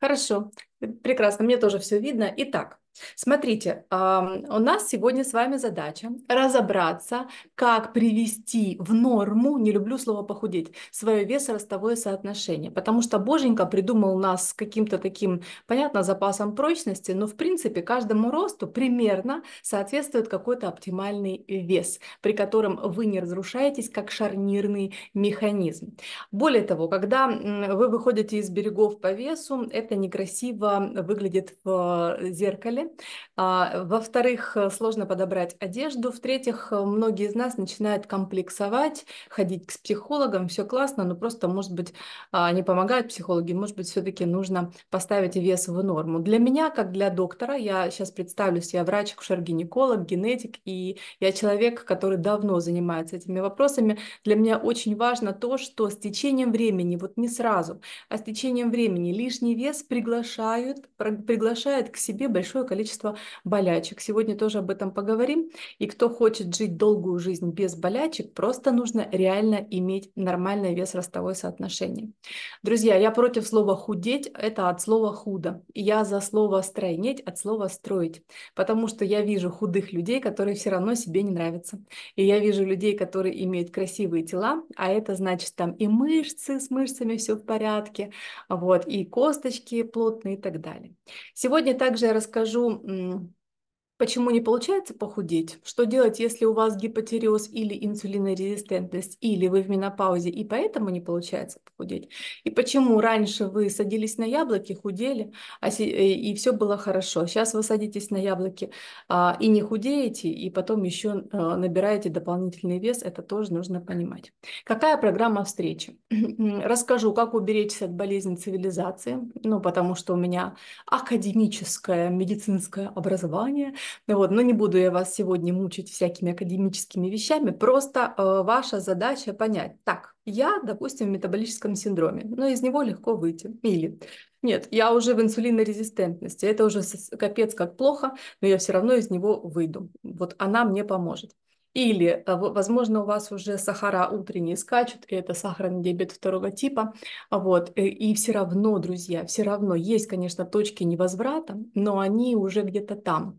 Хорошо, прекрасно, мне тоже все видно. Итак, Смотрите, у нас сегодня с вами задача разобраться, как привести в норму, не люблю слово похудеть, свое весоростовое соотношение, потому что Боженька придумал нас с каким-то таким, понятно, запасом прочности, но в принципе каждому росту примерно соответствует какой-то оптимальный вес, при котором вы не разрушаетесь как шарнирный механизм. Более того, когда вы выходите из берегов по весу, это некрасиво выглядит в э, зеркале, а, во-вторых, э, сложно подобрать одежду. В-третьих, э, многие из нас начинают комплексовать, ходить к психологам, все классно, но просто, может быть, а, не помогают психологи, может быть, все-таки нужно поставить вес в норму. Для меня, как для доктора, я сейчас представлюсь, я врач, акушер-гинеколог, генетик, и я человек, который давно занимается этими вопросами. Для меня очень важно то, что с течением времени, вот не сразу, а с течением времени лишний вес приглашают, приглашает к себе большое количество количество болячек. Сегодня тоже об этом поговорим. И кто хочет жить долгую жизнь без болячек, просто нужно реально иметь нормальное вес-ростовое соотношение. Друзья, я против слова «худеть», это от слова «худо». Я за слово «стройнеть» от слова «строить», потому что я вижу худых людей, которые все равно себе не нравятся. И я вижу людей, которые имеют красивые тела, а это значит там и мышцы, с мышцами все в порядке, вот, и косточки плотные и так далее. Сегодня также я расскажу 嗯。Почему не получается похудеть? Что делать, если у вас гипотереоз или инсулинорезистентность, или вы в менопаузе, и поэтому не получается похудеть? И почему раньше вы садились на яблоки, худели, а си- э, и все было хорошо? Сейчас вы садитесь на яблоки а, и не худеете, и потом еще а, набираете дополнительный вес. Это тоже нужно понимать. Какая программа встречи? Расскажу, как уберечься от болезни цивилизации, ну, потому что у меня академическое медицинское образование – ну вот, но ну не буду я вас сегодня мучить всякими академическими вещами, просто э, ваша задача понять, так, я, допустим, в метаболическом синдроме, но из него легко выйти. Или нет, я уже в инсулинорезистентности, это уже капец как плохо, но я все равно из него выйду. Вот она мне поможет. Или, э, возможно, у вас уже сахара утренние скачут, и это сахарный диабет второго типа. Вот. Э, и все равно, друзья, все равно есть, конечно, точки невозврата, но они уже где-то там.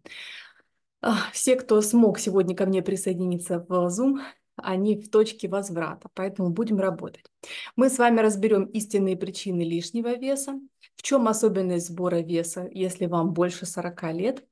Все, кто смог сегодня ко мне присоединиться в Zoom, они в точке возврата, поэтому будем работать. Мы с вами разберем истинные причины лишнего веса, в чем особенность сбора веса, если вам больше 40 лет,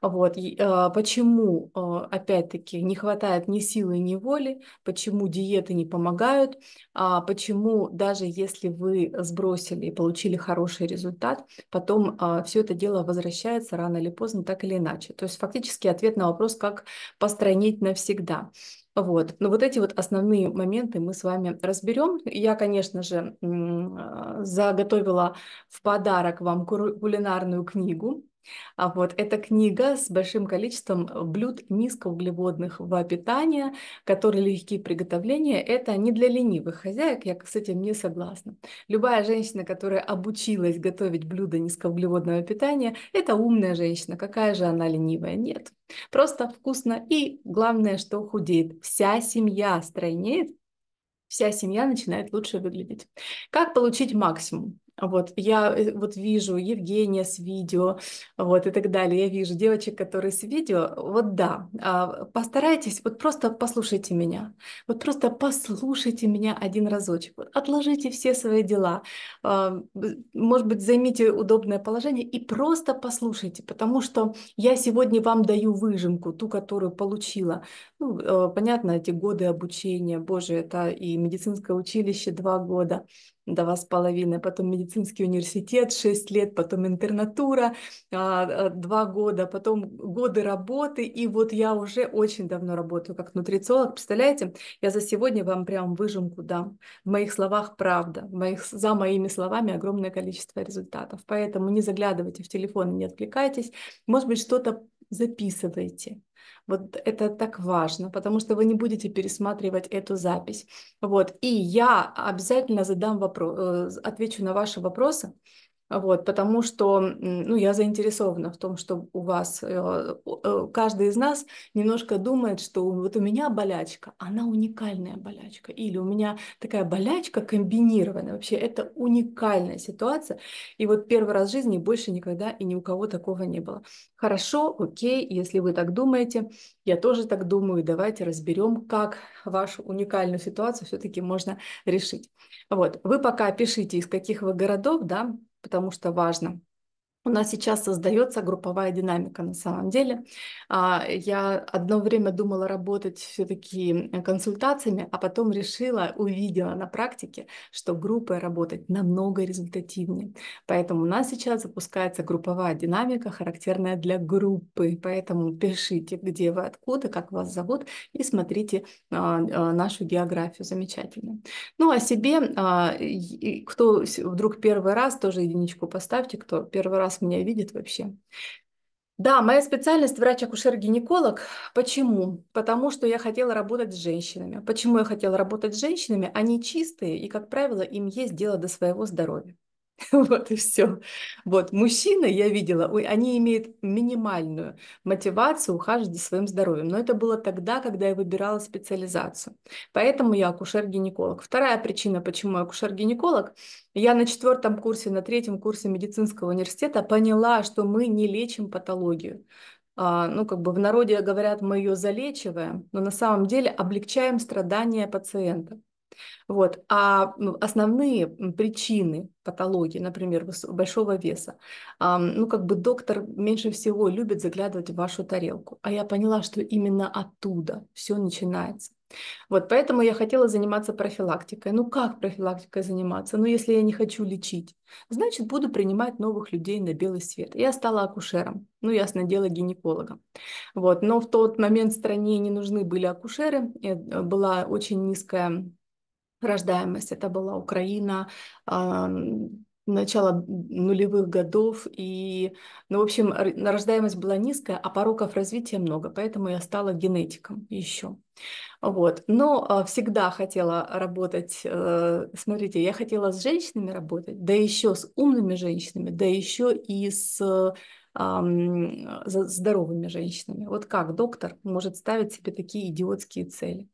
вот. А, почему, а, опять-таки, не хватает ни силы, ни воли, почему диеты не помогают, а почему даже если вы сбросили и получили хороший результат, потом все это дело возвращается рано или поздно, так или иначе. То есть фактически ответ на вопрос, как постранить навсегда. Вот. Но вот эти вот основные моменты мы с вами разберем. Я, конечно же, заготовила в подарок вам кулинарную книгу а вот эта книга с большим количеством э, блюд в питания, которые легкие приготовления, это не для ленивых хозяек, я с этим не согласна. Любая женщина, которая обучилась готовить блюда низкоуглеводного питания, это умная женщина, какая же она ленивая, нет. Просто вкусно и главное, что худеет. Вся семья стройнеет, вся семья начинает лучше выглядеть. Как получить максимум? Вот, я э, вот вижу Евгения с видео, вот, и так далее. Я вижу девочек, которые с видео. Вот да, а, постарайтесь, вот просто послушайте меня. Вот просто послушайте меня один разочек. Вот отложите все свои дела. А, может быть, займите удобное положение и просто послушайте, потому что я сегодня вам даю выжимку, ту, которую получила. Ну, э, понятно, эти годы обучения, боже, это и медицинское училище два года, два с половиной, потом медицинский университет, шесть лет, потом интернатура, а, а, два года, потом годы работы, и вот я уже очень давно работаю как нутрициолог, представляете, я за сегодня вам прям выжимку дам, в моих словах правда, в моих, за моими словами огромное количество результатов, поэтому не заглядывайте в телефон, не отвлекайтесь, может быть, что-то записывайте, вот это так важно, потому что вы не будете пересматривать эту запись. Вот. И я обязательно задам вопрос, э, отвечу на ваши вопросы вот, потому что ну, я заинтересована в том, что у вас, э, э, каждый из нас немножко думает, что вот у меня болячка, она уникальная болячка, или у меня такая болячка комбинированная, вообще это уникальная ситуация, и вот первый раз в жизни больше никогда и ни у кого такого не было. Хорошо, окей, если вы так думаете, я тоже так думаю, давайте разберем, как вашу уникальную ситуацию все-таки можно решить. Вот, вы пока пишите, из каких вы городов, да, потому что важно у нас сейчас создается групповая динамика на самом деле. А, я одно время думала работать все-таки консультациями, а потом решила, увидела на практике, что группы работать намного результативнее. Поэтому у нас сейчас запускается групповая динамика, характерная для группы. Поэтому пишите, где вы, откуда, как вас зовут, и смотрите а, а, нашу географию. Замечательно. Ну, а себе, кто вдруг первый раз, тоже единичку поставьте, кто первый раз глаз меня видит вообще. Да, моя специальность врач-акушер-гинеколог. Почему? Потому что я хотела работать с женщинами. Почему я хотела работать с женщинами? Они чистые, и, как правило, им есть дело до своего здоровья. Вот и все. Вот мужчины, я видела, они имеют минимальную мотивацию ухаживать за своим здоровьем. Но это было тогда, когда я выбирала специализацию. Поэтому я акушер-гинеколог. Вторая причина, почему я акушер-гинеколог, я на четвертом курсе, на третьем курсе медицинского университета поняла, что мы не лечим патологию. А, ну, как бы в народе говорят, мы ее залечиваем, но на самом деле облегчаем страдания пациента. Вот. А основные причины патологии, например, большого веса, ну как бы доктор меньше всего любит заглядывать в вашу тарелку. А я поняла, что именно оттуда все начинается. Вот, поэтому я хотела заниматься профилактикой. Ну как профилактикой заниматься? Ну если я не хочу лечить, значит буду принимать новых людей на белый свет. Я стала акушером, ну ясно дело гинекологом. Вот, но в тот момент в стране не нужны были акушеры, э, была очень низкая рождаемость. Это была Украина, начало нулевых годов. И, ну, в общем, рождаемость была низкая, а пороков развития много, поэтому я стала генетиком еще. Вот. Но а, всегда хотела работать, э, смотрите, я хотела с женщинами работать, да еще с умными женщинами, да еще и с здоровыми женщинами. Вот как доктор может ставить себе такие идиотские цели?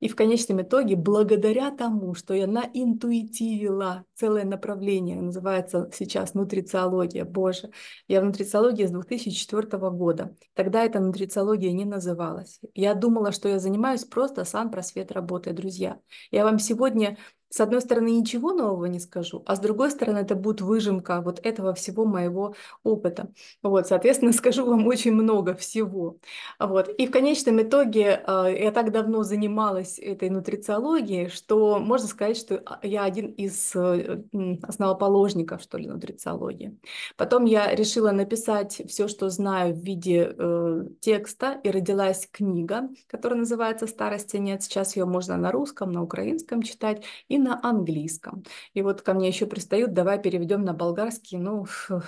И в конечном итоге, благодаря тому, что она интуитивила целое направление, называется сейчас нутрициология, боже, я в нутрициологии с 2004 года. Тогда эта нутрициология не называлась. Я думала, что я занимаюсь просто сам просвет работы, друзья. Я вам сегодня с одной стороны, ничего нового не скажу, а с другой стороны, это будет выжимка вот этого всего моего опыта. Вот, соответственно, скажу вам очень много всего. Вот. И в конечном итоге а, я так давно занималась этой нутрициологией, что можно сказать, что а, я один из э, основоположников, что ли, нутрициологии. Потом я решила написать все, что знаю в виде э, текста, и родилась книга, которая называется «Старости нет». Сейчас ее можно на русском, на украинском читать и на английском. И вот ко мне еще пристают, давай переведем на болгарский. Ну,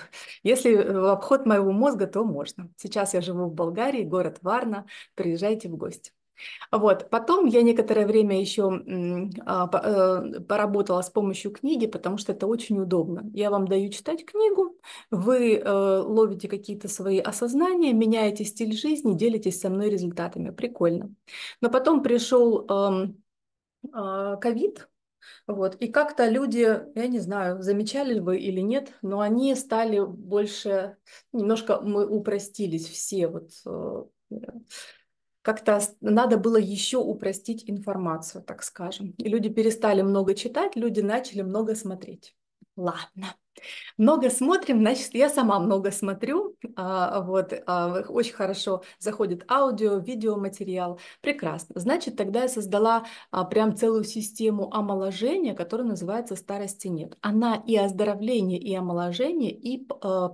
если э, в обход моего мозга, то можно. Сейчас я живу в Болгарии, город Варна, приезжайте в гости. Вот. Потом я некоторое время еще а, э, поработала с помощью книги, потому что это очень удобно. Я вам даю читать книгу, вы э, ловите какие-то свои осознания, меняете стиль жизни, делитесь со мной результатами. Прикольно. Но потом пришел эм, а, ковид, вот. И как-то люди, я не знаю, замечали вы или нет, но они стали больше, немножко мы упростились все. Вот, э, как-то надо было еще упростить информацию, так скажем. И люди перестали много читать, люди начали много смотреть. Ладно. Много смотрим, значит, я сама много смотрю, а, вот, а, очень хорошо заходит аудио, видеоматериал, прекрасно. Значит, тогда я создала а, прям целую систему омоложения, которая называется «Старости нет». Она и оздоровление, и омоложение, и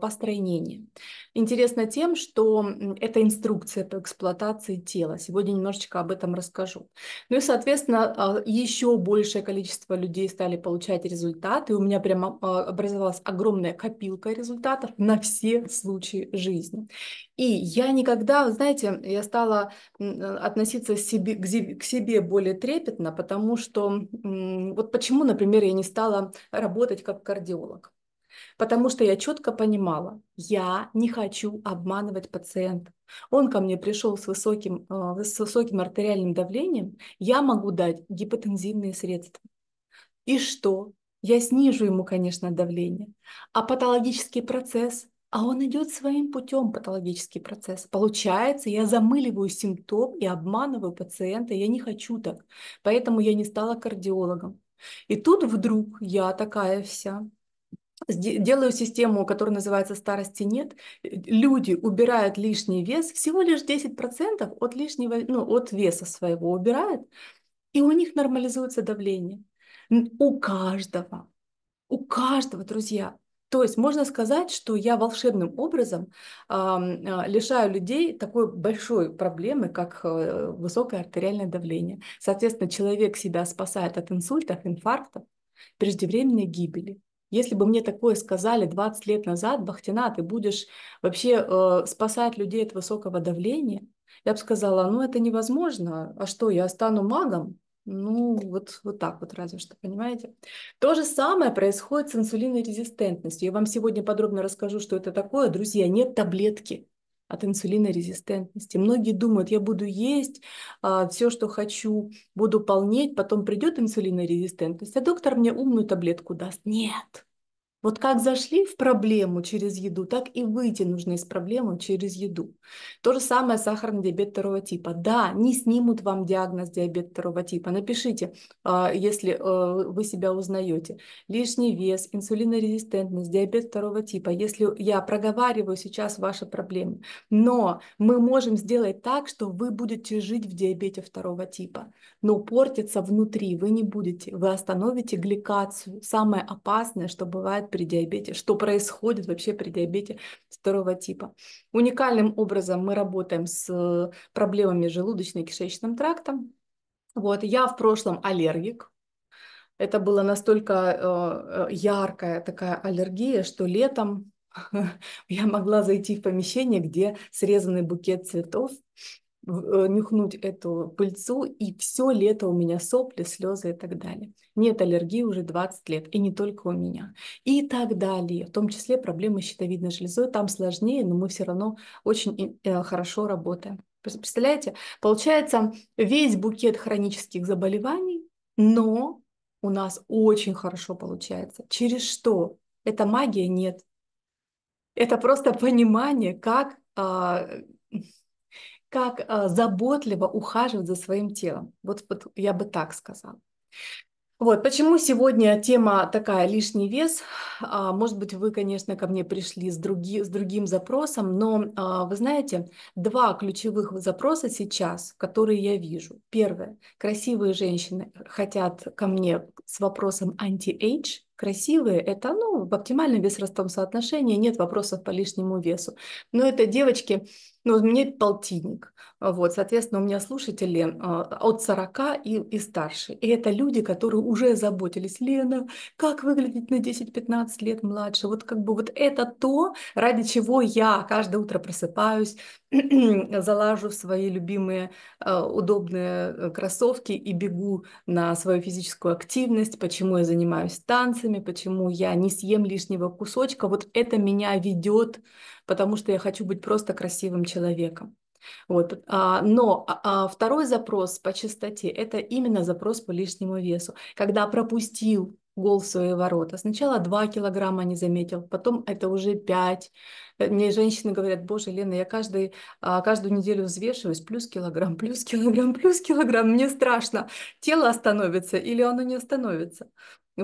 построение. Интересно тем, что это инструкция по эксплуатации тела. Сегодня немножечко об этом расскажу. Ну и, соответственно, еще большее количество людей стали получать результаты. У меня прямо образовалась образовалась огромная копилка результатов на все случаи жизни. И я никогда, знаете, я стала э, относиться к себе, к себе более трепетно, потому что вот почему, например, я не стала работать как кардиолог. Потому что я четко понимала, я не хочу обманывать пациента. Он ко мне пришел с высоким, э, с высоким артериальным давлением, я могу дать гипотензивные средства. И что? Я снижу ему, конечно, давление. А патологический процесс, а он идет своим путем, патологический процесс. Получается, я замыливаю симптом и обманываю пациента, я не хочу так. Поэтому я не стала кардиологом. И тут вдруг я такая вся, делаю систему, которая называется «старости нет», люди убирают лишний вес, всего лишь 10% от лишнего, ну, от веса своего убирают, и у них нормализуется давление. У каждого. У каждого, друзья. То есть можно сказать, что я волшебным образом э, лишаю людей такой большой проблемы, как э, высокое артериальное давление. Соответственно, человек себя спасает от инсультов, инфарктов, преждевременной гибели. Если бы мне такое сказали 20 лет назад, Бахтина, ты будешь вообще э, спасать людей от высокого давления, я бы сказала, ну это невозможно, а что, я стану магом? Ну, вот, вот так вот разве что, понимаете? То же самое происходит с резистентностью. Я вам сегодня подробно расскажу, что это такое. Друзья, нет таблетки от резистентности. Многие думают, я буду есть а, все, что хочу, буду полнеть, потом придет резистентность. а доктор мне умную таблетку даст. Нет, вот как зашли в проблему через еду, так и выйти нужно из проблемы через еду. То же самое сахарный диабет второго типа. Да, не снимут вам диагноз диабет второго типа. Напишите, а, если а, вы себя узнаете. Лишний вес, инсулинорезистентность, диабет второго типа. Если я проговариваю сейчас ваши проблемы, но мы можем сделать так, что вы будете жить в диабете второго типа, но портится внутри вы не будете. Вы остановите гликацию. Самое опасное, что бывает бывает при диабете, что происходит вообще при диабете второго типа. Уникальным образом мы работаем с э, проблемами желудочно-кишечным трактом. Вот, я в прошлом аллергик, это была настолько э, э яркая такая аллергия, что летом я могла зайти в помещение, где срезанный букет цветов, Э, нюхнуть эту пыльцу, и все лето у меня сопли, слезы и так далее. Нет аллергии уже 20 лет, и не только у меня. И так далее, в том числе проблемы с щитовидной железой, там сложнее, но мы все равно очень э, хорошо работаем. Представляете, получается весь букет хронических заболеваний, но у нас очень хорошо получается. Через что? Это магия нет. Это просто понимание, как а, как а, заботливо ухаживать за своим телом. Вот, вот я бы так сказала. Вот почему сегодня тема такая лишний вес. А, может быть, вы, конечно, ко мне пришли с, други, с другим запросом, но а, вы знаете, два ключевых запроса сейчас, которые я вижу. Первое. Красивые женщины хотят ко мне с вопросом анти-эйдж, красивые, это ну, в оптимальном вес-ростом соотношении, нет вопросов по лишнему весу. Но это девочки, ну, мне полтинник. Вот, соответственно, у меня слушатели а, от 40 и, и старше. И это люди, которые уже заботились. Лена, как выглядеть на 10-15 лет младше? Вот как бы вот это то, ради чего я каждое утро просыпаюсь, залажу в свои любимые а, удобные э, кроссовки и бегу на свою физическую активность, почему я занимаюсь танцами, почему я не съем лишнего кусочка. Вот это меня ведет, потому что я хочу быть просто красивым человеком. Вот. А, но а, второй запрос по чистоте – это именно запрос по лишнему весу. Когда пропустил гол в свои ворота. Сначала 2 килограмма не заметил, потом это уже 5. Э, мне женщины говорят, боже, Лена, я каждый, а, каждую неделю взвешиваюсь, плюс килограмм, плюс килограмм, плюс килограмм, мне страшно. Тело остановится или оно не остановится?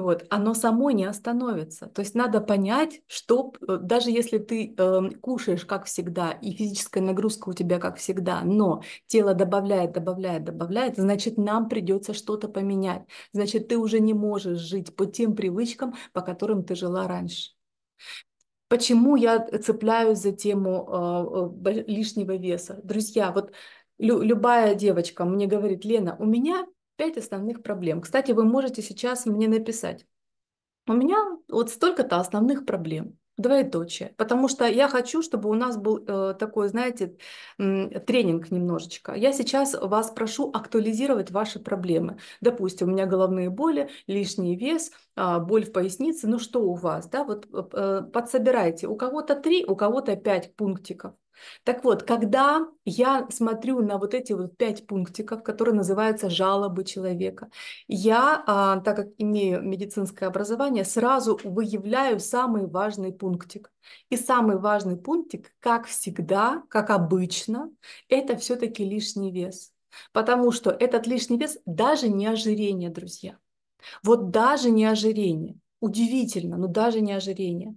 вот, оно само не остановится. То есть надо понять, что э, даже если ты э, кушаешь, как всегда, и физическая нагрузка у тебя, как всегда, но тело добавляет, добавляет, добавляет, значит, нам придется что-то поменять. Значит, ты уже не можешь жить по тем привычкам, по которым ты жила раньше. Почему я цепляюсь за тему а, э, лишнего веса? Друзья, вот лю любая девочка мне говорит, Лена, у меня пять основных проблем. Кстати, вы можете сейчас мне написать. У меня вот столько-то основных проблем двоеточие, потому что я хочу, чтобы у нас был э, такой, знаете, э, тренинг немножечко. Я сейчас вас прошу актуализировать ваши проблемы. Допустим, у меня головные боли, лишний вес, э, боль в пояснице. Ну что у вас, да? Вот э, э подсобирайте. У кого-то три, у кого-то пять пунктиков. Так вот, когда я смотрю на вот эти вот пять пунктиков, которые называются жалобы человека, я, а, так как имею медицинское образование, сразу выявляю самый важный пунктик. И самый важный пунктик, как всегда, как обычно, это все-таки лишний вес. Потому что этот лишний вес даже не ожирение, друзья. Вот даже не ожирение удивительно, но даже не ожирение.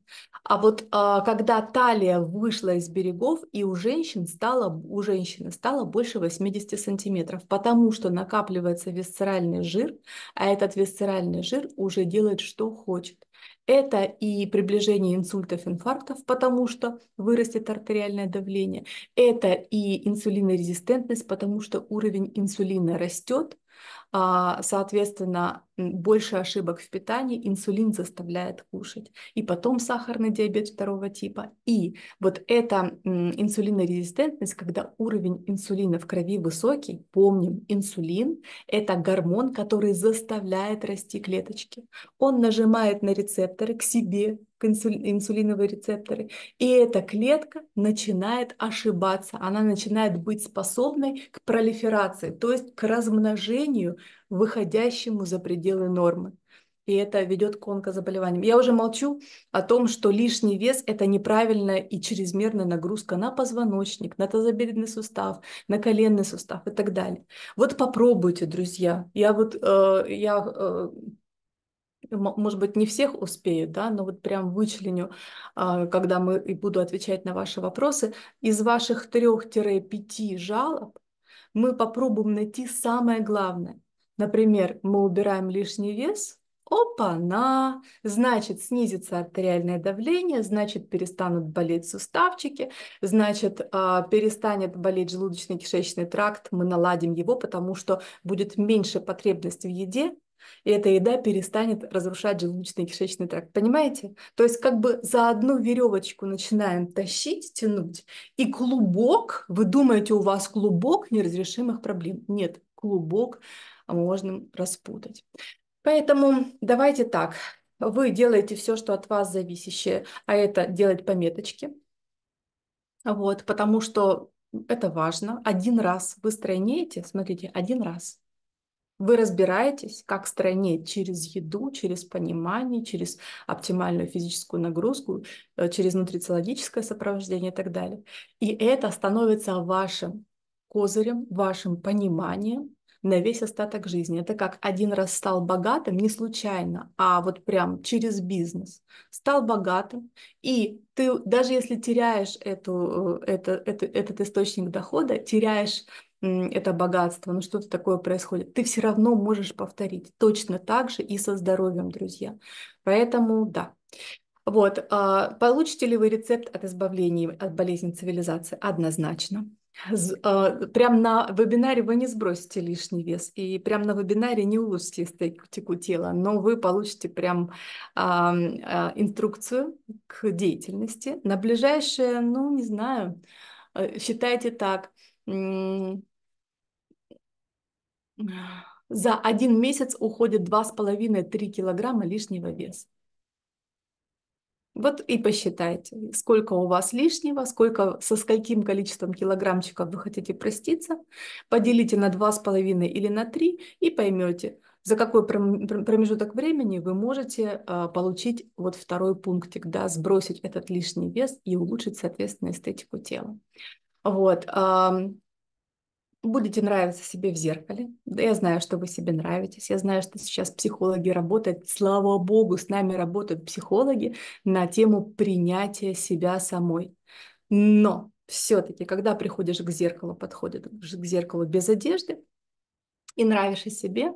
А вот а, когда талия вышла из берегов, и у женщин стало, у женщины стало больше 80 сантиметров, потому что накапливается висцеральный жир, а этот висцеральный жир уже делает, что хочет. Это и приближение инсультов, инфарктов, потому что вырастет артериальное давление. Это и инсулинорезистентность, потому что уровень инсулина растет, а, соответственно, больше ошибок в питании, инсулин заставляет кушать. И потом сахарный диабет второго типа. И вот эта инсулинорезистентность, когда уровень инсулина в крови высокий, помним, инсулин – это гормон, который заставляет расти клеточки. Он нажимает на рецепторы к себе, к инсулиновые рецепторы. И эта клетка начинает ошибаться, она начинает быть способной к пролиферации, то есть к размножению выходящему за пределы нормы. И это ведет к онкозаболеваниям. Я уже молчу о том, что лишний вес – это неправильная и чрезмерная нагрузка на позвоночник, на тазобедренный сустав, на коленный сустав и так далее. Вот попробуйте, друзья. Я вот, э, я э, может быть, не всех успею, да, но вот прям вычленю, а, когда мы и буду отвечать на ваши вопросы, из ваших трех-пяти жалоб мы попробуем найти самое главное. Например, мы убираем лишний вес, опа-на, значит, снизится артериальное давление, значит, перестанут болеть суставчики, значит, а, перестанет болеть желудочно-кишечный тракт, мы наладим его, потому что будет меньше потребность в еде, и эта еда перестанет разрушать желудочно-кишечный тракт. Понимаете? То есть как бы за одну веревочку начинаем тащить, тянуть, и клубок, вы думаете, у вас клубок неразрешимых проблем. Нет, клубок а можно распутать. Поэтому давайте так, вы делаете все, что от вас зависящее, а это делать пометочки, вот, потому что это важно. Один раз вы стройнеете, смотрите, один раз. Вы разбираетесь, как стройнеть через еду, через понимание, через оптимальную физическую нагрузку, э, через нутрициологическое сопровождение и так далее. И это становится вашим козырем, вашим пониманием, на весь остаток жизни. Это как один раз стал богатым, не случайно, а вот прям через бизнес. Стал богатым, и ты даже если теряешь эту, э, это, это, этот источник дохода, теряешь это богатство, ну что-то такое происходит, ты все равно можешь повторить точно так же и со здоровьем, друзья. Поэтому да. Вот, а, получите ли вы рецепт от избавления от болезни цивилизации? Однозначно. Э, прям на вебинаре вы не сбросите лишний вес, и прям на вебинаре не улучшите эстетику тела, но вы получите прям а, инструкцию к деятельности на ближайшее, ну, не знаю, э, считайте так, за один месяц уходит 2,5-3 килограмма лишнего веса. Вот и посчитайте, сколько у вас лишнего, сколько, со скольким количеством килограммчиков вы хотите проститься, поделите на 2,5 или на 3 и поймете, за какой промежуток времени вы можете а, получить вот второй пунктик, да, сбросить этот лишний вес и улучшить, соответственно, эстетику тела. Вот будете нравиться себе в зеркале. Да, Я знаю, что вы себе нравитесь. Я знаю, что сейчас психологи работают. Слава богу, с нами работают психологи на тему принятия себя самой. Но все-таки, когда приходишь к зеркалу, подходишь к зеркалу без одежды и нравишься себе,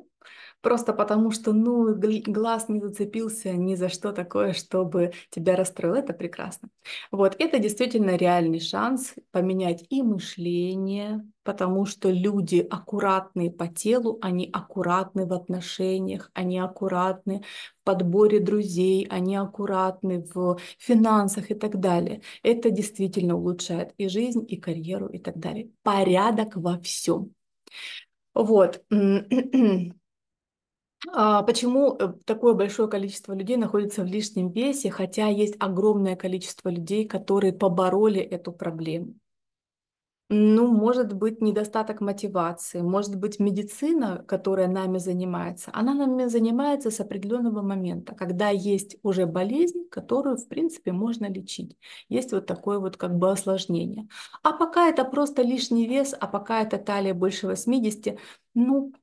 просто потому что, ну, глаз не зацепился ни за что такое, чтобы тебя расстроило, это прекрасно. Вот, это действительно реальный шанс поменять и мышление, потому что люди аккуратные по телу, они аккуратны в отношениях, они аккуратны в подборе друзей, они аккуратны в финансах и так далее. Это действительно улучшает и жизнь, и карьеру, и так далее. Порядок во всем. Вот. А почему э, такое большое количество людей находится в лишнем весе, хотя есть огромное количество людей, которые побороли эту проблему? Ну, может быть, недостаток мотивации, может быть, медицина, которая нами занимается, она нами занимается с определенного момента, когда есть уже болезнь, которую, в принципе, можно лечить. Есть вот такое вот как бы осложнение. А пока это просто лишний вес, а пока это талия больше 80, ну,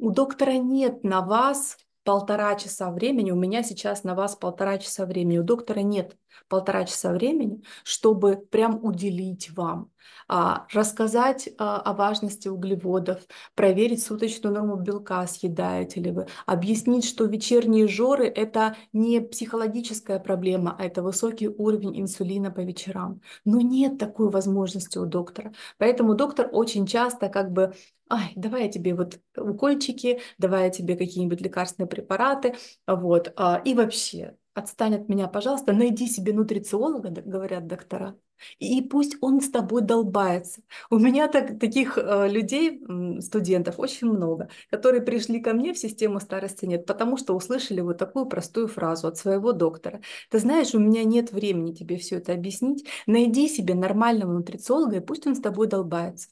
у доктора нет на вас полтора часа времени, у меня сейчас на вас полтора часа времени, у доктора нет полтора часа времени, чтобы прям уделить вам, а, рассказать а, о важности углеводов, проверить суточную норму белка, съедаете ли вы, объяснить, что вечерние жоры – это не психологическая проблема, а это высокий уровень инсулина по вечерам. Но нет такой возможности у доктора. Поэтому доктор очень часто как бы Ай, давай я тебе вот укольчики, давай я тебе какие-нибудь лекарственные препараты, вот, а, и вообще отстань от меня, пожалуйста, найди себе нутрициолога, говорят доктора, и пусть он с тобой долбается. У меня так, таких э, людей, студентов, очень много, которые пришли ко мне в систему старости нет, потому что услышали вот такую простую фразу от своего доктора. Ты знаешь, у меня нет времени тебе все это объяснить, найди себе нормального нутрициолога, и пусть он с тобой долбается.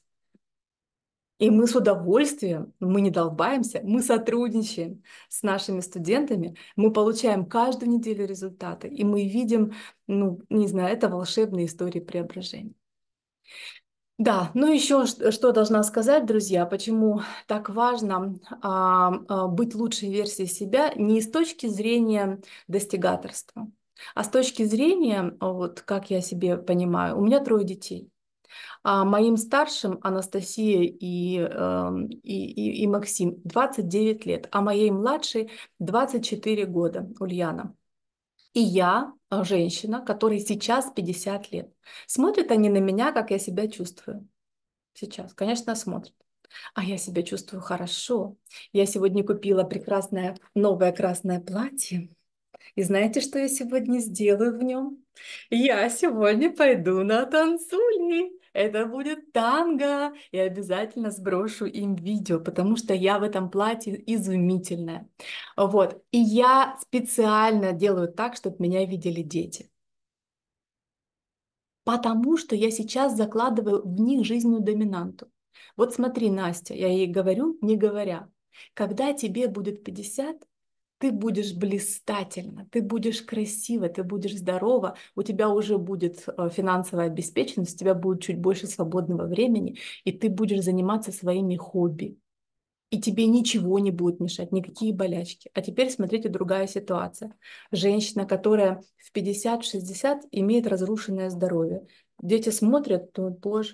И мы с удовольствием, мы не долбаемся, мы сотрудничаем с нашими студентами, мы получаем каждую неделю результаты, и мы видим, ну, не знаю, это волшебные истории преображения. Да, ну еще что должна сказать, друзья, почему так важно а, а, быть лучшей версией себя не с точки зрения достигаторства, а с точки зрения, вот как я себе понимаю, у меня трое детей. А моим старшим Анастасия и, эм, и, и, и Максим 29 лет, а моей младшей 24 года, Ульяна. И я, э, женщина, которой сейчас 50 лет. Смотрят они на меня, как я себя чувствую. Сейчас, конечно, смотрят. А я себя чувствую хорошо. Я сегодня купила прекрасное новое красное платье. И знаете, что я сегодня сделаю в нем? Я сегодня пойду на танцули это будет танго. и обязательно сброшу им видео, потому что я в этом платье изумительная. Вот. И я специально делаю так, чтобы меня видели дети. Потому что я сейчас закладываю в них жизненную доминанту. Вот смотри, Настя, я ей говорю, не говоря, когда тебе будет 50, ты будешь блистательно, ты будешь красиво, ты будешь здорово, у тебя уже будет э, финансовая обеспеченность, у тебя будет чуть больше свободного времени, и ты будешь заниматься своими хобби. И тебе ничего не будет мешать, никакие болячки. А теперь смотрите другая ситуация. Женщина, которая в 50-60 имеет разрушенное здоровье. Дети смотрят, то боже,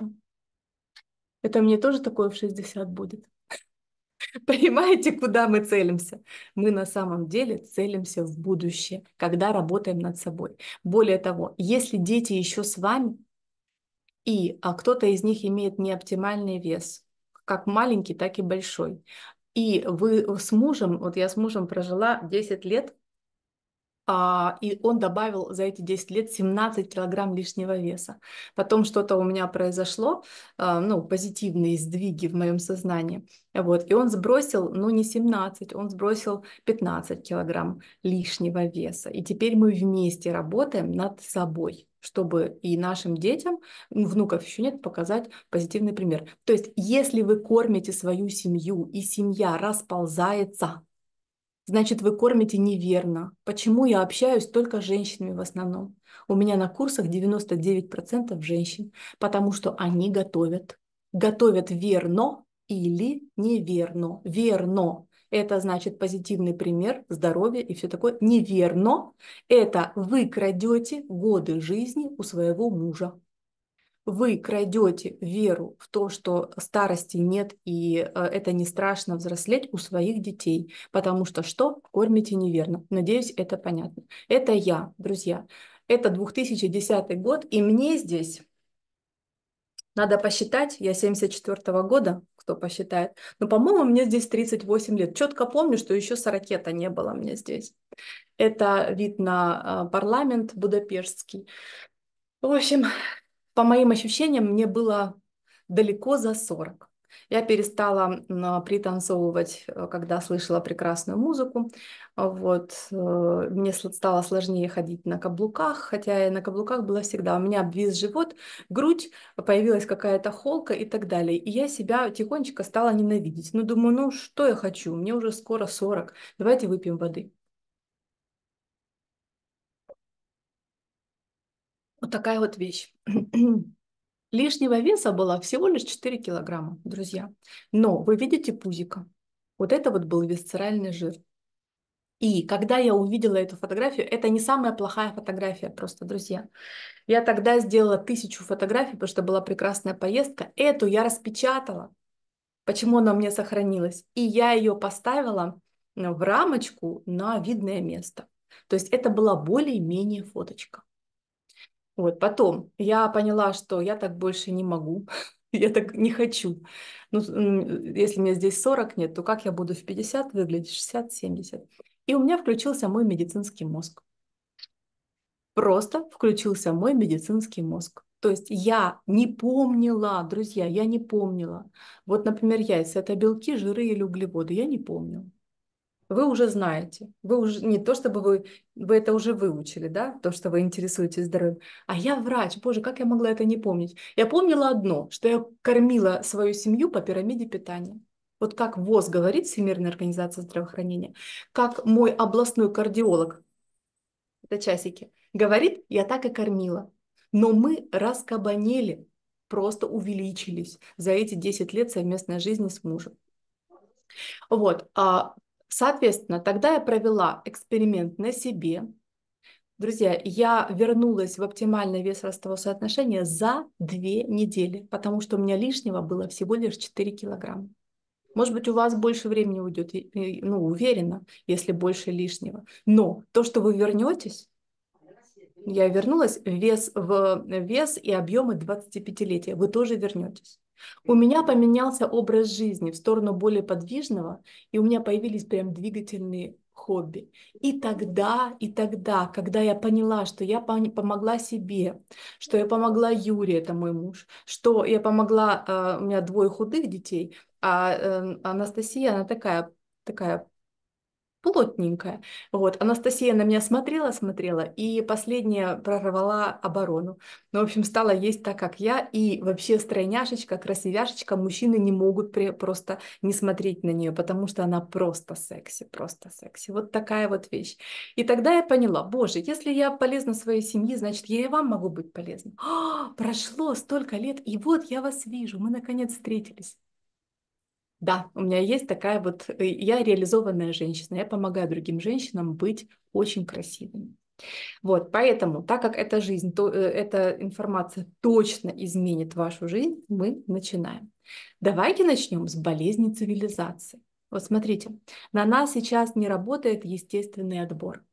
это мне тоже такое в 60 будет. Понимаете, куда мы целимся? Мы на самом деле целимся в будущее, когда работаем над собой. Более того, если дети еще с вами, и а кто-то из них имеет неоптимальный вес, как маленький, так и большой, и вы э, с мужем, вот я с мужем прожила 10 лет а, и он добавил за эти 10 лет 17 килограмм лишнего веса. Потом что-то у меня произошло, а, ну, позитивные сдвиги в моем сознании. Вот. И он сбросил, ну, не 17, он сбросил 15 килограмм лишнего веса. И теперь мы вместе работаем над собой чтобы и нашим детям, ну, внуков еще нет, показать позитивный пример. То есть, если вы кормите свою семью, и семья расползается, Значит, вы кормите неверно. Почему я общаюсь только с женщинами в основном? У меня на курсах 99% женщин, потому что они готовят. Готовят верно или неверно. Верно – это значит позитивный пример, здоровье и все такое. Неверно – это вы крадете годы жизни у своего мужа вы крадете веру в то, что старости нет и э, это не страшно взрослеть у своих детей, потому что что? Кормите неверно. Надеюсь, это понятно. Это я, друзья. Это 2010 год, и мне здесь надо посчитать, я 74 -го года, кто посчитает. Но, по-моему, мне здесь 38 лет. Четко помню, что еще сорокета не было мне здесь. Это вид на э, парламент будапештский. В общем, по моим ощущениям, мне было далеко за 40. Я перестала а, пританцовывать, э, когда слышала прекрасную музыку. Вот. Э, мне стало сложнее ходить на каблуках, хотя я на каблуках была всегда. У меня обвис живот, грудь, появилась какая-то холка и так далее. И я себя тихонечко стала ненавидеть. Ну, думаю, ну что я хочу? Мне уже скоро 40. Давайте выпьем воды. такая вот вещь. Лишнего веса было всего лишь 4 килограмма, друзья. Но вы видите пузика. Вот это вот был висцеральный жир. И когда я увидела эту фотографию, это не самая плохая фотография просто, друзья. Я тогда сделала тысячу фотографий, потому что была прекрасная поездка. Эту я распечатала. Почему она у меня сохранилась? И я ее поставила в рамочку на видное место. То есть это была более-менее фоточка. Вот, потом я поняла, что я так больше не могу, я так не хочу. Ну, если мне здесь 40 нет, то как я буду в 50 выглядеть, 60, 70? И у меня включился мой медицинский мозг. Просто включился мой медицинский мозг. То есть я не помнила, друзья, я не помнила. Вот, например, яйца – это белки, жиры или углеводы. Я не помню вы уже знаете, вы уже не то чтобы вы, вы это уже выучили, да, то, что вы интересуетесь здоровьем, а я врач, боже, как я могла это не помнить? Я помнила одно, что я кормила свою семью по пирамиде питания. Вот как ВОЗ говорит, Всемирная организация здравоохранения, как мой областной кардиолог, это часики, говорит, я так и кормила. Но мы раскабанели, просто увеличились за эти 10 лет совместной жизни с мужем. Вот, а Соответственно, тогда я провела эксперимент на себе. Друзья, я вернулась в оптимальный вес ростового соотношения за две недели, потому что у меня лишнего было всего лишь 4 килограмма. Может быть, у вас больше времени уйдет, ну, уверена, если больше лишнего. Но то, что вы вернетесь, я вернулась, вес, в, вес и объемы 25-летия, вы тоже вернетесь. У меня поменялся образ жизни в сторону более подвижного, и у меня появились прям двигательные хобби. И тогда, и тогда, когда я поняла, что я помогла себе, что я помогла Юре, это мой муж, что я помогла, э, у меня двое худых детей, а э, Анастасия, она такая, такая плотненькая. Вот, Анастасия на меня смотрела, смотрела, и последняя прорвала оборону. Ну, в общем, стала есть так, как я, и вообще стройняшечка, красивяшечка, мужчины не могут при... просто не смотреть на нее, потому что она просто секси, просто секси. Вот такая вот вещь. И тогда я поняла, боже, если я полезна своей семье, значит, я и вам могу быть полезна. О, прошло столько лет, и вот я вас вижу, мы наконец встретились. Да, у меня есть такая вот, э, я реализованная женщина, я помогаю другим женщинам быть очень красивыми. Вот, поэтому, так как эта жизнь, то, э, эта информация точно изменит вашу жизнь, мы начинаем. Давайте начнем с болезни цивилизации. Вот смотрите, на нас сейчас не работает естественный отбор.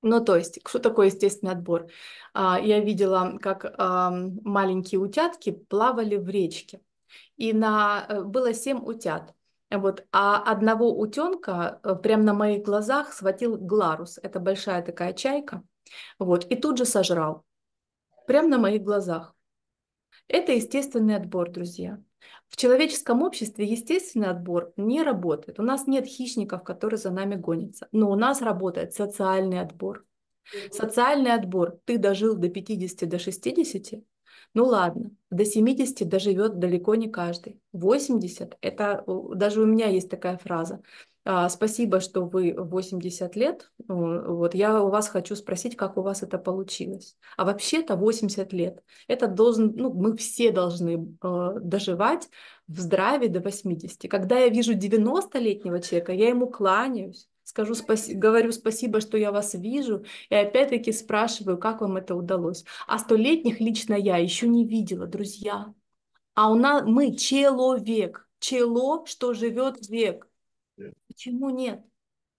Ну, то есть, что такое естественный отбор? А, я видела, как маленькие утятки плавали в речке и на, э, было семь утят. Вот, а одного утенка э, прямо на моих глазах схватил гларус, это большая такая чайка, вот, и тут же сожрал, прямо на моих глазах. Это естественный отбор, друзья. В человеческом обществе естественный отбор не работает. У нас нет хищников, которые за нами гонятся. Но у нас работает социальный отбор. Социальный отбор. Ты дожил до 50, до 60, ну ладно, до 70 доживет далеко не каждый. 80 – это даже у меня есть такая фраза. А, Спасибо, что вы 80 лет. Вот я у вас хочу спросить, как у вас это получилось. А вообще-то 80 лет. Это должен, ну, мы все должны а, доживать в здравии до 80. Когда я вижу 90-летнего человека, я ему кланяюсь скажу спаси, говорю спасибо, что я вас вижу, и опять-таки спрашиваю, как вам это удалось. А столетних лично я еще не видела, друзья. А у нас мы человек, чело, что живет век. Почему нет?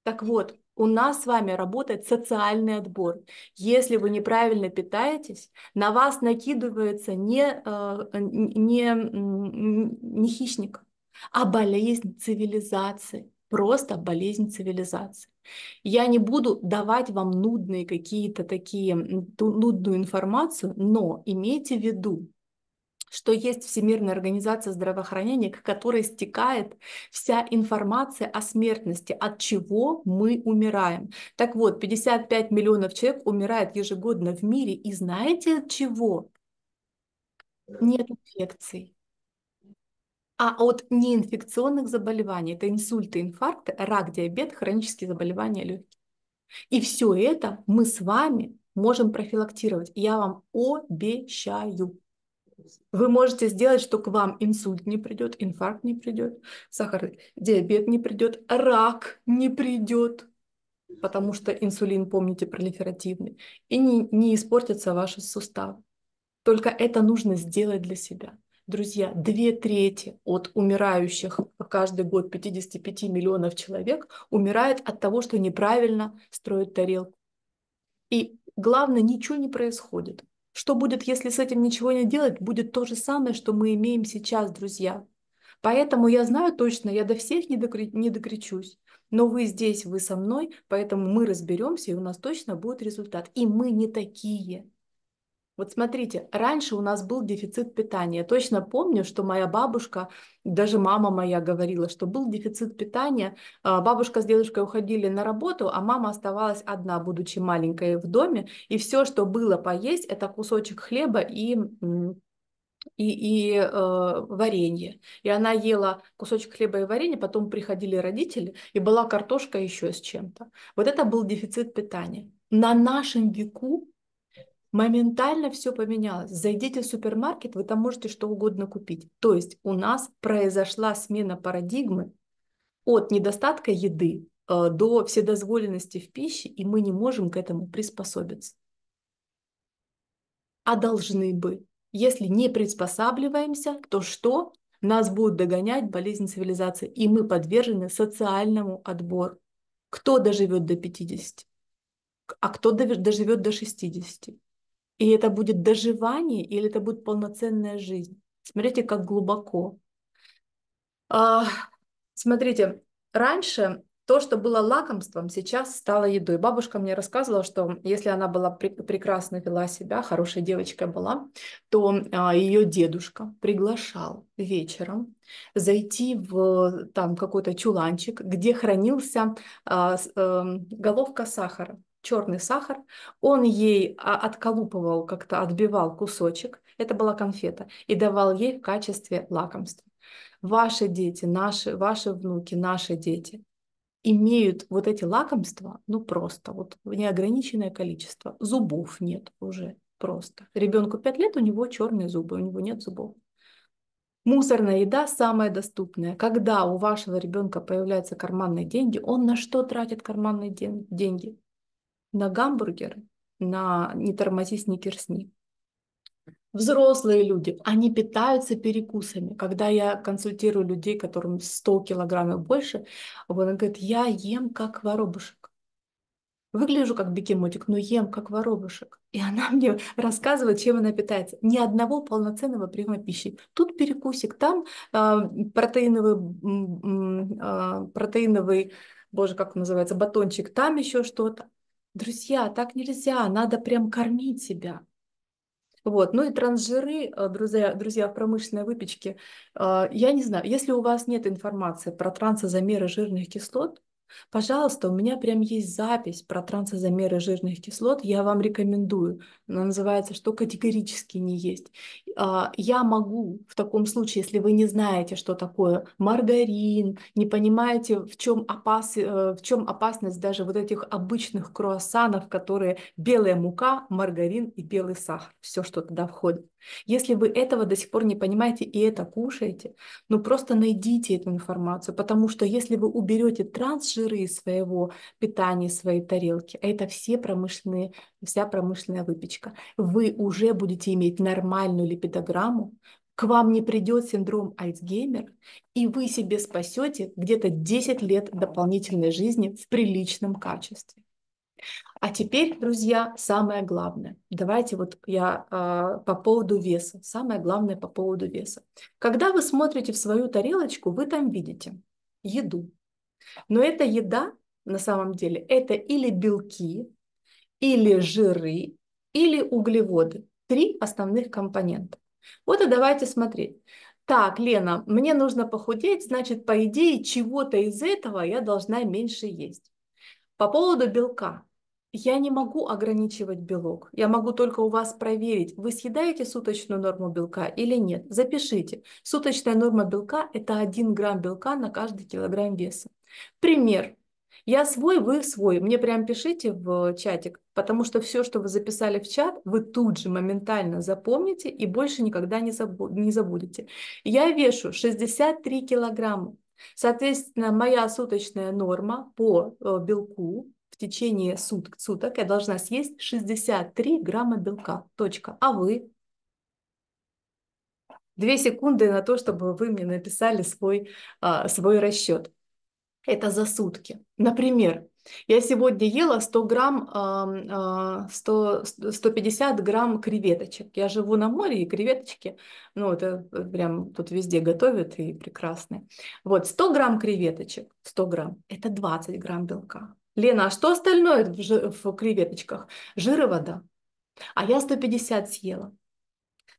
Так вот, у нас с вами работает социальный отбор. Если вы неправильно питаетесь, на вас накидывается не, э, не, не хищник, а болезнь цивилизации просто болезнь цивилизации. Я не буду давать вам нудные какие-то такие, нудную информацию, но имейте в виду, что есть Всемирная организация здравоохранения, к которой стекает вся информация о смертности, от чего мы умираем. Так вот, 55 миллионов человек умирает ежегодно в мире, и знаете от чего? Нет инфекций а от неинфекционных заболеваний, это инсульты, инфаркты, рак, диабет, хронические заболевания легких. И все это мы с вами можем профилактировать. Я вам обещаю. Вы можете сделать, что к вам инсульт не придет, инфаркт не придет, сахарный диабет не придет, рак не придет, потому что инсулин, помните, пролиферативный, и не, не испортятся ваши суставы. Только это нужно сделать для себя. Друзья, две трети от умирающих а каждый год 55 миллионов человек умирает от того, что неправильно строят тарелку. И главное, ничего не происходит. Что будет, если с этим ничего не делать? Будет то же самое, что мы имеем сейчас, друзья. Поэтому я знаю точно, я до всех не, докр... не докричусь. Но вы здесь, вы со мной, поэтому мы разберемся, и у нас точно будет результат. И мы не такие. Вот смотрите, раньше у нас был дефицит питания. Я точно помню, что моя бабушка, даже мама моя говорила, что был дефицит питания. А, бабушка с дедушкой уходили на работу, а мама оставалась одна, будучи маленькой в доме. И все, что было поесть, это кусочек хлеба и и, и э, варенье. И она ела кусочек хлеба и варенье, потом приходили родители, и была картошка еще с чем-то. Вот это был дефицит питания. На нашем веку моментально все поменялось. Зайдите в супермаркет, вы там можете что угодно купить. То есть у нас произошла смена парадигмы от недостатка еды э, до вседозволенности в пище, и мы не можем к этому приспособиться. А должны бы. Если не приспосабливаемся, то что? Нас будет догонять болезнь цивилизации, и мы подвержены социальному отбору. Кто доживет до 50? А кто доживет до 60? И это будет доживание или это будет полноценная жизнь? Смотрите, как глубоко. А, смотрите, раньше то, что было лакомством, сейчас стало едой. Бабушка мне рассказывала, что если она была пр прекрасно вела себя, хорошей девочкой была, то а, ее дедушка приглашал вечером зайти в там какой-то чуланчик, где хранился а, а, головка сахара черный сахар. Он ей а, отколупывал, как-то отбивал кусочек. Это была конфета. И давал ей в качестве лакомства. Ваши дети, наши, ваши внуки, наши дети имеют вот эти лакомства, ну просто, вот неограниченное количество. Зубов нет уже просто. Ребенку 5 лет, у него черные зубы, у него нет зубов. Мусорная еда самая доступная. Когда у вашего ребенка появляются карманные деньги, он на что тратит карманные деньги? на гамбургеры, на «Не тормози, сникерсни». Взрослые люди, они питаются перекусами. Когда я консультирую людей, которым 100 килограммов больше, он говорит, я ем как воробушек. Выгляжу как бегемотик, но ем как воробушек. И она мне рассказывает, чем она питается. Ни одного полноценного приема пищи. Тут перекусик, там э, протеиновый, э, протеиновый, боже, как называется, батончик, там еще что-то. Друзья, так нельзя, надо прям кормить себя. Вот. Ну и трансжиры, э, друзья, друзья, в промышленной выпечке. Э, я не знаю, если у вас нет информации про трансозамеры жирных кислот, Пожалуйста, у меня прям есть запись про трансизомеры жирных кислот, я вам рекомендую. Она называется «Что категорически не есть». А, я могу в таком случае, если вы не знаете, что такое маргарин, не понимаете, в чем, опас... Э, в чем опасность даже вот этих обычных круассанов, которые белая мука, маргарин и белый сахар, все, что туда входит. Если вы этого до сих пор не понимаете и это кушаете, ну просто найдите эту информацию, потому что если вы уберете трансжиры из своего питания, из своей тарелки, а это все промышленные, вся промышленная выпечка, вы уже будете иметь нормальную липидограмму, к вам не придет синдром Альцгеймера, и вы себе спасете где-то 10 лет дополнительной жизни в приличном качестве. А теперь, друзья, самое главное. Давайте вот я э, по поводу веса. Самое главное по поводу веса. Когда вы смотрите в свою тарелочку, вы там видите еду. Но эта еда, на самом деле, это или белки, или жиры, или углеводы. Три основных компонента. Вот и давайте смотреть. Так, Лена, мне нужно похудеть, значит, по идее, чего-то из этого я должна меньше есть. По поводу белка. Я не могу ограничивать белок. Я могу только у вас проверить, вы съедаете суточную норму белка или нет. Запишите. Суточная норма белка – это 1 грамм белка на каждый килограмм веса. Пример. Я свой, вы свой. Мне прям пишите в чатик, потому что все, что вы записали в чат, вы тут же моментально запомните и больше никогда не, забу- не забудете. Я вешу 63 килограмма. Соответственно, моя суточная норма по э, белку в течение суток, суток я должна съесть 63 грамма белка. Точка. А вы? Две секунды на то, чтобы вы мне написали свой, а, свой расчет. Это за сутки. Например, я сегодня ела 100 грамм, 100, 150 а, грамм креветочек. Я живу на море, и креветочки, ну, это прям тут везде готовят и прекрасные. Вот, 100 грамм креветочек, 100 грамм, это 20 грамм белка. Лена, а что остальное в, жир, в креветочках? Жир вода. А я 150 съела.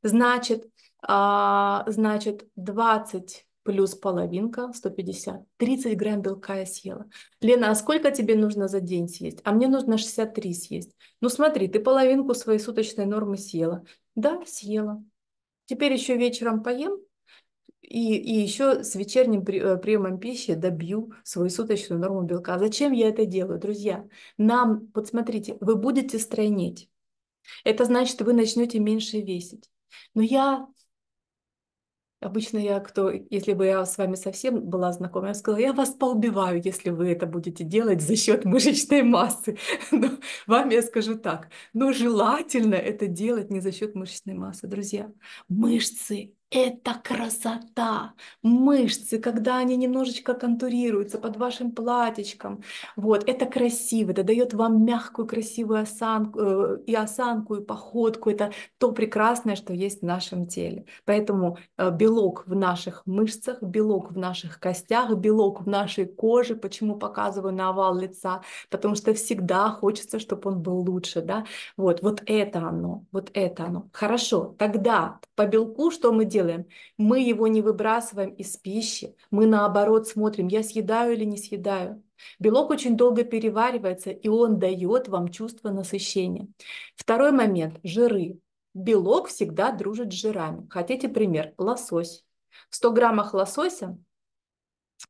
Значит, а, значит 20 плюс половинка, 150, 30 грамм белка я съела. Лена, а сколько тебе нужно за день съесть? А мне нужно 63 съесть. Ну смотри, ты половинку своей суточной нормы съела. Да, съела. Теперь еще вечером поем, и, и еще с вечерним э, приемом пищи добью свою суточную норму белка. А зачем я это делаю, друзья? Нам, вот смотрите, вы будете стройнеть. Это значит, вы начнете меньше весить. Но я Обычно я, кто, если бы я с вами совсем была знакома, я сказала, я вас поубиваю, если вы это будете делать за счет мышечной массы. Но вам я скажу так, но желательно это делать не за счет мышечной массы, друзья. Мышцы это красота. Мышцы, когда они немножечко контурируются под вашим платьичком. Вот, это красиво, это дает вам мягкую, красивую осанку, э, и осанку, и походку. Это то прекрасное, что есть в нашем теле. Поэтому э, белок в наших мышцах, белок в наших костях, белок в нашей коже. Почему показываю на овал лица? Потому что всегда хочется, чтобы он был лучше. Да? Вот, вот это оно, вот это оно. Хорошо, тогда по белку что мы делаем? делаем? Мы его не выбрасываем из пищи, мы наоборот смотрим, я съедаю или не съедаю. Белок очень долго переваривается, и он дает вам чувство насыщения. Второй момент – жиры. Белок всегда дружит с жирами. Хотите пример? Лосось. В 100 граммах лосося,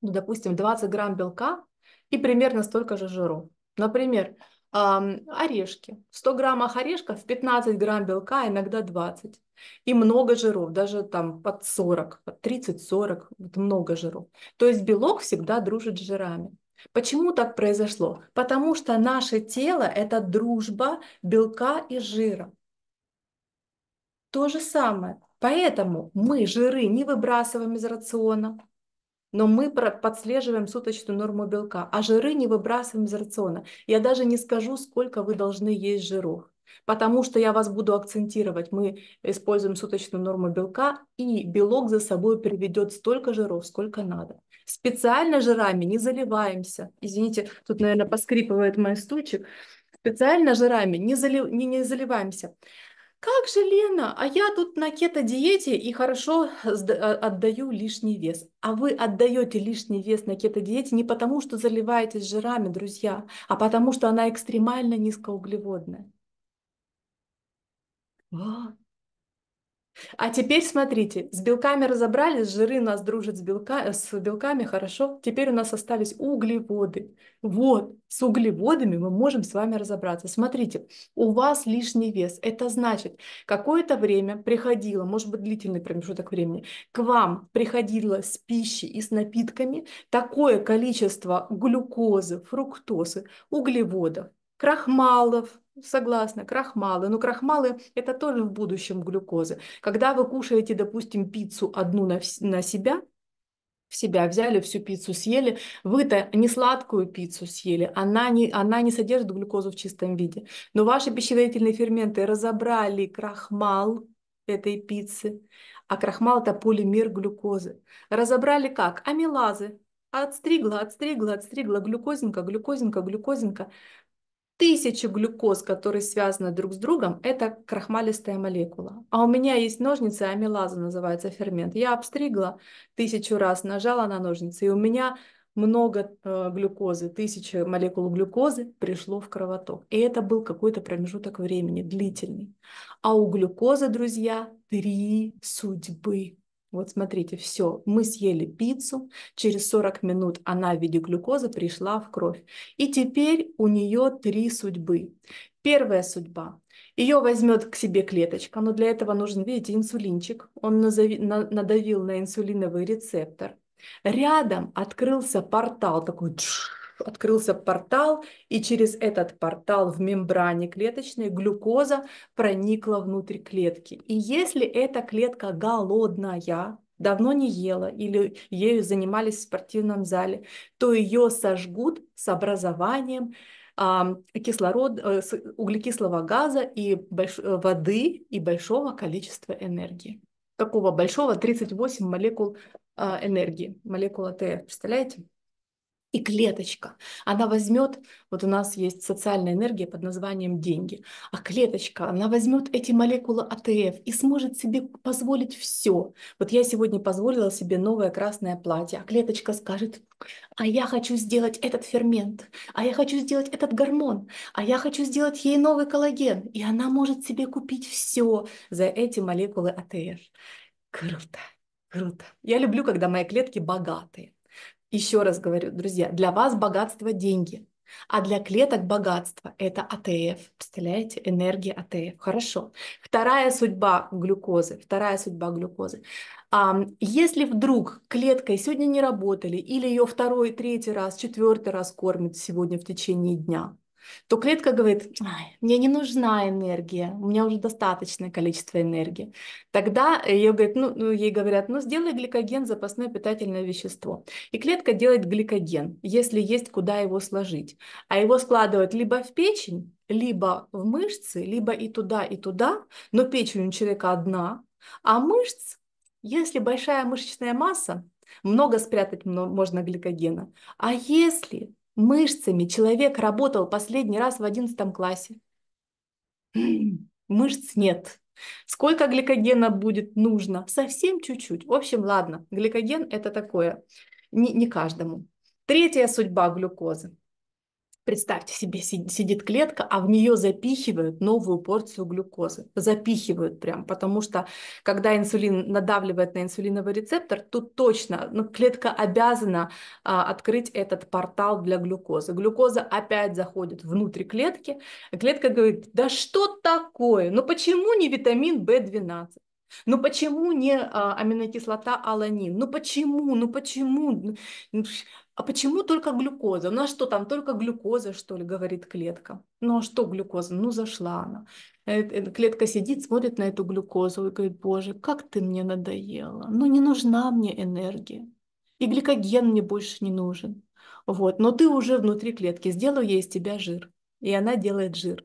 ну, допустим, 20 грамм белка и примерно столько же жиров. Например, Орешки. В 100 граммах орешков 15 грамм белка, а иногда 20. И много жиров, даже там под 40, под 30-40, много жиров. То есть белок всегда дружит с жирами. Почему так произошло? Потому что наше тело – это дружба белка и жира. То же самое. Поэтому мы жиры не выбрасываем из рациона, но мы подслеживаем суточную норму белка, а жиры не выбрасываем из рациона. Я даже не скажу, сколько вы должны есть жиров, потому что я вас буду акцентировать. Мы используем суточную норму белка, и белок за собой приведет столько жиров, сколько надо. Специально жирами не заливаемся. Извините, тут, наверное, поскрипывает мой стульчик. Специально жирами не, залив... не, не заливаемся как же, Лена, а я тут на кето-диете и хорошо а, отдаю лишний вес. А вы отдаете лишний вес на кето-диете не потому, что заливаетесь жирами, друзья, а потому, что она экстремально низкоуглеводная. Вот. А теперь смотрите, с белками разобрались, жиры нас дружат с, белка, с белками, хорошо. Теперь у нас остались углеводы. Вот, с углеводами мы можем с вами разобраться. Смотрите, у вас лишний вес. Это значит, какое-то время приходило, может быть, длительный промежуток времени, к вам приходило с пищей и с напитками такое количество глюкозы, фруктозы, углеводов, крахмалов, Согласна, крахмалы. Но ну, крахмалы – это тоже в будущем глюкозы. Когда вы кушаете, допустим, пиццу одну на, на себя, в себя взяли, всю пиццу съели, вы-то не сладкую пиццу съели, она не, она не содержит глюкозу в чистом виде. Но ваши пищеварительные ферменты разобрали крахмал этой пиццы, а крахмал – это полимер глюкозы. Разобрали как? Амилазы, отстригла, отстригла, отстригла, глюкозинка, глюкозинка, глюкозинка тысячи глюкоз, которые связаны друг с другом, это крахмалистая молекула. А у меня есть ножницы, а амилаза называется фермент. Я обстригла тысячу раз, нажала на ножницы, и у меня много э, глюкозы, тысячи молекул глюкозы пришло в кровоток. И это был какой-то промежуток времени, длительный. А у глюкозы, друзья, три судьбы. Вот смотрите, все, мы съели пиццу, через 40 минут она в виде глюкозы пришла в кровь. И теперь у нее три судьбы. Первая судьба. Ее возьмет к себе клеточка, но для этого нужен, видите, инсулинчик. Он надавил на инсулиновый рецептор. Рядом открылся портал такой открылся портал, и через этот портал в мембране клеточной глюкоза проникла внутрь клетки. И если эта клетка голодная, давно не ела или ею занимались в спортивном зале, то ее сожгут с образованием а, кислород, э, углекислого газа и больш... Э, воды и большого количества энергии. какого большого 38 молекул а, энергии, молекула тф представляете? и клеточка, она возьмет, вот у нас есть социальная энергия под названием деньги, а клеточка, она возьмет эти молекулы АТФ и сможет себе позволить все. Вот я сегодня позволила себе новое красное платье, а клеточка скажет, а я хочу сделать этот фермент, а я хочу сделать этот гормон, а я хочу сделать ей новый коллаген. И она может себе купить все за эти молекулы АТФ. Круто, круто. Я люблю, когда мои клетки богатые. Еще раз говорю, друзья, для вас богатство – деньги, а для клеток богатство – это АТФ. Представляете? Энергия АТФ. Хорошо. Вторая судьба глюкозы. Вторая судьба глюкозы. А Если вдруг клеткой сегодня не работали, или ее второй, третий раз, четвертый раз кормят сегодня в течение дня, то клетка говорит, мне не нужна энергия, у меня уже достаточное количество энергии. Тогда ее говорит, ну, ну, ей говорят, ну сделай гликоген, запасное питательное вещество. И клетка делает гликоген, если есть куда его сложить. А его складывают либо в печень, либо в мышцы, либо и туда, и туда, но печень у человека одна, а мышц, если большая мышечная масса, много спрятать можно гликогена. А если Мышцами человек работал последний раз в 11 классе. Мышц нет. Сколько гликогена будет нужно? Совсем чуть-чуть. В общем, ладно, гликоген это такое. Не, не каждому. Третья судьба глюкозы. Представьте себе, сидит клетка, а в нее запихивают новую порцию глюкозы. Запихивают прям, потому что когда инсулин надавливает на инсулиновый рецептор, тут точно ну, клетка обязана а, открыть этот портал для глюкозы. Глюкоза опять заходит внутрь клетки, клетка говорит, да что такое, ну почему не витамин В12? Ну почему не а, аминокислота аланин? Ну почему? Ну почему? Ну, ну, а почему только глюкоза? У нас что там, только глюкоза, что ли, говорит клетка. Ну а что глюкоза? Ну зашла она. Э, клетка сидит, смотрит на эту глюкозу и говорит, боже, как ты мне надоела. Ну не нужна мне энергия. И гликоген мне больше не нужен. Вот. Но ты уже внутри клетки, сделаю я из тебя жир. И она делает жир.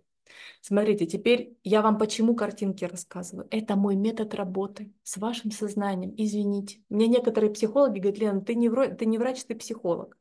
Смотрите, теперь я вам почему картинки рассказываю. Это мой метод работы с вашим сознанием. Извините. Мне некоторые психологи говорят, Лена, ты не, врач, ты не врач, ты психолог.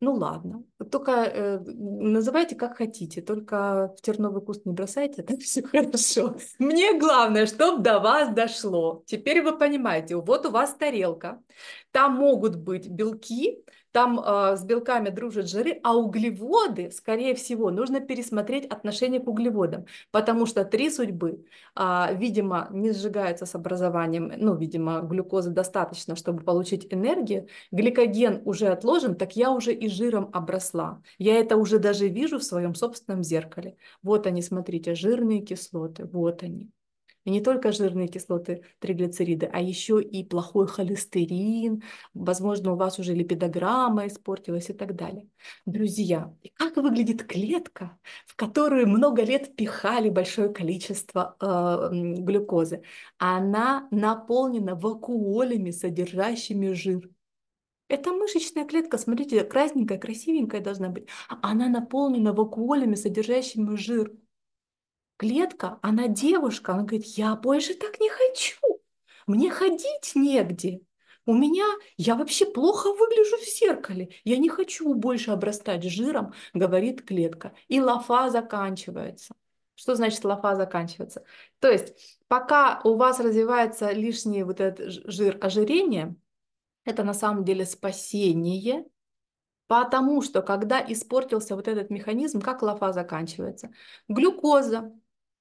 Ну ладно, только э, называйте как хотите, только в терновый куст не бросайте, так все хорошо. Мне главное, чтобы до вас дошло. Теперь вы понимаете, вот у вас тарелка, там могут быть белки, там э, с белками дружат жиры, а углеводы, скорее всего, нужно пересмотреть отношение к углеводам, потому что три судьбы, э, видимо, не сжигаются с образованием, ну, видимо, глюкозы достаточно, чтобы получить энергию, гликоген уже отложен, так я уже и жиром обросла. Я это уже даже вижу в своем собственном зеркале. Вот они, смотрите, жирные кислоты, вот они. И не только жирные кислоты, триглицериды, а еще и плохой холестерин, возможно, у вас уже липидограмма испортилась и так далее. Друзья, как выглядит клетка, в которую много лет пихали большое количество э, глюкозы? Она наполнена вакуолями, содержащими жир. Это мышечная клетка, смотрите, красненькая, красивенькая должна быть. Она наполнена вакуолями, содержащими жир клетка, она девушка, она говорит, я больше так не хочу, мне ходить негде, у меня, я вообще плохо выгляжу в зеркале, я не хочу больше обрастать жиром, говорит клетка. И лафа заканчивается. Что значит лафа заканчивается? То есть пока у вас развивается лишний вот этот жир ожирение, это на самом деле спасение, потому что когда испортился вот этот механизм, как лафа заканчивается? Глюкоза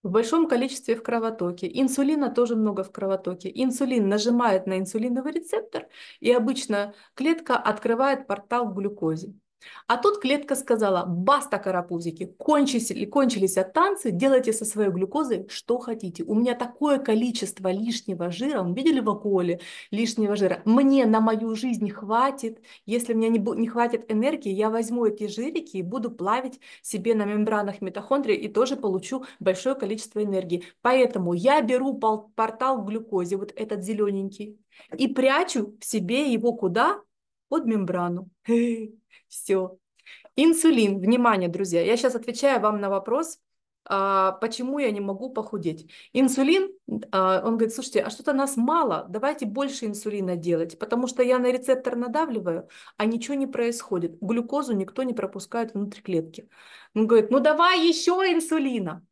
в большом количестве в кровотоке. Инсулина тоже много в кровотоке. Инсулин нажимает на инсулиновый рецептор, и обычно клетка открывает портал к глюкозе. А тут клетка сказала, баста, карапузики, кончились, кончились от танцы, делайте со своей глюкозой что хотите. У меня такое количество лишнего жира, вы видели в околе лишнего жира, мне на мою жизнь хватит, если у меня не, не хватит энергии, я возьму эти жирики и буду плавить себе на мембранах митохондрии и тоже получу большое количество энергии. Поэтому я беру пол, портал к глюкозе, вот этот зелененький, и прячу в себе его куда? Под мембрану. Все. Инсулин. Внимание, друзья. Я сейчас отвечаю вам на вопрос, а, почему я не могу похудеть. Инсулин, а, он говорит, слушайте, а что-то нас мало, давайте больше инсулина делать, потому что я на рецептор надавливаю, а ничего не происходит. Глюкозу никто не пропускает внутрь клетки. Он говорит, ну давай еще инсулина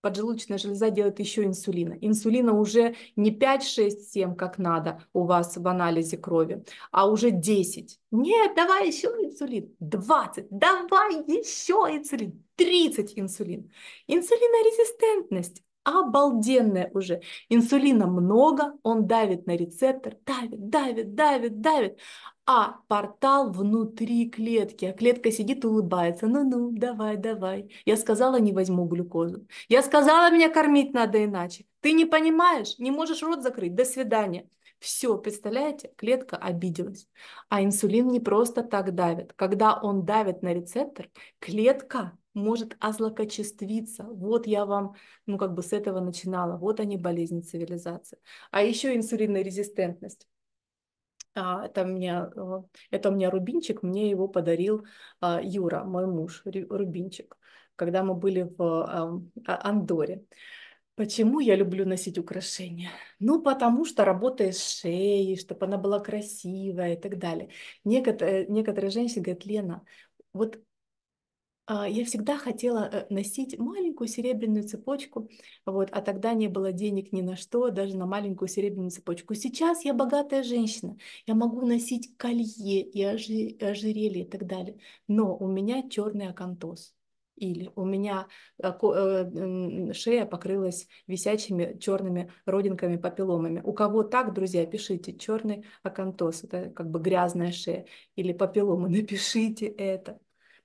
поджелудочная железа делает еще инсулина. Инсулина уже не 5, 6, 7, как надо у вас в анализе крови, а уже 10. Нет, давай еще инсулин. 20. Давай еще инсулин. 30 инсулин. Инсулинорезистентность обалденная уже. Инсулина много, он давит на рецептор, давит, давит, давит, давит. А. Портал внутри клетки. А клетка сидит улыбается. Ну-ну, давай, давай. Я сказала, не возьму глюкозу. Я сказала, меня кормить надо иначе. Ты не понимаешь, не можешь рот закрыть. До свидания. Все, представляете, клетка обиделась. А инсулин не просто так давит. Когда он давит на рецептор, клетка может озлокочествиться. Вот я вам, ну как бы с этого начинала. Вот они болезни цивилизации. А еще инсулинная резистентность. А, это мне, э, это у меня рубинчик, мне его подарил а, Юра, мой муж, рубинчик, когда мы были в а, Андоре. Почему я люблю носить украшения? Ну, потому что работаешь с шеей, чтобы она была красивая и так далее. Некотор, э, некоторые женщины говорят, Лена, вот а, я всегда хотела э, носить маленькую серебряную цепочку, вот, а тогда не было денег ни на что, даже на маленькую серебряную цепочку. Сейчас я богатая женщина, я могу носить колье и ожерелье и так далее, но у меня черный акантоз или у меня э, э, шея покрылась висячими черными родинками папилломами. У кого так, друзья, пишите черный акантоз, это как бы грязная шея, или папилломы, напишите это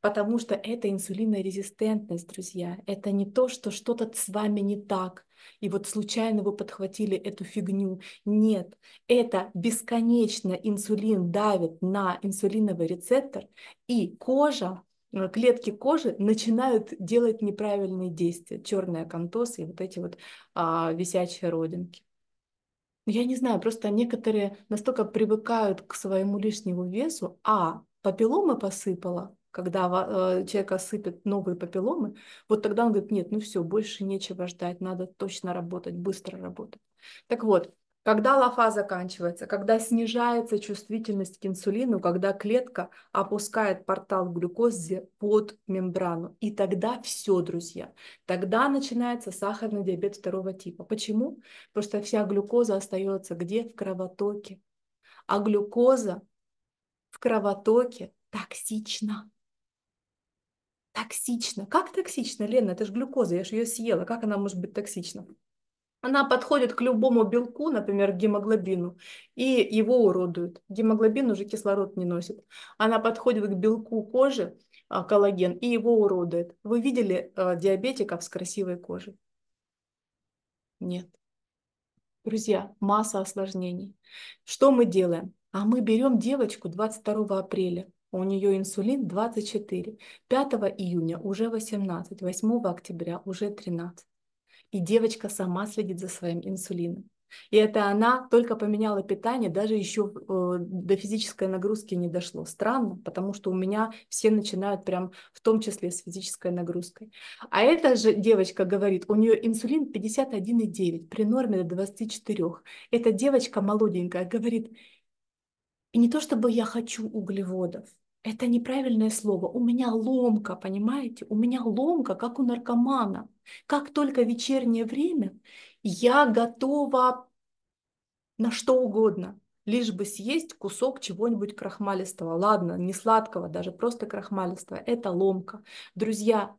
потому что это инсулинорезистентность, друзья. Это не то, что что-то с вами не так, и вот случайно вы подхватили эту фигню. Нет, это бесконечно инсулин давит на инсулиновый рецептор, и кожа, э, клетки кожи начинают делать неправильные действия. Черные акантоз и вот эти вот а, висячие родинки. Я не знаю, просто некоторые настолько привыкают к своему лишнему весу, а папилломы посыпала, когда э, человека сыпят новые папилломы, вот тогда он говорит, нет, ну все, больше нечего ждать, надо точно работать, быстро работать. Так вот, когда лафа заканчивается, когда снижается чувствительность к инсулину, когда клетка опускает портал глюкозы под мембрану. И тогда все, друзья. Тогда начинается сахарный диабет второго типа. Почему? Потому что вся глюкоза остается где? В кровотоке. А глюкоза в кровотоке токсично. Токсично. Как токсично, Лена? Это же глюкоза, я же ее съела. Как она может быть токсична? Она подходит к любому белку, например, к гемоглобину, и его уродует. Гемоглобин уже кислород не носит. Она подходит к белку кожи, а, коллаген, и его уродует. Вы видели а, диабетиков с красивой кожей? Нет. Друзья, масса осложнений. Что мы делаем? А мы берем девочку 22 апреля у нее инсулин 24, 5 июня уже 18, 8 октября уже 13. И девочка сама следит за своим инсулином. И это она только поменяла питание, даже еще э, до физической нагрузки не дошло. Странно, потому что у меня все начинают прям в том числе с физической нагрузкой. А эта же девочка говорит, у нее инсулин 51,9 при норме до 24. Эта девочка молоденькая говорит, и не то чтобы я хочу углеводов, это неправильное слово. У меня ломка, понимаете? У меня ломка, как у наркомана. Как только вечернее время, я готова на что угодно, лишь бы съесть кусок чего-нибудь крахмалистого. Ладно, не сладкого, даже просто крахмалистого. Это ломка. Друзья,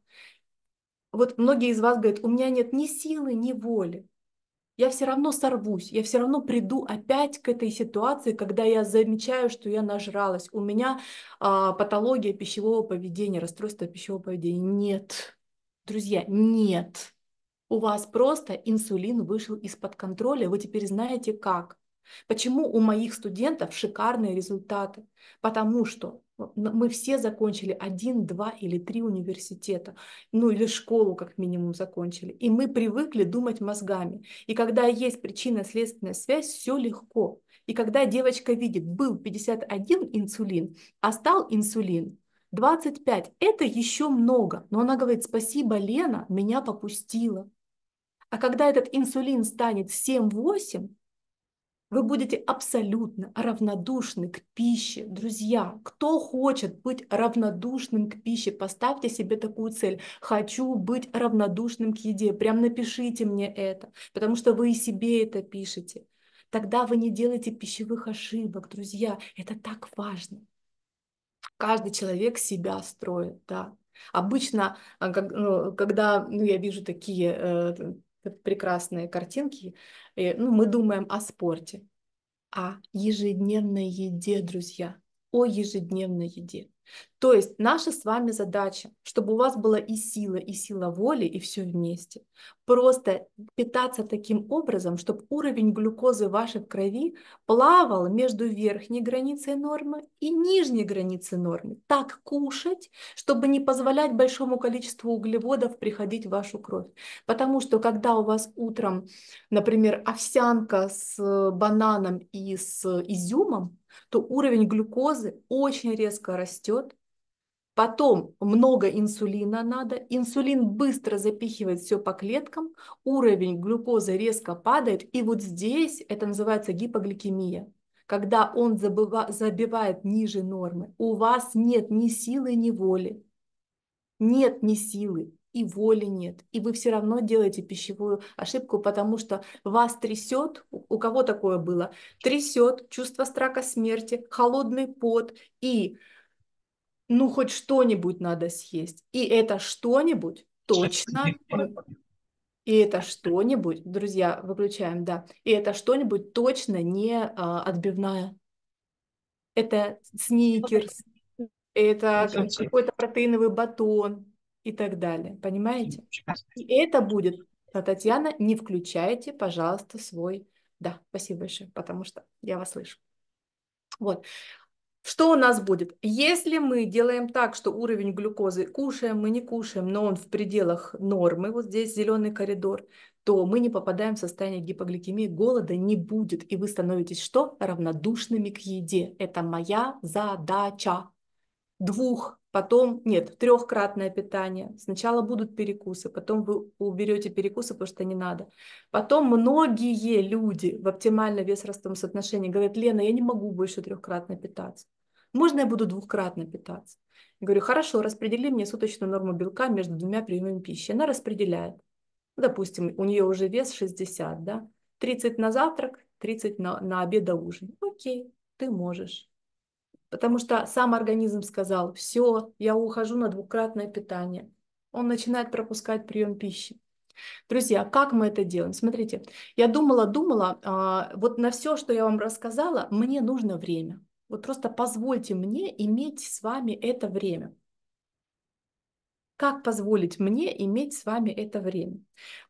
вот многие из вас говорят, у меня нет ни силы, ни воли я все равно сорвусь, я все равно приду опять к этой ситуации, когда я замечаю, что я нажралась, у меня а, патология пищевого поведения, расстройство пищевого поведения. Нет, друзья, нет. У вас просто инсулин вышел из-под контроля, вы теперь знаете как. Почему у моих студентов шикарные результаты? Потому что мы все закончили один, два или три университета, ну или школу как минимум закончили. И мы привыкли думать мозгами. И когда есть причинно-следственная связь, все легко. И когда девочка видит, был 51 инсулин, а стал инсулин 25, это еще много. Но она говорит, спасибо, Лена, меня попустила. А когда этот инсулин станет 7-8, вы будете абсолютно равнодушны к пище. Друзья, кто хочет быть равнодушным к пище, поставьте себе такую цель. Хочу быть равнодушным к еде. Прям напишите мне это, потому что вы и себе это пишете. Тогда вы не делаете пищевых ошибок, друзья. Это так важно. Каждый человек себя строит, да. Обычно, а, ну, когда ну, я вижу такие э, прекрасные картинки. И, ну, мы думаем о спорте, о ежедневной еде, друзья, о ежедневной еде. То есть наша с вами задача, чтобы у вас была и сила, и сила воли, и все вместе. Просто питаться таким образом, чтобы уровень глюкозы вашей крови плавал между верхней границей нормы и нижней границей нормы. Так кушать, чтобы не позволять большому количеству углеводов приходить в вашу кровь. Потому что когда у вас утром, например, овсянка с э, бананом и с изюмом, то уровень глюкозы очень резко растет, Потом много инсулина надо. Инсулин быстро запихивает все по клеткам, уровень глюкозы резко падает. И вот здесь это называется гипогликемия, когда он забыва, забивает ниже нормы. У вас нет ни силы, ни воли. Нет ни силы, и воли нет, и вы все равно делаете пищевую ошибку, потому что вас трясет, у кого такое было, трясет чувство страха смерти, холодный пот и ну хоть что-нибудь надо съесть. И это что-нибудь точно и это что-нибудь, друзья, выключаем, да, и это что-нибудь точно не а, отбивная. Это ну, сникерс, это ну, какой-то протеиновый батон, и так далее. Понимаете? И это будет. А Татьяна, не включайте, пожалуйста, свой... Да, спасибо большое, потому что я вас слышу. Вот. Что у нас будет? Если мы делаем так, что уровень глюкозы кушаем, мы не кушаем, но он в пределах нормы, вот здесь зеленый коридор, то мы не попадаем в состояние гипогликемии, голода не будет, и вы становитесь что? Равнодушными к еде. Это моя задача. Двух потом нет, трехкратное питание. Сначала будут перекусы, потом вы уберете перекусы, потому что не надо. Потом многие люди в оптимально вес соотношении говорят, Лена, я не могу больше трехкратно питаться. Можно я буду двухкратно питаться? Я говорю, хорошо, распредели мне суточную норму белка между двумя приемами пищи. Она распределяет. Ну, допустим, у нее уже вес 60, да? 30 на завтрак, 30 на, на обед, ужин. Окей, ты можешь потому что сам организм сказал, все, я ухожу на двукратное питание. Он начинает пропускать прием пищи. Друзья, как мы это делаем? Смотрите, я думала, думала, а, вот на все, что я вам рассказала, мне нужно время. Вот просто позвольте мне иметь с вами это время. Как позволить мне иметь с вами это время?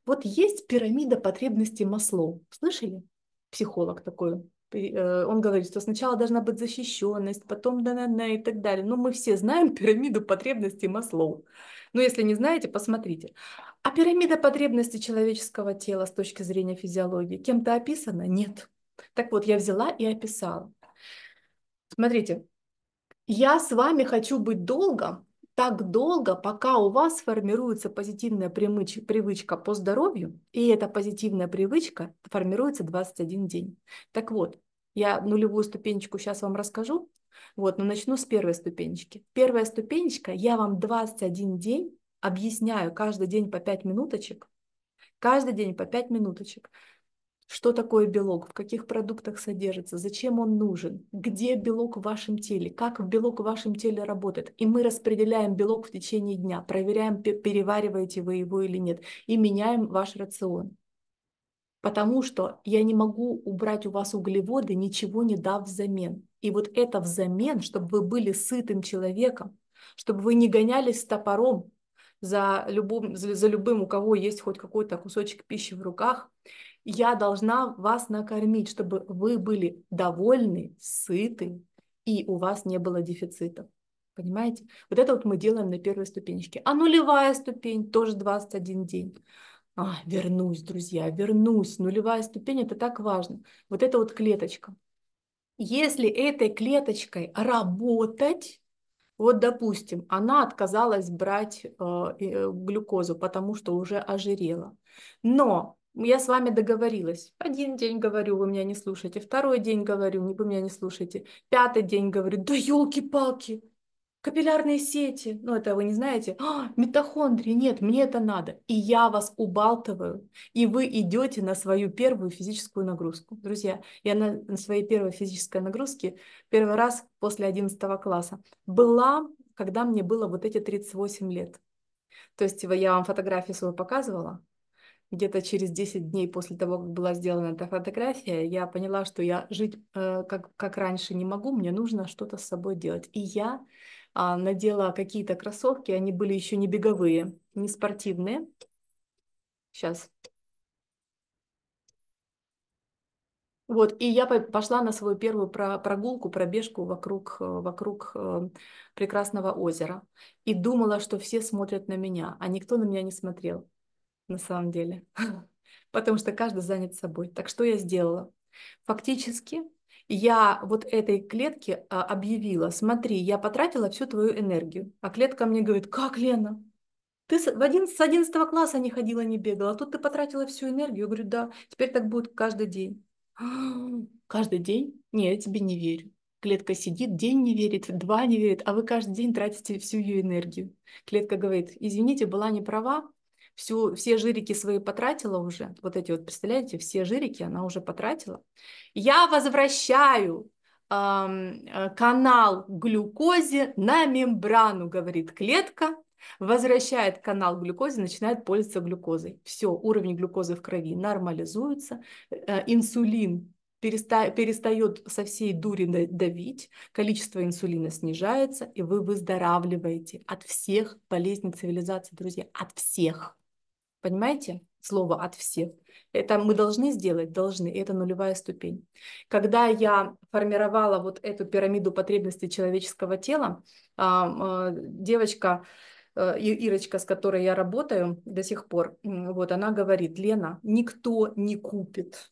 Вот есть пирамида потребностей Масло. Слышали? Психолог такой Э, он говорит, что сначала должна быть защищенность, потом да да, да, и так далее. Но ну, мы все знаем пирамиду потребностей Маслоу. Но ну, если не знаете, посмотрите. А пирамида потребностей человеческого тела с точки зрения физиологии кем-то описана? Нет. Так вот, я взяла и описала. Смотрите, я с вами хочу быть долго, так долго, пока у вас формируется позитивная привычка по здоровью, и эта позитивная привычка формируется 21 день. Так вот, я нулевую ступенечку сейчас вам расскажу, вот, но начну с первой ступенечки. Первая ступенечка, я вам 21 день объясняю каждый день по 5 минуточек, каждый день по 5 минуточек, что такое белок, в каких продуктах содержится, зачем он нужен, где белок в вашем теле, как белок в вашем теле работает. И мы распределяем белок в течение дня, проверяем, перевариваете вы его или нет, и меняем ваш рацион потому что я не могу убрать у вас углеводы, ничего не дав взамен. И вот это взамен, чтобы вы были сытым человеком, чтобы вы не гонялись топором за любым, за, за любым, у кого есть хоть какой-то кусочек пищи в руках, я должна вас накормить, чтобы вы были довольны, сыты, и у вас не было дефицитов. Понимаете? Вот это вот мы делаем на первой ступенечке. А нулевая ступень тоже 21 день. А, вернусь, друзья, вернусь. Нулевая ступень – это так важно. Вот это вот клеточка. Если этой клеточкой работать, вот, допустим, она отказалась брать э, э, глюкозу, потому что уже ожирела. Но я с вами договорилась. Один день говорю, вы меня не слушаете. Второй день говорю, вы меня не слушаете. Пятый день говорю, да елки-палки, капиллярные сети, ну это вы не знаете, а, митохондрии, нет, мне это надо. И я вас убалтываю, и вы идете на свою первую физическую нагрузку. Друзья, я на, на своей первой физической нагрузке первый раз после 11 класса была, когда мне было вот эти 38 лет. То есть типа, я вам фотографию свою показывала, где-то через 10 дней после того, как была сделана эта фотография, я поняла, что я жить э, как, как раньше не могу, мне нужно что-то с собой делать. И я а, надела какие-то кроссовки, они были еще не беговые, не спортивные. Сейчас. Вот, и я пошла на свою первую прогулку, пробежку вокруг, э, вокруг э, прекрасного озера. И думала, что все смотрят на меня, а никто на меня не смотрел, на самом деле. Потому что каждый занят собой. Так что я сделала? Фактически я вот этой клетке а, объявила, смотри, я потратила всю твою энергию. А клетка мне говорит, как, Лена, ты с 11, с 11 класса не ходила, не бегала, а тут ты потратила всю энергию. Я говорю, да, теперь так будет каждый день. Каждый день? Нет, я тебе не верю. Клетка сидит, день не верит, два не верит, а вы каждый день тратите всю ее энергию. Клетка говорит, извините, была не права, всю, все жирики свои потратила уже. Вот эти вот, представляете, все жирики она уже потратила. Я возвращаю э, канал глюкозе на мембрану, говорит клетка, возвращает канал глюкозе, начинает пользоваться глюкозой. Все, уровень глюкозы в крови нормализуется, э, инсулин перестает со всей дури давить, количество инсулина снижается, и вы выздоравливаете от всех болезней цивилизации, друзья, от всех. Понимаете? Слово от всех. Это мы должны сделать, должны. Это нулевая ступень. Когда я формировала вот эту пирамиду потребностей человеческого тела, а, девочка э, Ирочка, с которой я работаю до сих пор, вот она говорит, Лена, никто не купит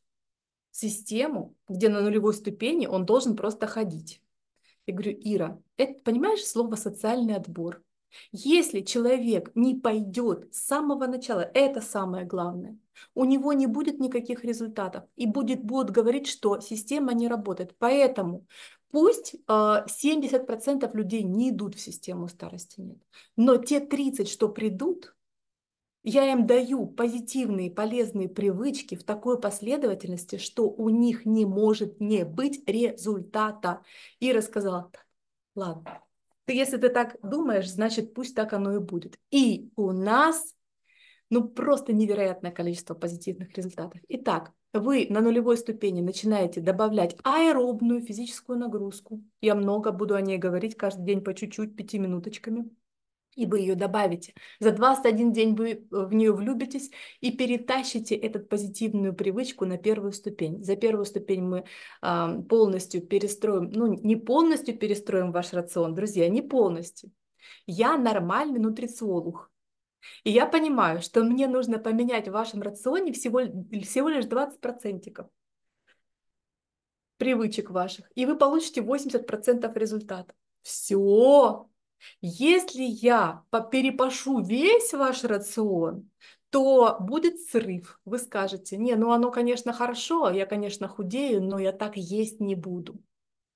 систему, где на нулевой ступени он должен просто ходить. Я говорю, Ира, это, понимаешь, слово социальный отбор. Если человек не пойдет с самого начала, это самое главное, у него не будет никаких результатов и будет, будут говорить, что система не работает. Поэтому пусть 70% а, людей не идут в систему старости нет, но те 30, что придут, я им даю позитивные, полезные привычки в такой последовательности, что у них не может не быть результата. И рассказала, ладно, ты, если ты так думаешь, значит, пусть так оно и будет. И у нас ну просто невероятное количество позитивных результатов. Итак, вы на нулевой ступени начинаете добавлять аэробную физическую нагрузку. Я много буду о ней говорить каждый день по чуть-чуть, пяти минуточками и вы ее добавите. За 21 день вы э, в нее влюбитесь и перетащите эту позитивную привычку на первую ступень. За первую ступень мы э, полностью перестроим, ну не полностью перестроим ваш рацион, друзья, не полностью. Я нормальный нутрициолог. И я понимаю, что мне нужно поменять в вашем рационе всего, всего лишь 20% привычек ваших, и вы получите 80% результата. Все, если я перепашу весь ваш рацион, то будет срыв. Вы скажете, не, ну оно, конечно, хорошо, я, конечно, худею, но я так есть не буду.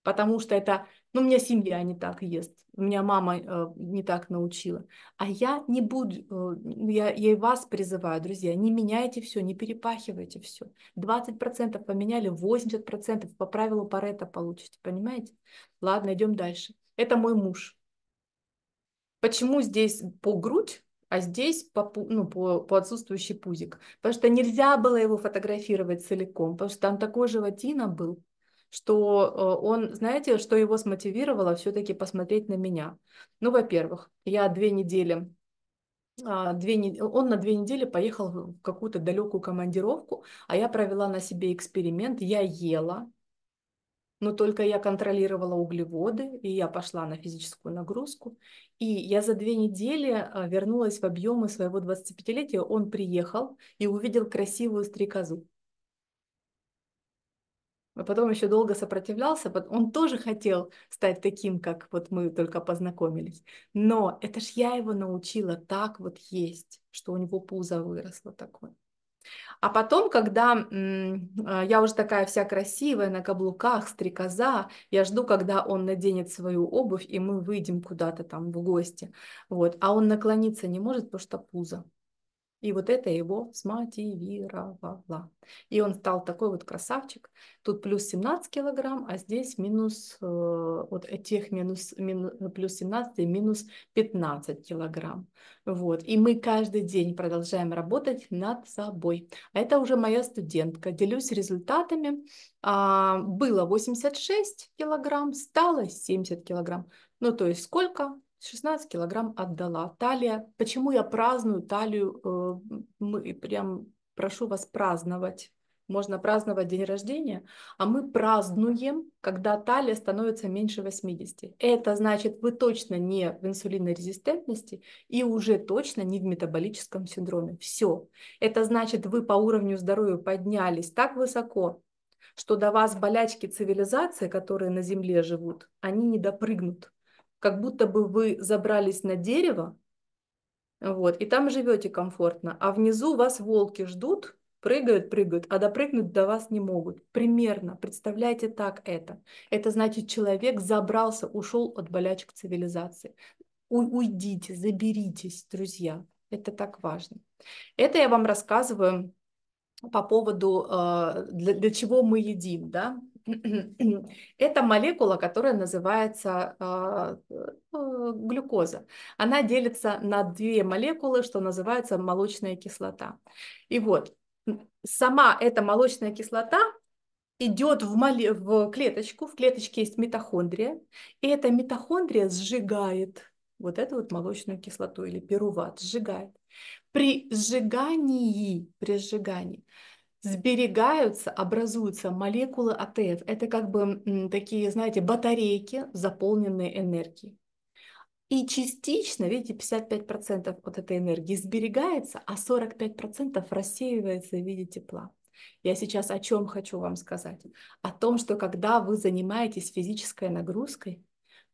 Потому что это, ну, у меня семья не так ест, у меня мама э, не так научила. А я не буду, э, ну, я, я и вас призываю, друзья, не меняйте все, не перепахивайте все. 20% поменяли, 80% по правилу Парета получите, понимаете? Ладно, идем дальше. Это мой муж Почему здесь по грудь, а здесь по, ну, по, по отсутствующий пузик? Потому что нельзя было его фотографировать целиком, потому что там такой животина был, что э, он, знаете, что его смотивировало все-таки посмотреть на меня. Ну, во-первых, я две недели а, две, не- он на две недели поехал в какую-то далекую командировку, а я провела на себе эксперимент, я ела, но только я контролировала углеводы, и я пошла на физическую нагрузку. И я за две недели а, вернулась в объемы своего 25-летия. Он приехал и увидел красивую стрекозу. А потом еще долго сопротивлялся. Он тоже хотел стать таким, как вот мы только познакомились. Но это ж я его научила так вот есть, что у него пузо выросло такое. А потом, когда а, я уже такая вся красивая, на каблуках, стрекоза, я жду, когда он наденет свою обувь, и мы выйдем куда-то там в гости. Вот. А он наклониться не может, потому что пузо. И вот это его смотивировало. И он стал такой вот красавчик. Тут плюс 17 килограмм, а здесь минус, э, вот этих минус, минус э, плюс 17 и минус 15 килограмм. Вот. И мы каждый день продолжаем работать над собой. А это уже моя студентка. Делюсь результатами. А, было 86 килограмм, стало 70 килограмм. Ну, то есть сколько? 16 килограмм отдала. Талия. Почему я праздную талию? Э, мы прям прошу вас праздновать. Можно праздновать день рождения, а мы празднуем, когда талия становится меньше 80. Это значит, вы точно не в инсулинной резистентности и уже точно не в метаболическом синдроме. Все. Это значит, вы по уровню здоровья поднялись так высоко, что до вас болячки цивилизации, которые на Земле живут, они не допрыгнут как будто бы вы забрались на дерево, вот, и там живете комфортно, а внизу вас волки ждут, прыгают, прыгают, а допрыгнуть до вас не могут. Примерно, представляете так это. Это значит, человек забрался, ушел от болячек цивилизации. У- уйдите, заберитесь, друзья. Это так важно. Это я вам рассказываю по поводу, э, для, для чего мы едим, да, Это молекула, которая называется а, э, глюкоза. Она делится на две молекулы, что называется молочная кислота. И вот сама эта молочная кислота идет в, моле... в клеточку, в клеточке есть митохондрия, и эта митохондрия сжигает вот эту вот молочную кислоту или пируват, сжигает. При сжигании, при сжигании сберегаются, образуются молекулы АТФ. Это как бы такие, знаете, батарейки, заполненные энергией. И частично, видите, 55% от этой энергии сберегается, а 45% рассеивается в виде тепла. Я сейчас о чем хочу вам сказать? О том, что когда вы занимаетесь физической нагрузкой,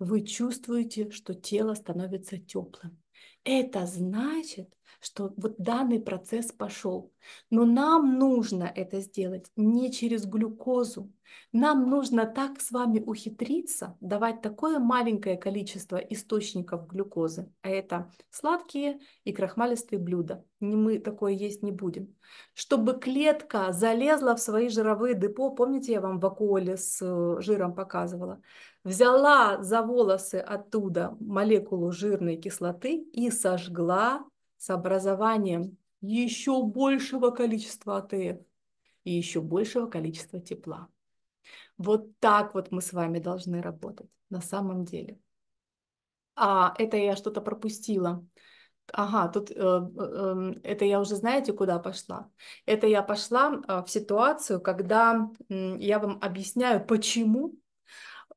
вы чувствуете, что тело становится теплым. Это значит, что вот данный процесс пошел. Но нам нужно это сделать не через глюкозу. Нам нужно так с вами ухитриться, давать такое маленькое количество источников глюкозы, а это сладкие и крахмалистые блюда. не Мы такое есть не будем. Чтобы клетка залезла в свои жировые депо, помните, я вам в с э, жиром показывала, взяла за волосы оттуда молекулу жирной кислоты и сожгла с образованием еще большего количества АТФ и еще большего количества тепла. Вот так вот мы с вами должны работать на самом деле. А это я что-то пропустила. Ага, тут э, э, это я уже знаете, куда пошла? Это я пошла э, в ситуацию, когда э, я вам объясняю, почему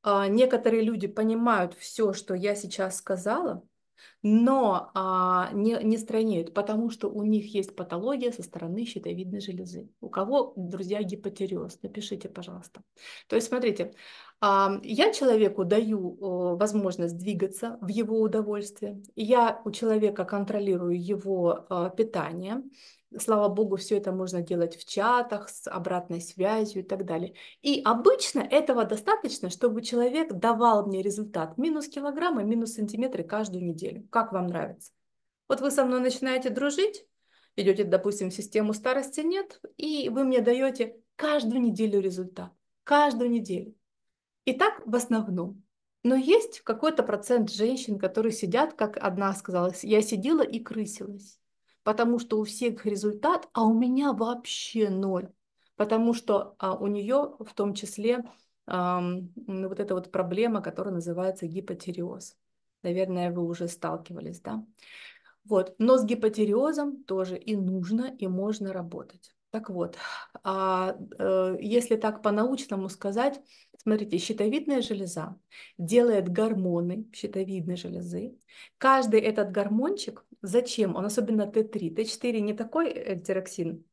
э, некоторые люди понимают все, что я сейчас сказала, но а, не, не странеют, потому что у них есть патология со стороны щитовидной железы. У кого, друзья, гипотереоз? Напишите, пожалуйста. То есть, смотрите, а, я человеку даю а, возможность двигаться в его удовольствие, я у человека контролирую его а, питание, Слава богу, все это можно делать в чатах с обратной связью и так далее. И обычно этого достаточно, чтобы человек давал мне результат минус килограммы, минус сантиметры каждую неделю. Как вам нравится? Вот вы со мной начинаете дружить, идете, допустим, в систему старости нет, и вы мне даете каждую неделю результат, каждую неделю. И так в основном. Но есть какой-то процент женщин, которые сидят, как одна сказала, я сидела и крысилась потому что у всех результат, а у меня вообще ноль, потому что а, у нее в том числе а, вот эта вот проблема, которая называется гипотереоз. Наверное, вы уже сталкивались, да? Вот. Но с гипотереозом тоже и нужно, и можно работать. Так вот, а, э, если так по-научному сказать, смотрите, щитовидная железа делает гормоны щитовидной железы. Каждый этот гормончик, зачем? Он особенно Т3. Т4 не такой э, тироксин,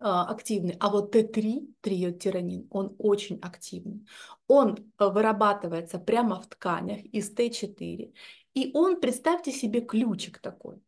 а, активный, а вот Т3, триотиранин, он очень активный. Он э, вырабатывается прямо в тканях из Т4, и он, представьте себе, ключик такой.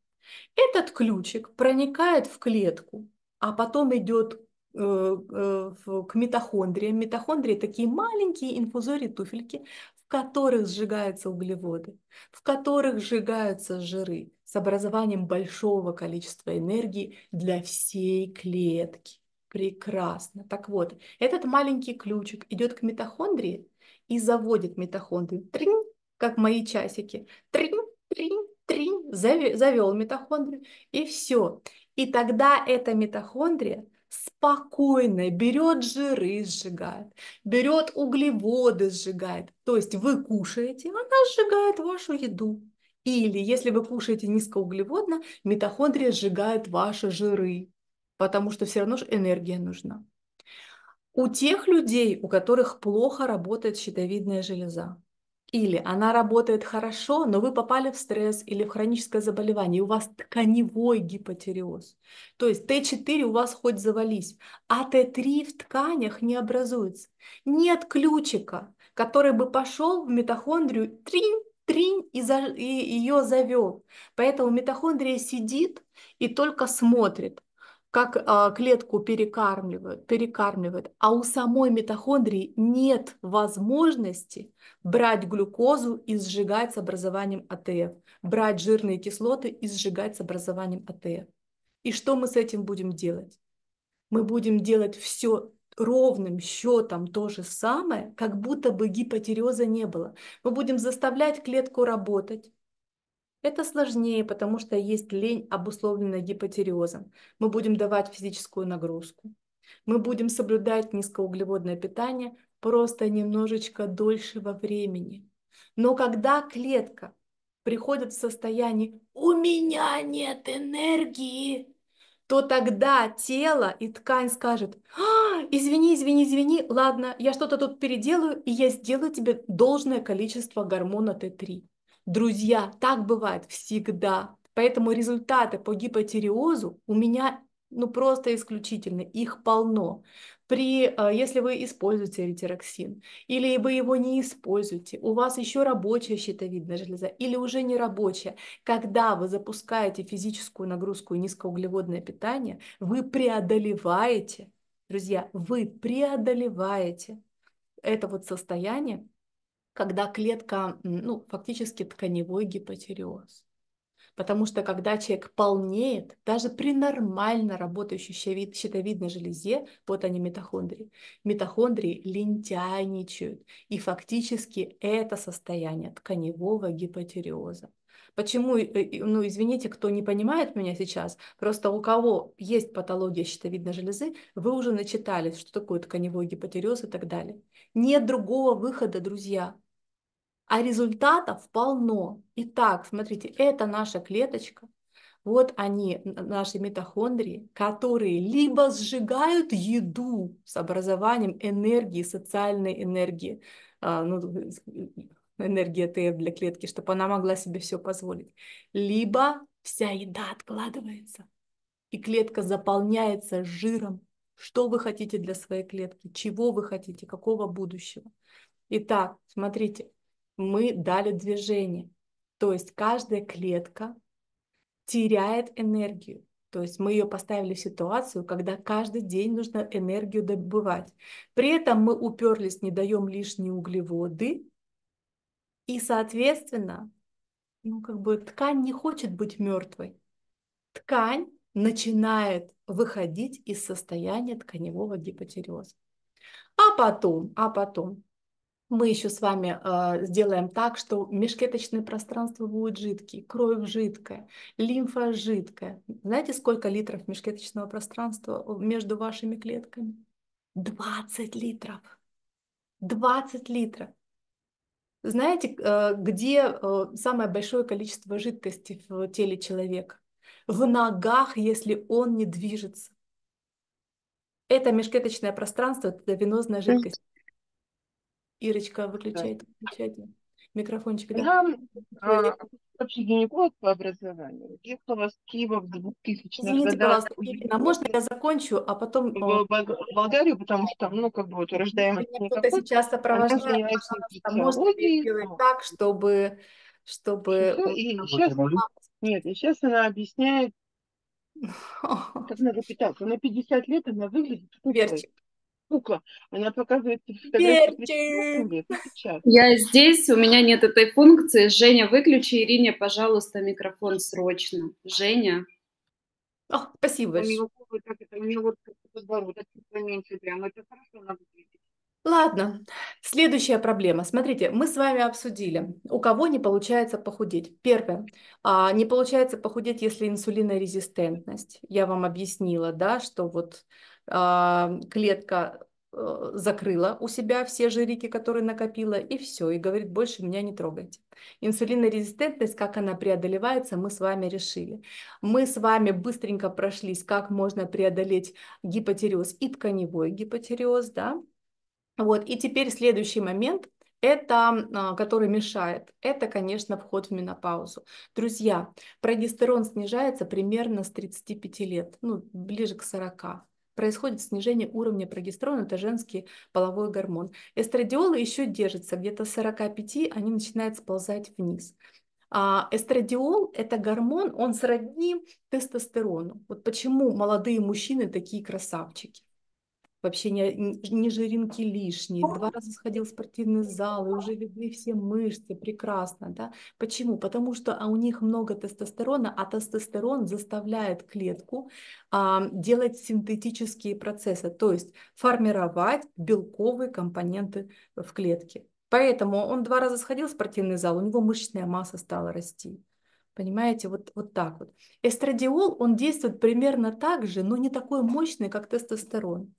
Этот ключик проникает в клетку, а потом идет э, э, к митохондриям. Митохондрии такие маленькие инфузории туфельки, в которых сжигаются углеводы, в которых сжигаются жиры с образованием большого количества энергии для всей клетки. Прекрасно. Так вот, этот маленький ключик идет к митохондрии и заводит митохондрию. Трин, как мои часики. Трин, трин, трин. Завел митохондрию. И все. И тогда эта митохондрия спокойно берет жиры, сжигает, берет углеводы, сжигает. То есть вы кушаете, она сжигает вашу еду. Или если вы кушаете низкоуглеводно, митохондрия сжигает ваши жиры, потому что все равно же энергия нужна. У тех людей, у которых плохо работает щитовидная железа, или она работает хорошо, но вы попали в стресс или в хроническое заболевание, и у вас тканевой гипотиреоз. То есть Т4 у вас хоть завались, а Т3 в тканях не образуется. Нет ключика, который бы пошел в митохондрию, тринь, тринь и, за, и ее завел. Поэтому митохондрия сидит и только смотрит как а, клетку перекармливают, перекармливают, а у самой митохондрии нет возможности брать глюкозу и сжигать с образованием АТФ, брать жирные кислоты и сжигать с образованием АТФ. И что мы с этим будем делать? Мы будем делать все ровным счетом то же самое, как будто бы гипотереза не было. Мы будем заставлять клетку работать, это сложнее, потому что есть лень, обусловленная гипотереозом. Мы будем давать физическую нагрузку. Мы будем соблюдать низкоуглеводное питание просто немножечко дольше во времени. Но когда клетка приходит в состояние «у меня нет энергии», то тогда тело и ткань скажет, а, извини, извини, извини, ладно, я что-то тут переделаю, и я сделаю тебе должное количество гормона Т3. Друзья, так бывает всегда. Поэтому результаты по гипотереозу у меня ну просто исключительно, их полно. При, э, если вы используете ритероксин, или вы его не используете, у вас еще рабочая щитовидная железа, или уже не рабочая, когда вы запускаете физическую нагрузку и низкоуглеводное питание, вы преодолеваете, друзья, вы преодолеваете это вот состояние когда клетка, ну, фактически тканевой гипотереоз. Потому что когда человек полнеет, даже при нормально работающей щитовидной железе, вот они митохондрии, митохондрии лентяйничают. И фактически это состояние тканевого гипотереоза. Почему, э, ну извините, кто не понимает меня сейчас, просто у кого есть патология щитовидной железы, вы уже начитались, что такое тканевой гипотерез и так далее. Нет другого выхода, друзья. А результатов полно. Итак, смотрите, это наша клеточка, вот они, наши митохондрии, которые либо сжигают еду с образованием энергии, социальной энергии, а, ну, энергия ТФ для клетки, чтобы она могла себе все позволить. Либо вся еда откладывается, и клетка заполняется жиром. Что вы хотите для своей клетки? Чего вы хотите? Какого будущего? Итак, смотрите, мы дали движение. То есть каждая клетка теряет энергию. То есть мы ее поставили в ситуацию, когда каждый день нужно энергию добывать. При этом мы уперлись, не даем лишние углеводы, и, соответственно, ну, как бы ткань не хочет быть мертвой. Ткань начинает выходить из состояния тканевого гипотереза. А потом, а потом мы еще с вами э, сделаем так, что межклеточное пространство будет жидкие, кровь жидкая, лимфа жидкая. Знаете, сколько литров межклеточного пространства э, между вашими клетками? 20 литров. 20 литров. Знаете, э, где э, самое большое количество жидкости в теле человека? В ногах, если он не движется. Это межклеточное пространство, это венозная жидкость. Ирочка, выключайте, выключайте микрофончик. Да? Я а, вообще гинеколог по образованию. Ехала с Киева в 2000 Извините, пожалуйста, Ирина, а можно я закончу, а потом... В а, Болгарию, потому что там, ну, как бы вот ну, рождаемость... Кто-то сейчас сопровождает, можно сделать так, чтобы... чтобы... И сейчас... Нет, и сейчас она объясняет, как надо питаться. На 50 лет она выглядит... Верчик кукла. Она показывает Я здесь, у меня нет этой функции. Женя, выключи Ирине, пожалуйста, микрофон срочно. Женя. О, спасибо большое. У меня вот подбородок поменьше прямо. Это хорошо надо Ладно, следующая проблема. Смотрите, мы с вами обсудили, у кого не получается похудеть. Первое, а, не получается похудеть, если инсулинорезистентность. Я вам объяснила, да, что вот а, клетка э, закрыла у себя все жирики, которые накопила, и все, и говорит, больше меня не трогайте. Инсулинорезистентность, как она преодолевается, мы с вами решили. Мы с вами быстренько прошлись, как можно преодолеть гипотереоз и тканевой гипотереоз, да. Вот, и теперь следующий момент, это, а, который мешает, это, конечно, вход в менопаузу. Друзья, прогестерон снижается примерно с 35 лет, ну, ближе к 40 происходит снижение уровня прогестерона, это женский половой гормон. Эстрадиолы еще держатся, где-то 45 они начинают сползать вниз. А эстрадиол – это гормон, он сродни тестостерону. Вот почему молодые мужчины такие красавчики вообще не не жиринки лишние, два раза сходил в спортивный зал, и уже видны все мышцы, прекрасно, да? Почему? Потому что а у них много тестостерона, а тестостерон заставляет клетку а, делать синтетические процессы, то есть формировать белковые компоненты в клетке. Поэтому он два раза сходил в спортивный зал, у него мышечная масса стала расти. Понимаете, вот, вот так вот. Эстрадиол, он действует примерно так же, но не такой мощный, как тестостерон.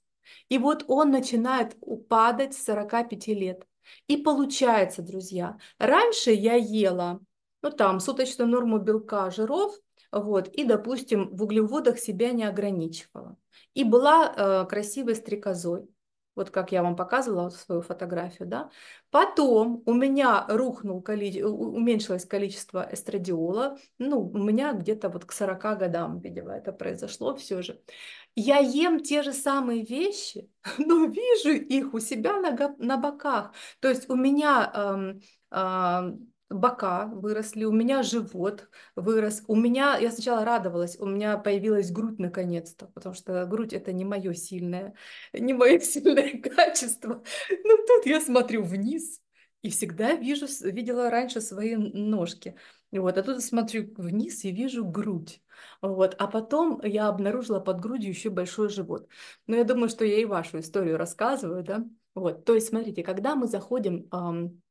И вот он начинает упадать с 45 лет. И получается, друзья, раньше я ела, ну там, суточную норму белка, жиров, вот, и, допустим, в углеводах себя не ограничивала. И была э, красивой стрекозой. Вот как я вам показывала свою фотографию, да. Потом у меня рухнул, коли... уменьшилось количество эстрадиола. Ну, у меня где-то вот к 40 годам, видимо, это произошло все же. Я ем те же самые вещи, но вижу их у себя на, на боках. То есть у меня эм, эм, бока выросли, у меня живот вырос, у меня, я сначала радовалась, у меня появилась грудь наконец-то, потому что грудь это не мое сильное, не мое сильное качество. Но ну, тут я смотрю вниз и всегда вижу, видела раньше свои ножки. Вот, а тут смотрю вниз и вижу грудь. Вот, а потом я обнаружила под грудью еще большой живот. Но ну, я думаю, что я и вашу историю рассказываю, да? Вот, то есть, смотрите, когда мы заходим эм,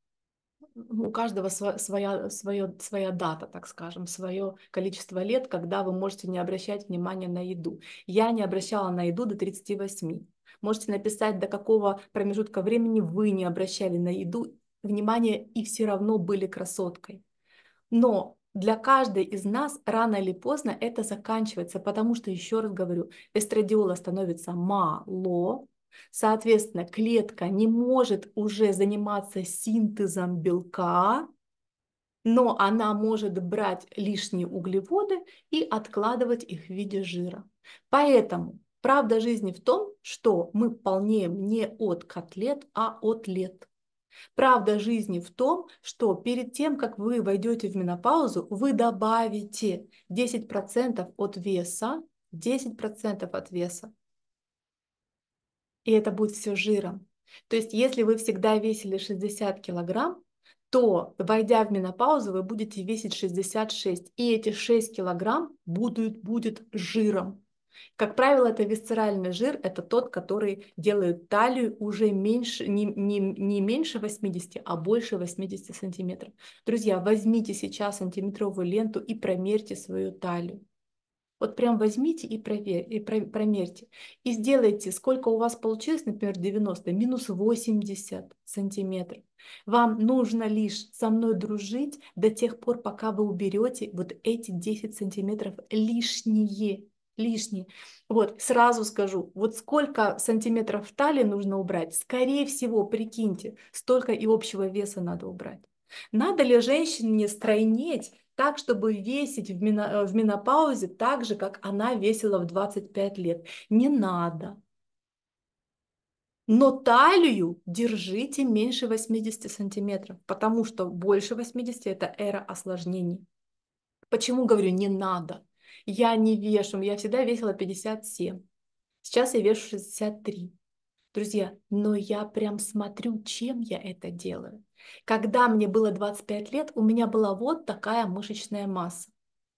у каждого своя, своя, своя дата, так скажем, свое количество лет, когда вы можете не обращать внимания на еду. Я не обращала на еду до 38. Можете написать, до какого промежутка времени вы не обращали на еду внимание и все равно были красоткой. Но для каждой из нас рано или поздно это заканчивается, потому что, еще раз говорю, эстрадиола становится мало, Соответственно, клетка не может уже заниматься синтезом белка, но она может брать лишние углеводы и откладывать их в виде жира. Поэтому правда жизни в том, что мы полнеем не от котлет, а от лет. Правда жизни в том, что перед тем, как вы войдете в менопаузу, вы добавите 10% от веса, 10% от веса и это будет все жиром. То есть если вы всегда весили 60 килограмм, то, войдя в менопаузу, вы будете весить 66, и эти 6 килограмм будут, будет жиром. Как правило, это висцеральный жир, это тот, который делает талию уже меньше, не, не, не меньше 80, а больше 80 сантиметров. Друзья, возьмите сейчас сантиметровую ленту и промерьте свою талию. Вот прям возьмите и, проверь, и промерьте. И сделайте, сколько у вас получилось, например, 90, минус 80 сантиметров. Вам нужно лишь со мной дружить до тех пор, пока вы уберете вот эти 10 сантиметров лишние лишние. Вот, сразу скажу, вот сколько сантиметров в талии нужно убрать, скорее всего, прикиньте, столько и общего веса надо убрать. Надо ли женщине стройнеть так, чтобы весить в, э, менопаузе так же, как она весила в 25 лет? Не надо. Но талию держите меньше 80 сантиметров, потому что больше 80 – это эра осложнений. Почему говорю «не надо»? Я не вешу, я всегда весила 57. Сейчас я вешу 63 друзья, но я прям смотрю, чем я это делаю. Когда мне было 25 лет, у меня была вот такая мышечная масса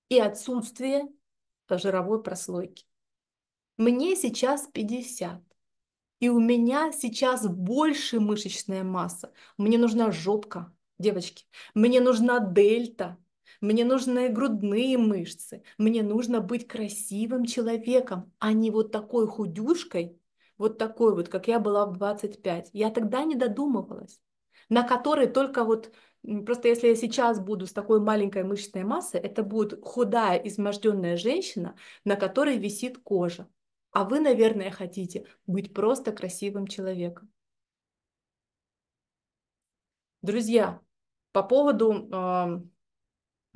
и отсутствие жировой прослойки. Мне сейчас 50. И у меня сейчас больше мышечная масса. Мне нужна жопка, девочки. Мне нужна дельта. Мне нужны грудные мышцы. Мне нужно быть красивым человеком, а не вот такой худюшкой, вот такой вот, как я была в 25. Я тогда не додумывалась, на которой только вот Просто если я сейчас буду с такой маленькой мышечной массой, это будет худая, изможденная женщина, на которой висит кожа. А вы, наверное, хотите быть просто красивым человеком. Друзья, по поводу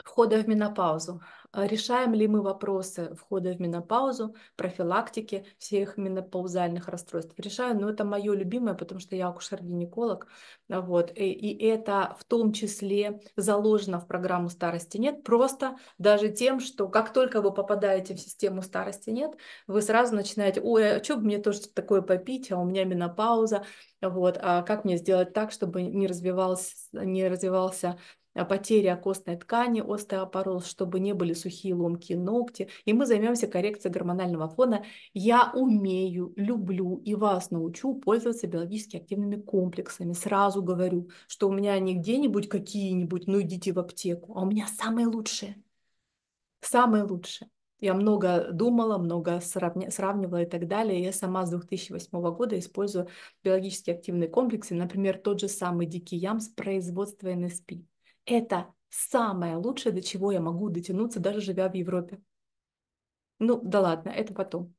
входа в менопаузу. Э, решаем ли мы вопросы входа в менопаузу, профилактики всех менопаузальных расстройств? Решаю, но это мое любимое, потому что я акушер-гинеколог. Вот. И, и это в том числе заложено в программу «Старости нет», просто даже тем, что как только вы попадаете в систему «Старости нет», вы сразу начинаете, ой, а что бы мне тоже такое попить, а у меня менопауза, вот, а как мне сделать так, чтобы не развивался, не развивался потеря костной ткани, остеопороз, чтобы не были сухие ломкие ногти. И мы займемся коррекцией гормонального фона. Я умею, люблю и вас научу пользоваться биологически активными комплексами. Сразу говорю, что у меня не где-нибудь какие-нибудь, ну идите в аптеку, а у меня самые лучшие. Самые лучшие. Я много думала, много сравня, сравнивала и так далее. Я сама с 2008 года использую биологически активные комплексы, например, тот же самый дикий ям с производства НСП это самое лучшее, до чего я могу дотянуться, даже живя в Европе. Ну да ладно, это потом.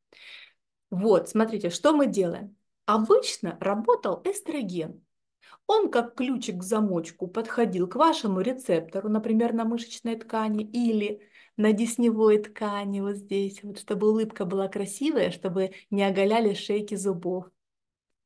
Вот, смотрите, что мы делаем. Обычно работал эстроген. Он как ключик к замочку подходил к вашему рецептору, например, на мышечной ткани или на десневой ткани вот здесь, вот, чтобы улыбка была красивая, чтобы не оголяли шейки зубов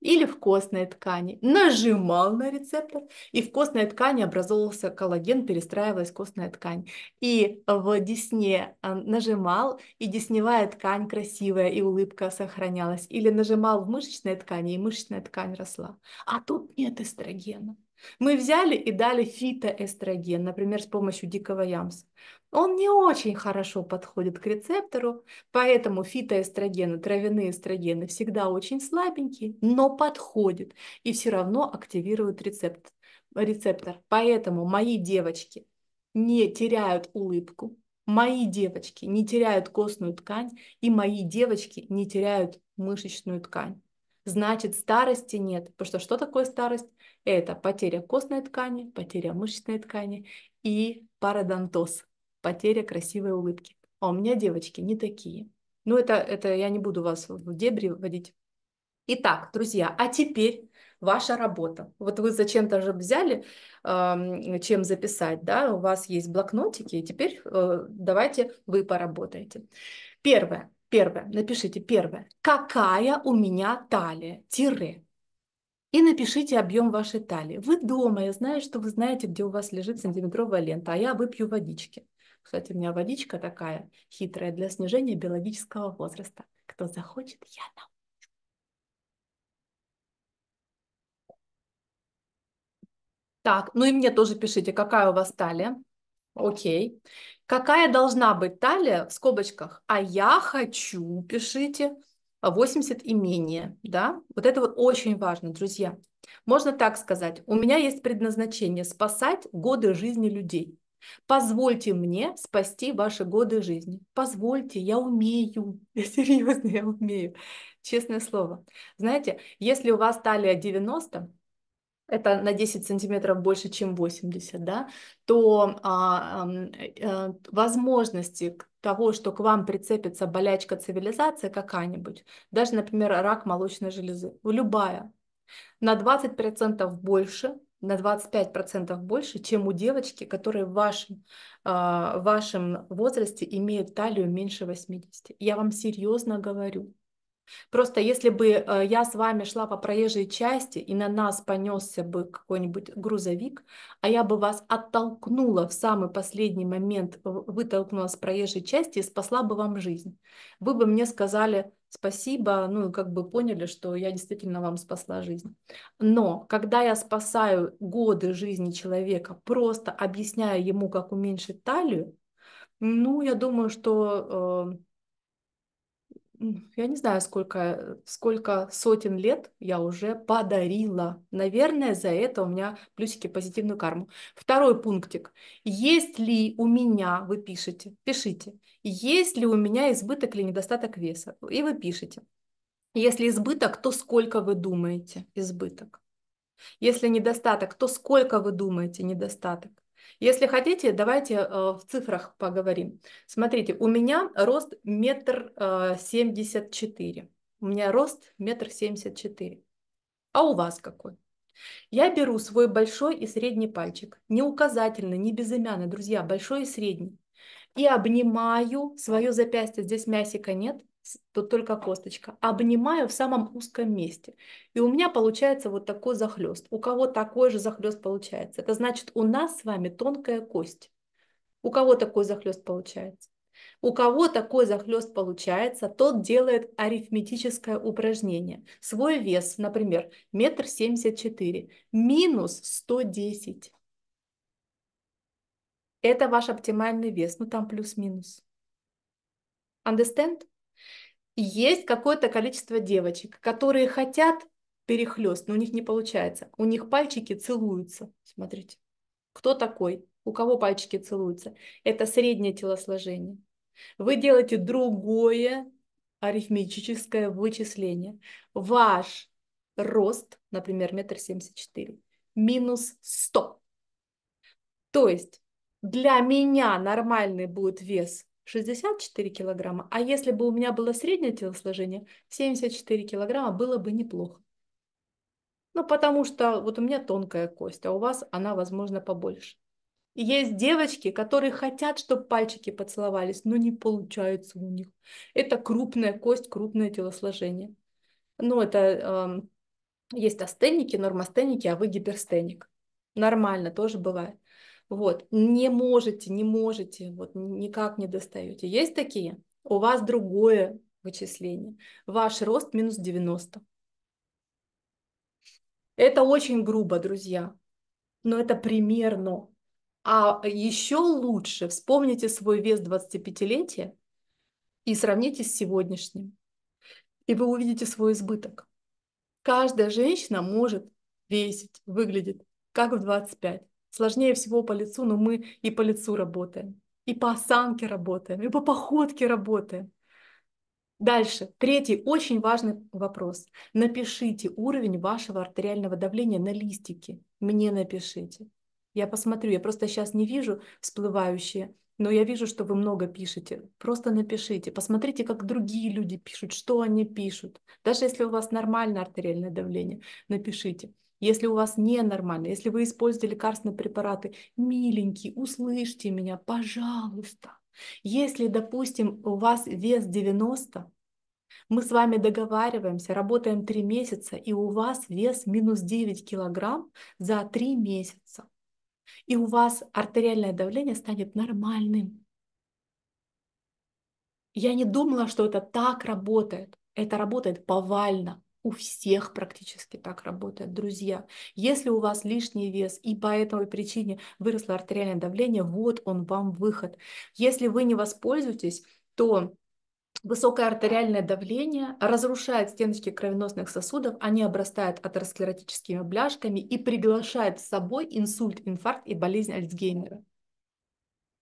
или в костной ткани, нажимал на рецептор, и в костной ткани образовывался коллаген, перестраивалась костная ткань. И в десне а, нажимал, и десневая ткань красивая, и улыбка сохранялась. Или нажимал в мышечной ткани, и мышечная ткань росла. А тут нет эстрогена. Мы взяли и дали фитоэстроген, например, с помощью дикого ямса. Он не очень хорошо подходит к рецептору, поэтому фитоэстрогены, травяные эстрогены всегда очень слабенькие, но подходят и все равно активируют рецепт, рецептор. Поэтому мои девочки не теряют улыбку, мои девочки не теряют костную ткань, и мои девочки не теряют мышечную ткань значит старости нет. Потому что что такое старость? Это потеря костной ткани, потеря мышечной ткани и пародонтоз, потеря красивой улыбки. А у меня девочки не такие. Ну, это, это я не буду вас в дебри вводить. Итак, друзья, а теперь ваша работа. Вот вы зачем-то же взяли, чем записать, да, у вас есть блокнотики, и теперь э, давайте вы поработаете. Первое. Первое, напишите первое. Какая у меня талия? Тире. И напишите объем вашей талии. Вы дома, я знаю, что вы знаете, где у вас лежит сантиметровая лента, а я выпью водички. Кстати, у меня водичка такая хитрая для снижения биологического возраста. Кто захочет, я дам. Так, ну и мне тоже пишите, какая у вас талия. Окей. Okay. Какая должна быть талия в скобочках? А я хочу, пишите, 80 и менее, да? Вот это вот очень важно, друзья. Можно так сказать, у меня есть предназначение спасать годы жизни людей. Позвольте мне спасти ваши годы жизни. Позвольте, я умею. Я серьезно, я умею. Честное слово. Знаете, если у вас талия 90, это на 10 сантиметров больше, чем 80, да, то а, а, возможности того, что к вам прицепится болячка цивилизации какая-нибудь, даже, например, рак молочной железы, любая, на 20% больше, на 25% больше, чем у девочки, которая в вашем, а, вашем возрасте имеет талию меньше 80. Я вам серьезно говорю. Просто если бы э, я с вами шла по проезжей части, и на нас понесся бы какой-нибудь грузовик, а я бы вас оттолкнула в самый последний момент, вытолкнула с проезжей части и спасла бы вам жизнь. Вы бы мне сказали спасибо, ну и как бы поняли, что я действительно вам спасла жизнь. Но когда я спасаю годы жизни человека, просто объясняя ему, как уменьшить талию, ну, я думаю, что э, я не знаю, сколько, сколько сотен лет я уже подарила. Наверное, за это у меня плюсики позитивную карму. Второй пунктик. Есть ли у меня, вы пишете, пишите, есть ли у меня избыток или недостаток веса? И вы пишете. Если избыток, то сколько вы думаете избыток? Если недостаток, то сколько вы думаете недостаток? Если хотите, давайте э, в цифрах поговорим. Смотрите, у меня рост метр э, семьдесят четыре. У меня рост метр семьдесят четыре. А у вас какой? Я беру свой большой и средний пальчик, не указательно, не безымянный, друзья, большой и средний, и обнимаю свое запястье, здесь мясика нет, тут только косточка. Обнимаю в самом узком месте. И у меня получается вот такой захлест. У кого такой же захлест получается? Это значит, у нас с вами тонкая кость. У кого такой захлест получается? У кого такой захлест получается, тот делает арифметическое упражнение. Свой вес, например, метр семьдесят четыре минус сто десять. Это ваш оптимальный вес, ну там плюс-минус. Understand? есть какое-то количество девочек, которые хотят перехлест, но у них не получается. У них пальчики целуются. Смотрите, кто такой? У кого пальчики целуются? Это среднее телосложение. Вы делаете другое арифметическое вычисление. Ваш рост, например, метр семьдесят четыре, минус сто. То есть для меня нормальный будет вес 64 килограмма. А если бы у меня было среднее телосложение, 74 килограмма было бы неплохо. Ну, потому что вот у меня тонкая кость, а у вас она, возможно, побольше. есть девочки, которые хотят, чтобы пальчики поцеловались, но не получается у них. Это крупная кость, крупное телосложение. Ну, это э, есть астеники, нормастеники, а вы гиперстеник. Нормально, тоже бывает. Вот, не можете, не можете, вот никак не достаете. Есть такие? У вас другое вычисление. Ваш рост минус 90. Это очень грубо, друзья, но это примерно. А еще лучше вспомните свой вес 25-летия и сравните с сегодняшним. И вы увидите свой избыток. Каждая женщина может весить, выглядит как в 25. Сложнее всего по лицу, но мы и по лицу работаем, и по осанке работаем, и по походке работаем. Дальше, третий очень важный вопрос. Напишите уровень вашего артериального давления на листике. Мне напишите. Я посмотрю, я просто сейчас не вижу всплывающие, но я вижу, что вы много пишете. Просто напишите, посмотрите, как другие люди пишут, что они пишут. Даже если у вас нормальное артериальное давление, напишите. Если у вас ненормально, если вы используете лекарственные препараты, миленький, услышьте меня, пожалуйста. Если, допустим, у вас вес 90, мы с вами договариваемся, работаем 3 месяца, и у вас вес минус 9 килограмм за 3 месяца. И у вас артериальное давление станет нормальным. Я не думала, что это так работает. Это работает повально у всех практически так работает, друзья. Если у вас лишний вес и по этой причине выросло артериальное давление, вот он вам выход. Если вы не воспользуетесь, то Высокое артериальное давление разрушает стеночки кровеносных сосудов, они обрастают атеросклеротическими бляшками и приглашает с собой инсульт, инфаркт и болезнь Альцгеймера.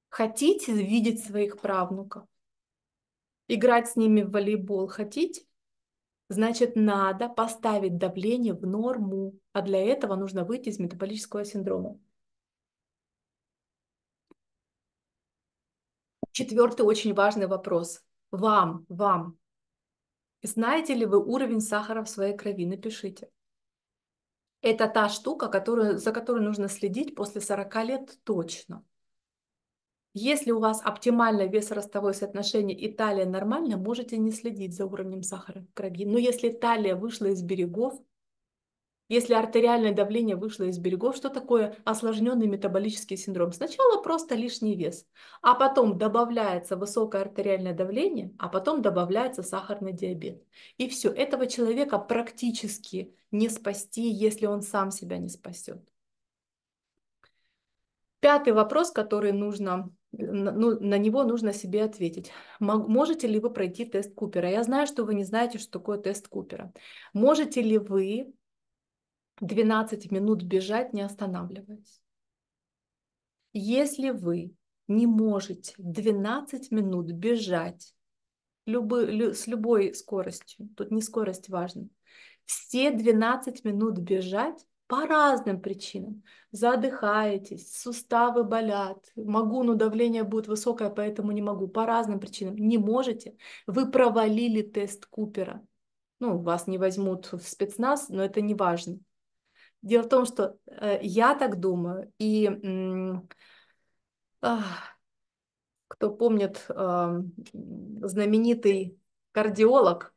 Хотите видеть своих правнуков? Играть с ними в волейбол хотите? Значит, надо поставить давление в норму, а для этого нужно выйти из метаболического синдрома. Четвертый очень важный вопрос. Вам, вам. Знаете ли вы уровень сахара в своей крови? Напишите. Это та штука, которую, за которой нужно следить после 40 лет точно. Если у вас оптимальное весоростовое соотношение и талия нормально, можете не следить за уровнем сахара в крови. Но если талия вышла из берегов, если артериальное давление вышло из берегов, что такое осложненный метаболический синдром? Сначала просто лишний вес, а потом добавляется высокое артериальное давление, а потом добавляется сахарный диабет. И все, этого человека практически не спасти, если он сам себя не спасет. Пятый вопрос, который нужно ну, на него нужно себе ответить. Можете ли вы пройти тест Купера? Я знаю, что вы не знаете, что такое тест Купера. Можете ли вы 12 минут бежать, не останавливаясь? Если вы не можете 12 минут бежать любы, лю, с любой скоростью, тут не скорость важна, все 12 минут бежать, по разным причинам. Задыхаетесь, суставы болят, могу, но давление будет высокое, поэтому не могу. По разным причинам не можете. Вы провалили тест Купера. Ну, вас не возьмут в спецназ, но это не важно. Дело в том, что э, я так думаю, и э, кто помнит, э, знаменитый кардиолог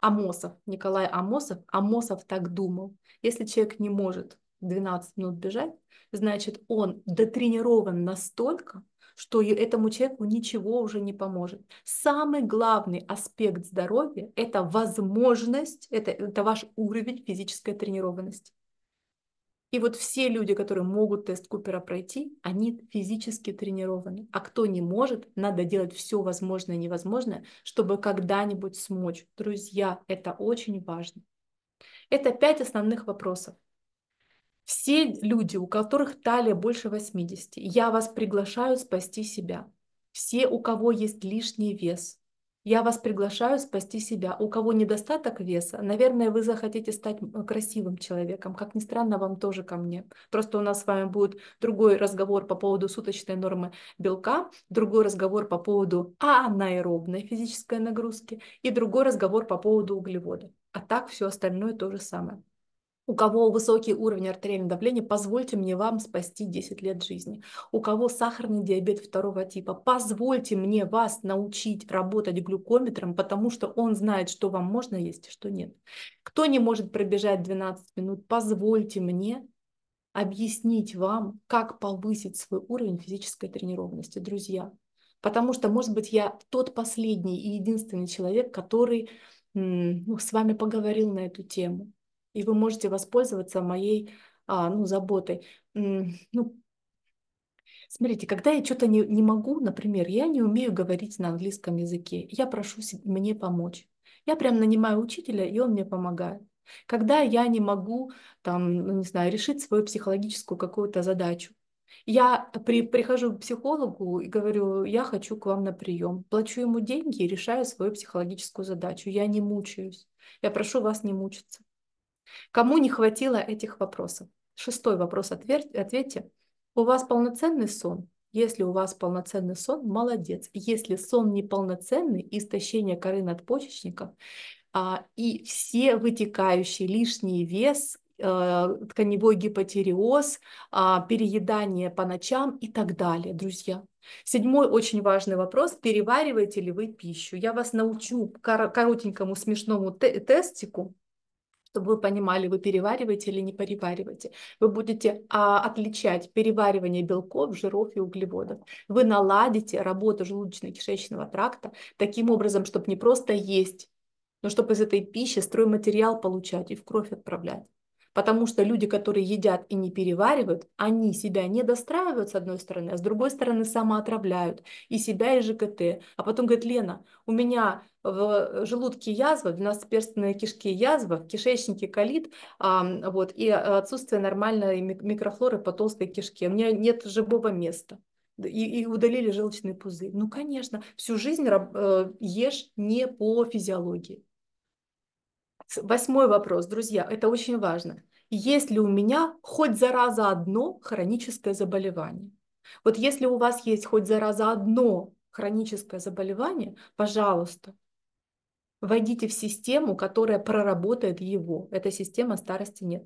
Амосов, Николай Амосов, Амосов так думал. Если человек не может 12 минут бежать, значит, он дотренирован настолько, что этому человеку ничего уже не поможет. Самый главный аспект здоровья – это возможность, это, это ваш уровень физической тренированности. И вот все люди, которые могут тест Купера пройти, они физически тренированы. А кто не может, надо делать все возможное и невозможное, чтобы когда-нибудь смочь. Друзья, это очень важно. Это пять основных вопросов. Все люди, у которых талия больше 80, я вас приглашаю спасти себя. Все, у кого есть лишний вес, я вас приглашаю спасти себя. У кого недостаток веса, наверное, вы захотите стать э, красивым человеком. Как ни странно, вам тоже ко мне. Просто у нас с вами будет другой разговор по поводу суточной нормы белка, другой разговор по поводу анаэробной физической нагрузки и другой разговор по поводу углевода. А так все остальное то же самое. У кого высокий уровень артериального давления, позвольте мне вам спасти 10 лет жизни. У кого сахарный диабет второго типа, позвольте мне вас научить работать глюкометром, потому что он знает, что вам можно есть, и а что нет. Кто не может пробежать 12 минут, позвольте мне объяснить вам, как повысить свой уровень физической тренированности, друзья. Потому что, может быть, я тот последний и единственный человек, который ну, с вами поговорил на эту тему и вы можете воспользоваться моей а, ну, заботой. Ну, Смотрите, когда я что-то не, не могу, например, я не умею говорить на английском языке, я прошу мне помочь. Я прям нанимаю учителя, и он мне помогает. Когда я не могу, там, ну, не знаю, решить свою психологическую какую-то задачу, я при, прихожу к психологу и говорю, я хочу к вам на прием. Плачу ему деньги и решаю свою психологическую задачу. Я не мучаюсь. Я прошу вас не мучиться. Кому не хватило этих вопросов? Шестой вопрос отверь, ответьте. У вас полноценный сон? Если у вас полноценный сон, молодец. Если сон неполноценный, истощение коры надпочечников а, и все вытекающие лишний вес, а, тканевой гипотереоз, а, переедание по ночам и так далее, друзья. Седьмой очень важный вопрос. Перевариваете ли вы пищу? Я вас научу коротенькому смешному тестику чтобы вы понимали, вы перевариваете или не перевариваете. Вы будете а, отличать переваривание белков, жиров и углеводов. Вы наладите работу желудочно-кишечного тракта таким образом, чтобы не просто есть, но чтобы из этой пищи стройматериал получать и в кровь отправлять. Потому что люди, которые едят и не переваривают, они себя не достраивают с одной стороны, а с другой стороны самоотравляют и себя, и ЖКТ. А потом говорит, Лена, у меня в желудке язва, в двенадцатиперстной кишке язва, в кишечнике колит, а, вот, и отсутствие нормальной микрофлоры по толстой кишке. У меня нет живого места. И, и удалили желчные пузырь. Ну, конечно, всю жизнь э, ешь не по физиологии. Восьмой вопрос, друзья, это очень важно. Есть ли у меня хоть зараза одно хроническое заболевание? Вот если у вас есть хоть зараза одно хроническое заболевание, пожалуйста, Войдите в систему, которая проработает его. Эта система старости нет.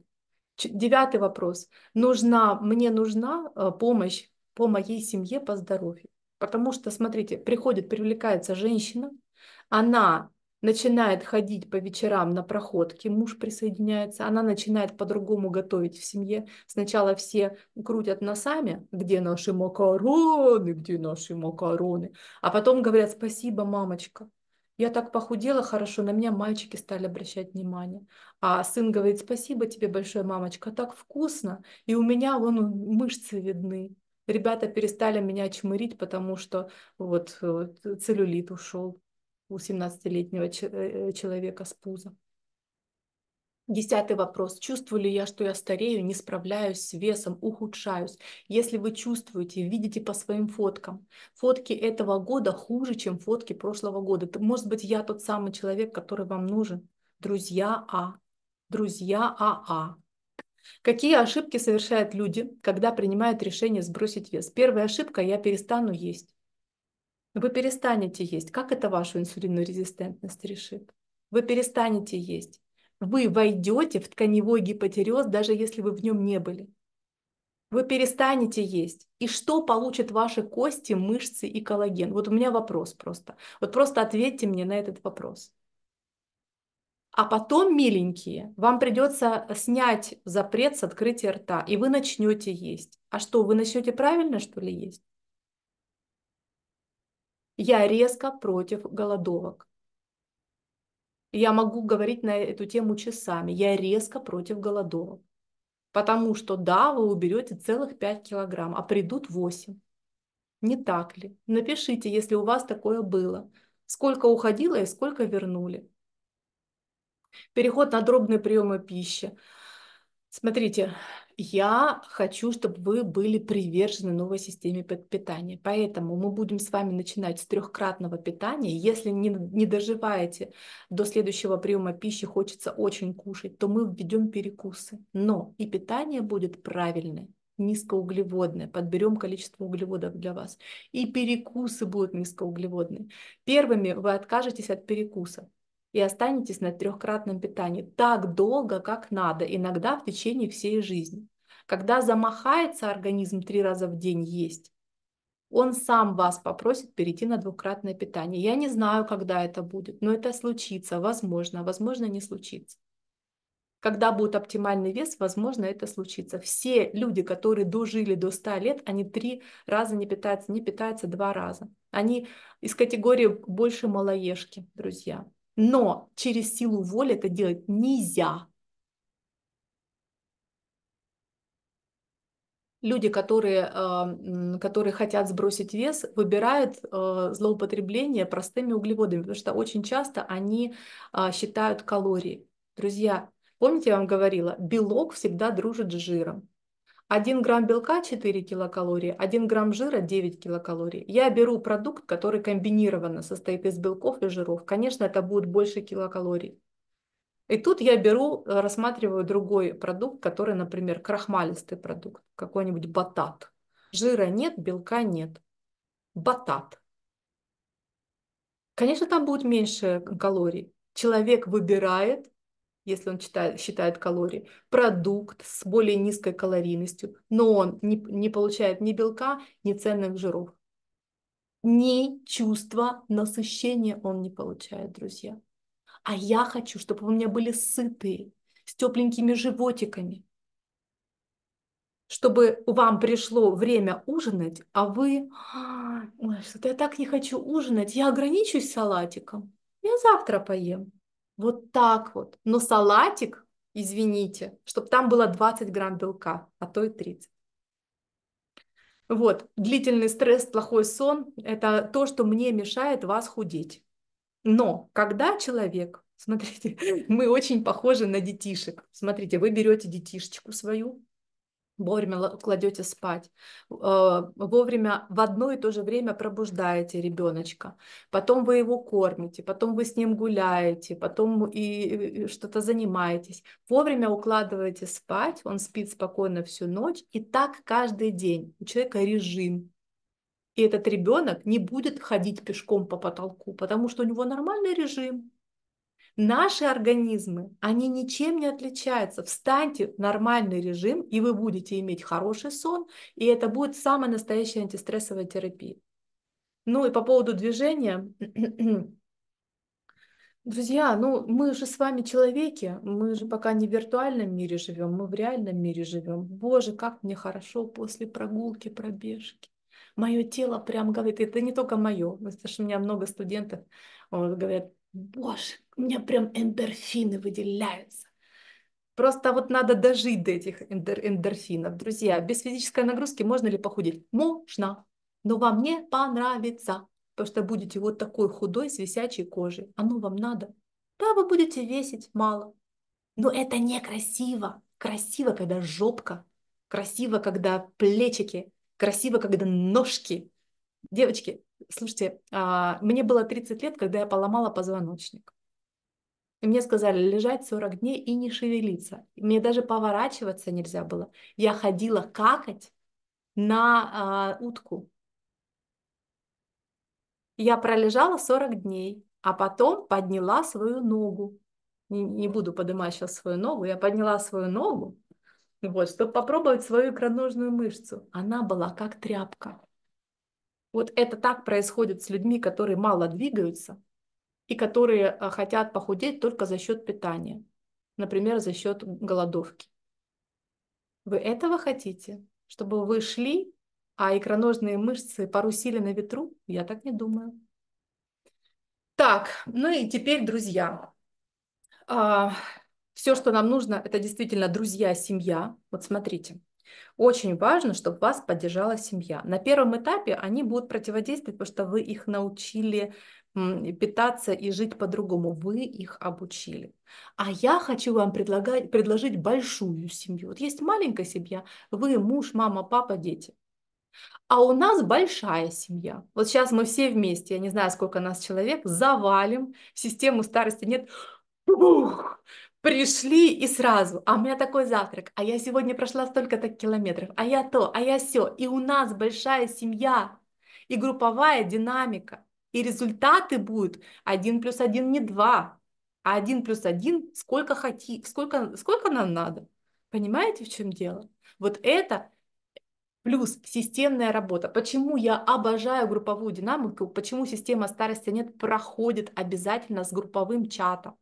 Девятый вопрос. Нужна, мне нужна э, помощь по моей семье, по здоровью. Потому что, смотрите, приходит, привлекается женщина, она начинает ходить по вечерам на проходки, муж присоединяется, она начинает по-другому готовить в семье. Сначала все крутят носами, где наши макароны, где наши макароны, а потом говорят, спасибо, мамочка, я так похудела хорошо, на меня мальчики стали обращать внимание. А сын говорит, спасибо тебе большое, мамочка, так вкусно. И у меня вон мышцы видны. Ребята перестали меня чмырить, потому что вот э, целлюлит ушел у 17-летнего э, человека с пуза. Десятый вопрос. Чувствую ли я, что я старею, не справляюсь с весом, ухудшаюсь? Если вы чувствуете, видите по своим фоткам, фотки этого года хуже, чем фотки прошлого года. Может быть, я тот самый человек, который вам нужен? Друзья А. Друзья АА. А. Какие ошибки совершают люди, когда принимают решение сбросить вес? Первая ошибка – я перестану есть. Вы перестанете есть. Как это вашу инсулинную резистентность решит? Вы перестанете есть вы войдете в тканевой гипотерез, даже если вы в нем не были. Вы перестанете есть. И что получат ваши кости, мышцы и коллаген? Вот у меня вопрос просто. Вот просто ответьте мне на этот вопрос. А потом, миленькие, вам придется снять запрет с открытия рта, и вы начнете есть. А что, вы начнете правильно, что ли, есть? Я резко против голодовок. Я могу говорить на эту тему часами. Я резко против голодовок. Потому что да, вы уберете целых 5 килограмм, а придут 8. Не так ли? Напишите, если у вас такое было. Сколько уходило и сколько вернули. Переход на дробные приемы пищи. Смотрите, я хочу, чтобы вы были привержены новой системе питания. Поэтому мы будем с вами начинать с трехкратного питания. Если не, не доживаете до следующего приема пищи, хочется очень кушать, то мы введем перекусы. Но и питание будет правильное низкоуглеводное, подберем количество углеводов для вас. И перекусы будут низкоуглеводные. Первыми вы откажетесь от перекуса, и останетесь на трехкратном питании так долго, как надо, иногда в течение всей жизни. Когда замахается организм три раза в день есть, он сам вас попросит перейти на двукратное питание. Я не знаю, когда это будет, но это случится, возможно, возможно, не случится. Когда будет оптимальный вес, возможно, это случится. Все люди, которые дожили до 100 лет, они три раза не питаются, не питаются два раза. Они из категории больше малоежки, друзья. Но через силу воли это делать нельзя. Люди, которые, эм, которые хотят сбросить вес, выбирают э, злоупотребление простыми углеводами, потому что очень часто они э, считают калории. Друзья, помните, я вам говорила, белок всегда дружит с жиром. 1 грамм белка 4 килокалории, 1 грамм жира 9 килокалорий. Я беру продукт, который комбинированно состоит из белков и жиров. Конечно, это будет больше килокалорий. И тут я беру, рассматриваю другой продукт, который, например, крахмалистый продукт, какой-нибудь батат. Жира нет, белка нет. Батат. Конечно, там будет меньше калорий. Человек выбирает если он читает, считает калории, продукт с более низкой калорийностью, но он не, не получает ни белка, ни ценных жиров. Ни чувства насыщения он не получает, друзья. А я хочу, чтобы у меня были сытые, с тепленькими животиками, чтобы вам пришло время ужинать, а вы, «А, ой, что-то я так не хочу ужинать, я ограничусь салатиком, я завтра поем. Вот так вот. Но салатик, извините, чтобы там было 20 грамм белка, а то и 30. Вот, длительный стресс, плохой сон – это то, что мне мешает вас худеть. Но когда человек, смотрите, мы очень похожи на детишек. Смотрите, вы берете детишечку свою, вовремя кладете спать, а, вовремя в одно и то же время пробуждаете ребеночка, потом вы его кормите, потом вы с ним гуляете, потом и что-то занимаетесь, вовремя укладываете спать, он спит спокойно всю ночь, и так каждый день у человека режим, и этот ребенок не будет ходить пешком по потолку, потому что у него нормальный режим, Наши организмы, они ничем не отличаются. Встаньте в нормальный режим, и вы будете иметь хороший сон, и это будет самая настоящая антистрессовая терапия. Ну и по поводу движения. Друзья, ну мы же с вами человеки, мы же пока не в виртуальном мире живем, мы в реальном мире живем. Боже, как мне хорошо после прогулки, пробежки. Мое тело прям говорит, это не только мое, потому что у меня много студентов говорят, боже, у меня прям эндорфины выделяются. Просто вот надо дожить до этих эндорфинов. Друзья, без физической нагрузки можно ли похудеть? Можно, но вам не понравится, потому что будете вот такой худой с висячей кожей. Оно вам надо. Да, вы будете весить мало, но это некрасиво. Красиво, когда жопка, красиво, когда плечики, красиво, когда ножки. Девочки, Слушайте, а, мне было 30 лет, когда я поломала позвоночник. мне сказали лежать 40 дней и не шевелиться. Мне даже поворачиваться нельзя было. Я ходила какать на э, утку. Я пролежала 40 дней, а потом подняла свою ногу. Не, не буду поднимать сейчас свою ногу. Я подняла свою ногу, вот, чтобы попробовать свою икроножную мышцу. Она была как тряпка. Вот это так происходит с людьми, которые мало двигаются и которые э, хотят похудеть только за счет питания, например, за счет голодовки. Вы этого хотите, чтобы вы шли, а икроножные мышцы порусили на ветру? Я так не думаю. Так, ну и теперь, друзья, а, все, что нам нужно, это действительно друзья, семья. Вот смотрите, очень важно, чтобы вас поддержала семья. На первом этапе они будут противодействовать, потому что вы их научили питаться и жить по-другому. Вы их обучили. А я хочу вам предлагать, предложить большую семью. Вот есть маленькая семья, вы, муж, мама, папа, дети. А у нас большая семья. Вот сейчас мы все вместе, я не знаю, сколько нас человек, завалим, систему старости нет, Ух, пришли и сразу, а у меня такой завтрак, а я сегодня прошла столько-то километров, а я то, а я все, и у нас большая семья, и групповая динамика, и результаты будут один плюс один не два, а один плюс один сколько хоти, сколько, сколько нам надо. Понимаете, в чем дело? Вот это плюс системная работа. Почему я обожаю групповую динамику, почему система старости нет проходит обязательно с групповым чатом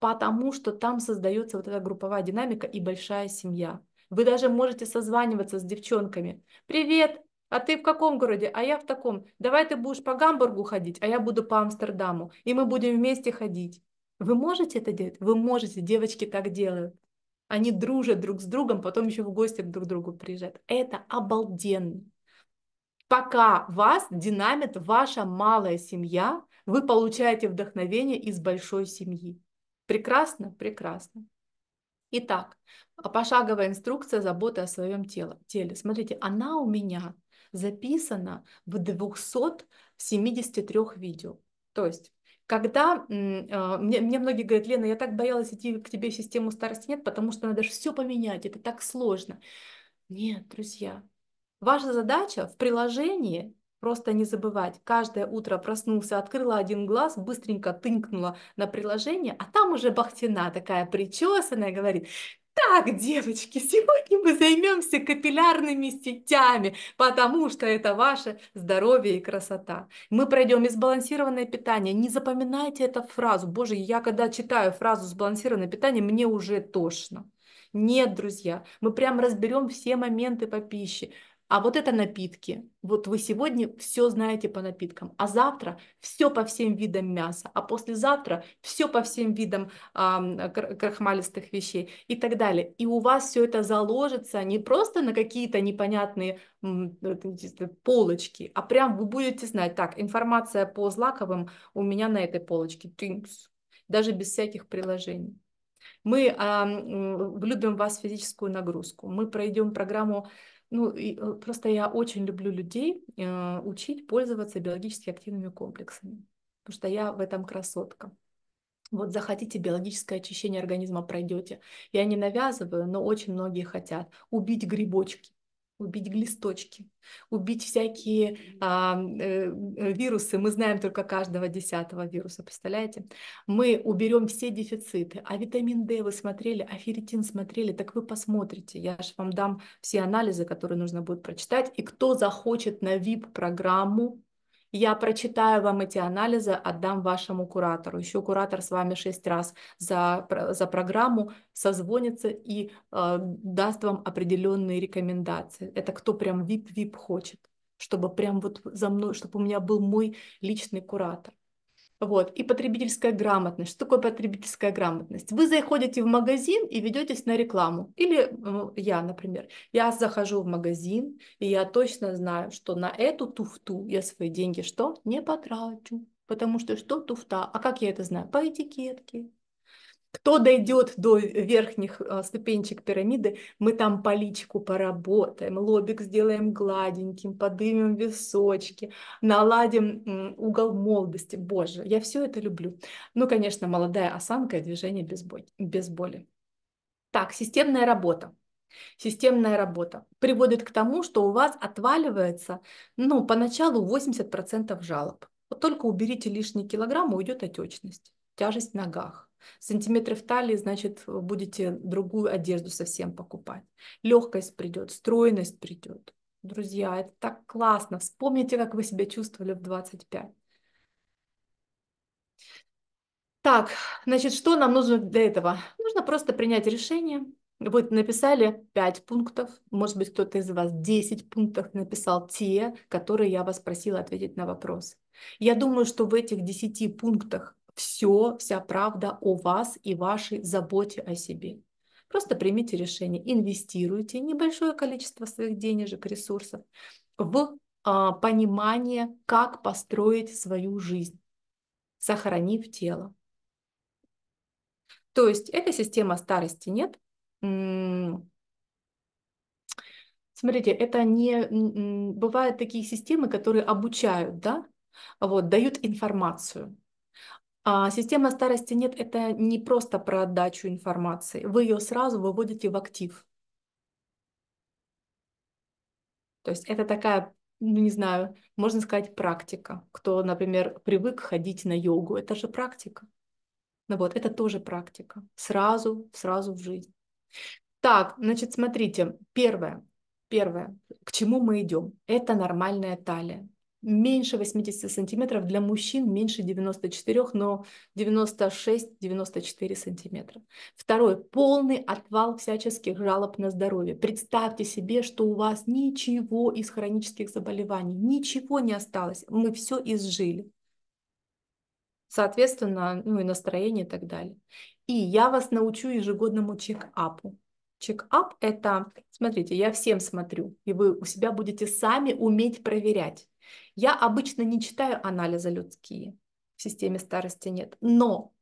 потому что там создается вот эта групповая динамика и большая семья. Вы даже можете созваниваться с девчонками. «Привет, а ты в каком городе? А я в таком. Давай ты будешь по Гамбургу ходить, а я буду по Амстердаму. И мы будем вместе ходить». Вы можете это делать? Вы можете, девочки так делают. Они дружат друг с другом, потом еще в гости друг к другу приезжают. Это обалденно. Пока вас динамит ваша малая семья, вы получаете вдохновение из большой семьи. Прекрасно, прекрасно. Итак, пошаговая инструкция заботы о своем теле. Смотрите, она у меня записана в 273 видео. То есть когда а, мне, мне многие говорят, Лена, я так боялась идти к тебе в систему старости нет, потому что надо же все поменять, это так сложно. Нет, друзья, ваша задача в приложении Просто не забывать. Каждое утро проснулся, открыла один глаз, быстренько тынкнула на приложение, а там уже Бахтина такая причесанная говорит, так, девочки, сегодня мы займемся капиллярными сетями, потому что это ваше здоровье и красота. Мы пройдем и сбалансированное питание. Не запоминайте эту фразу. Боже, я когда читаю фразу сбалансированное питание, мне уже тошно. Нет, друзья, мы прям разберем все моменты по пище а вот это напитки. Вот вы сегодня все знаете по напиткам, а завтра все по всем видам мяса, а послезавтра все по всем видам э, крахмалистых вещей и так далее. И у вас все это заложится не просто на какие-то непонятные полочки, а прям вы будете знать, так, информация по злаковым у меня на этой полочке, тинкс, даже без всяких приложений. Мы э, любим вас физическую нагрузку, мы пройдем программу ну, и, э, просто я очень люблю людей э, учить пользоваться биологически активными комплексами, потому что я в этом красотка. Вот захотите биологическое очищение организма пройдете. Я не навязываю, но очень многие хотят убить грибочки убить глисточки, убить всякие а, э, э, вирусы. Мы знаем только каждого десятого вируса, представляете? Мы уберем все дефициты. А витамин D вы смотрели, а ферритин смотрели, так вы посмотрите. Я же вам дам все анализы, которые нужно будет прочитать. И кто захочет на VIP-программу я прочитаю вам эти анализы, отдам вашему куратору. Еще куратор с вами шесть раз за, за программу созвонится и э, даст вам определенные рекомендации. Это кто прям VIP-VIP хочет, чтобы прям вот за мной, чтобы у меня был мой личный куратор. Вот. И потребительская грамотность. Что такое потребительская грамотность? Вы заходите в магазин и ведетесь на рекламу. Или ну, я, например, я захожу в магазин, и я точно знаю, что на эту туфту я свои деньги что? Не потрачу. Потому что что туфта? А как я это знаю? По этикетке, кто дойдет до верхних а, ступенчик пирамиды, мы там по личку поработаем, лобик сделаем гладеньким, поднимем височки, наладим угол молодости. Боже, я все это люблю. Ну, конечно, молодая осанка и движение без, бо... без боли. Так, системная работа. Системная работа приводит к тому, что у вас отваливается, ну, поначалу 80% жалоб. Вот только уберите лишний килограмм, уйдет отечность, тяжесть в ногах Сантиметров талии, значит, будете другую одежду совсем покупать. Легкость придет, стройность придет. Друзья, это так классно. Вспомните, как вы себя чувствовали в 25. Так, значит, что нам нужно для этого? Нужно просто принять решение. Вы написали 5 пунктов, может быть, кто-то из вас 10 пунктов написал те, которые я вас просила ответить на вопрос. Я думаю, что в этих 10 пунктах все, вся правда о вас и вашей заботе о себе. Просто примите решение, инвестируйте небольшое количество своих денежек, ресурсов в а, понимание, как построить свою жизнь, сохранив тело. То есть эта система старости нет. Смотрите, это не... Бывают такие системы, которые обучают, да, вот, дают информацию. А, система старости нет, это не просто про отдачу информации. Вы ее сразу выводите в актив. То есть это такая, ну не знаю, можно сказать, практика. Кто, например, привык ходить на йогу, это же практика. Ну вот, это тоже практика. Сразу, сразу в жизнь. Так, значит, смотрите, первое, первое, к чему мы идем, это нормальная талия меньше 80 сантиметров, для мужчин меньше 94, но 96-94 сантиметра. Второе, полный отвал всяческих жалоб на здоровье. Представьте себе, что у вас ничего из хронических заболеваний, ничего не осталось, мы все изжили. Соответственно, ну и настроение и так далее. И я вас научу ежегодному чек-апу. Чек-ап – это, смотрите, я всем смотрю, и вы у себя будете сами уметь проверять я обычно не читаю анализы людские, в системе старости нет, но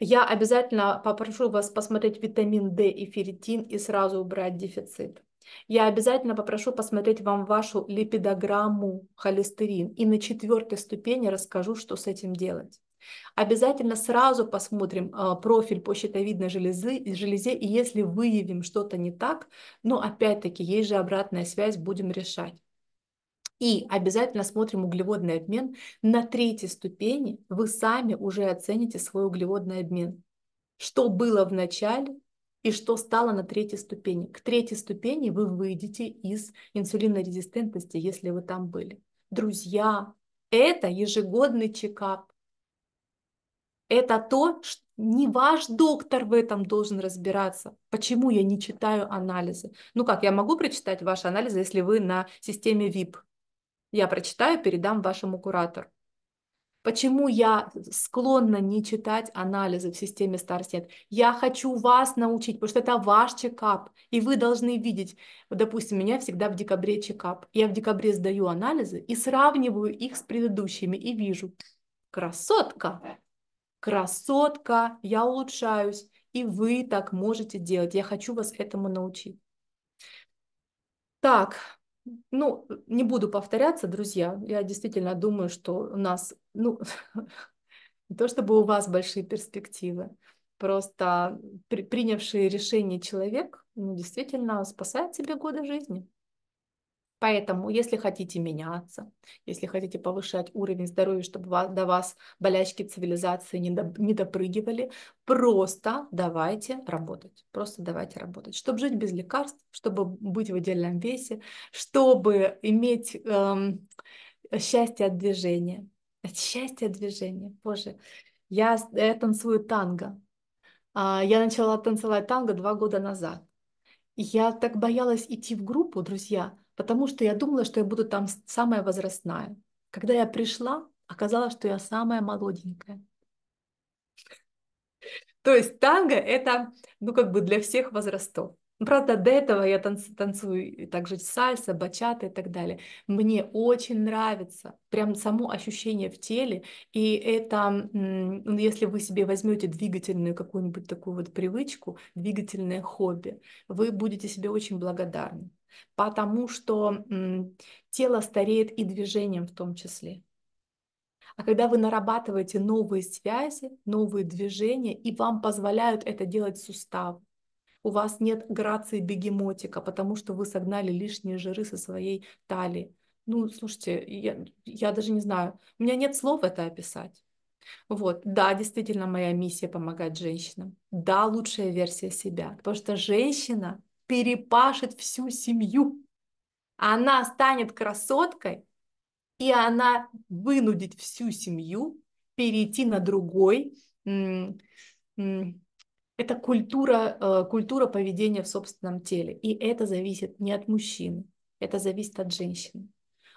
я обязательно попрошу вас посмотреть витамин D и ферритин и сразу убрать дефицит. Я обязательно попрошу посмотреть вам вашу липидограмму холестерин и на четвертой ступени расскажу, что с этим делать. Обязательно сразу посмотрим а, профиль по щитовидной железы, железе, и если выявим что-то не так, но ну, опять-таки есть же обратная связь, будем решать. И обязательно смотрим углеводный обмен. На третьей ступени вы сами уже оцените свой углеводный обмен. Что было в начале и что стало на третьей ступени. К третьей ступени вы выйдете из инсулинорезистентности, если вы там были. Друзья, это ежегодный чекап. Это то, что не ваш доктор в этом должен разбираться. Почему я не читаю анализы? Ну как, я могу прочитать ваши анализы, если вы на системе VIP? Я прочитаю, передам вашему куратору. Почему я склонна не читать анализы в системе StarSet? Я хочу вас научить, потому что это ваш чекап, и вы должны видеть. Вот, допустим, у меня всегда в декабре чекап. Я в декабре сдаю анализы и сравниваю их с предыдущими, и вижу, красотка, красотка, я улучшаюсь, и вы так можете делать. Я хочу вас этому научить. Так, ну, не буду повторяться, друзья. Я действительно думаю, что у нас, ну, не то чтобы у вас большие перспективы, просто при, принявший решение человек, ну, действительно спасает себе годы жизни. Поэтому, если хотите меняться, если хотите повышать уровень здоровья, чтобы до вас болячки цивилизации не, не допрыгивали, просто давайте работать. Просто давайте работать. Чтобы жить без лекарств, чтобы быть в отдельном весе, чтобы иметь эм, счастье от движения. От счастья от движения. Боже, я, я танцую танго. А, я начала танцевать танго два года назад. Я так боялась идти в группу, друзья, потому что я думала, что я буду там самая возрастная. Когда я пришла, оказалось, что я самая молоденькая. То есть танго это, ну как бы для всех возрастов. Правда, до этого я танцую, танцую также сальса, бачата и так далее. Мне очень нравится прям само ощущение в теле. И это, ну, если вы себе возьмете двигательную какую-нибудь такую вот привычку, двигательное хобби, вы будете себе очень благодарны. Потому что тело стареет и движением в том числе. А когда вы нарабатываете новые связи, новые движения, и вам позволяют это делать суставы, у вас нет грации бегемотика, потому что вы согнали лишние жиры со своей талии. Ну, слушайте, я, я даже не знаю, у меня нет слов это описать. Вот, да, действительно, моя миссия помогать женщинам. Да, лучшая версия себя, потому что женщина перепашет всю семью. Она станет красоткой, и она вынудит всю семью перейти на другой это культура, э, культура поведения в собственном теле. И это зависит не от мужчин, это зависит от женщин.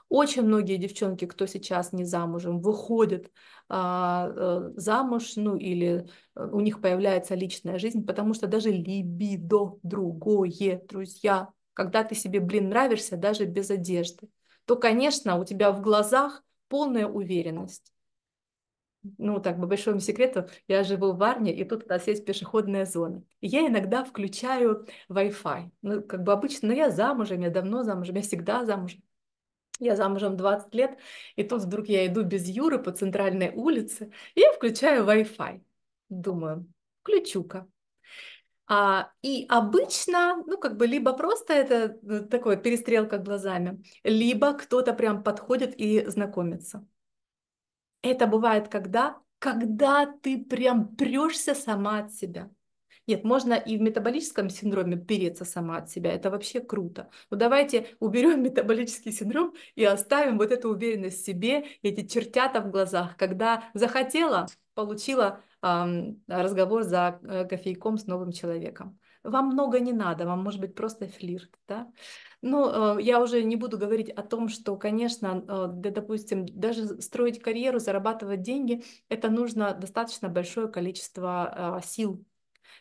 Очень многие девчонки, кто сейчас не замужем, выходят а, э, замуж, ну или э, у них появляется личная жизнь, потому что даже либидо другое, друзья, когда ты себе, блин, нравишься даже без одежды, то, конечно, у тебя в глазах полная уверенность ну, так, по большому секрету, я живу в Варне, и тут у нас есть пешеходная зона. И я иногда включаю Wi-Fi. Ну, как бы обычно, но ну, я замужем, я давно замужем, я всегда замужем. Я замужем 20 лет, и тут вдруг я иду без Юры по центральной улице, и я включаю Wi-Fi. Думаю, включу-ка. А, и обычно, ну, как бы, либо просто это э, такое перестрелка глазами, либо кто-то прям подходит и знакомится. Это бывает, когда, когда ты прям прешься сама от себя. Нет, можно и в метаболическом синдроме переться сама от себя. Это вообще круто. Но давайте уберем метаболический синдром и оставим вот эту уверенность в себе, эти чертята в глазах, когда захотела, получила э, разговор за э, кофейком с новым человеком. Вам много не надо, вам может быть просто флирт, да? Ну, э, я уже не буду говорить о том, что, конечно, э, да, допустим, даже строить карьеру, зарабатывать деньги, это нужно достаточно большое количество э, сил.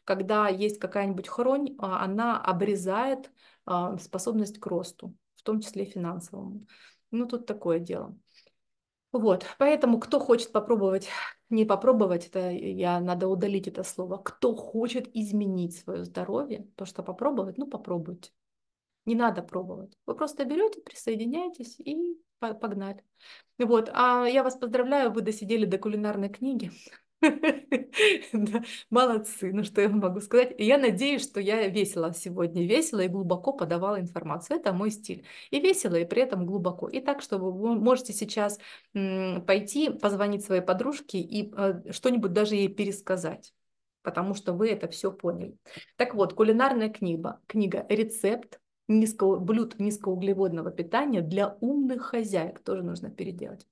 Когда есть какая-нибудь хронь, она обрезает способность к росту, в том числе финансовому. Ну, тут такое дело. Вот, поэтому кто хочет попробовать, не попробовать, это я надо удалить это слово, кто хочет изменить свое здоровье, то, что попробовать, ну попробуйте не надо пробовать. Вы просто берете, присоединяетесь и погнали. Вот, а я вас поздравляю, вы досидели до кулинарной книги. Молодцы, ну что я могу сказать. Я надеюсь, что я весело сегодня, весело и глубоко подавала информацию. Это мой стиль. И весело, и при этом глубоко. И так, что вы можете сейчас пойти, позвонить своей подружке и э, что-нибудь даже ей пересказать потому что вы это все поняли. Так вот, кулинарная книга, книга «Рецепт низко, блюд низкоуглеводного питания для умных хозяек тоже нужно переделать.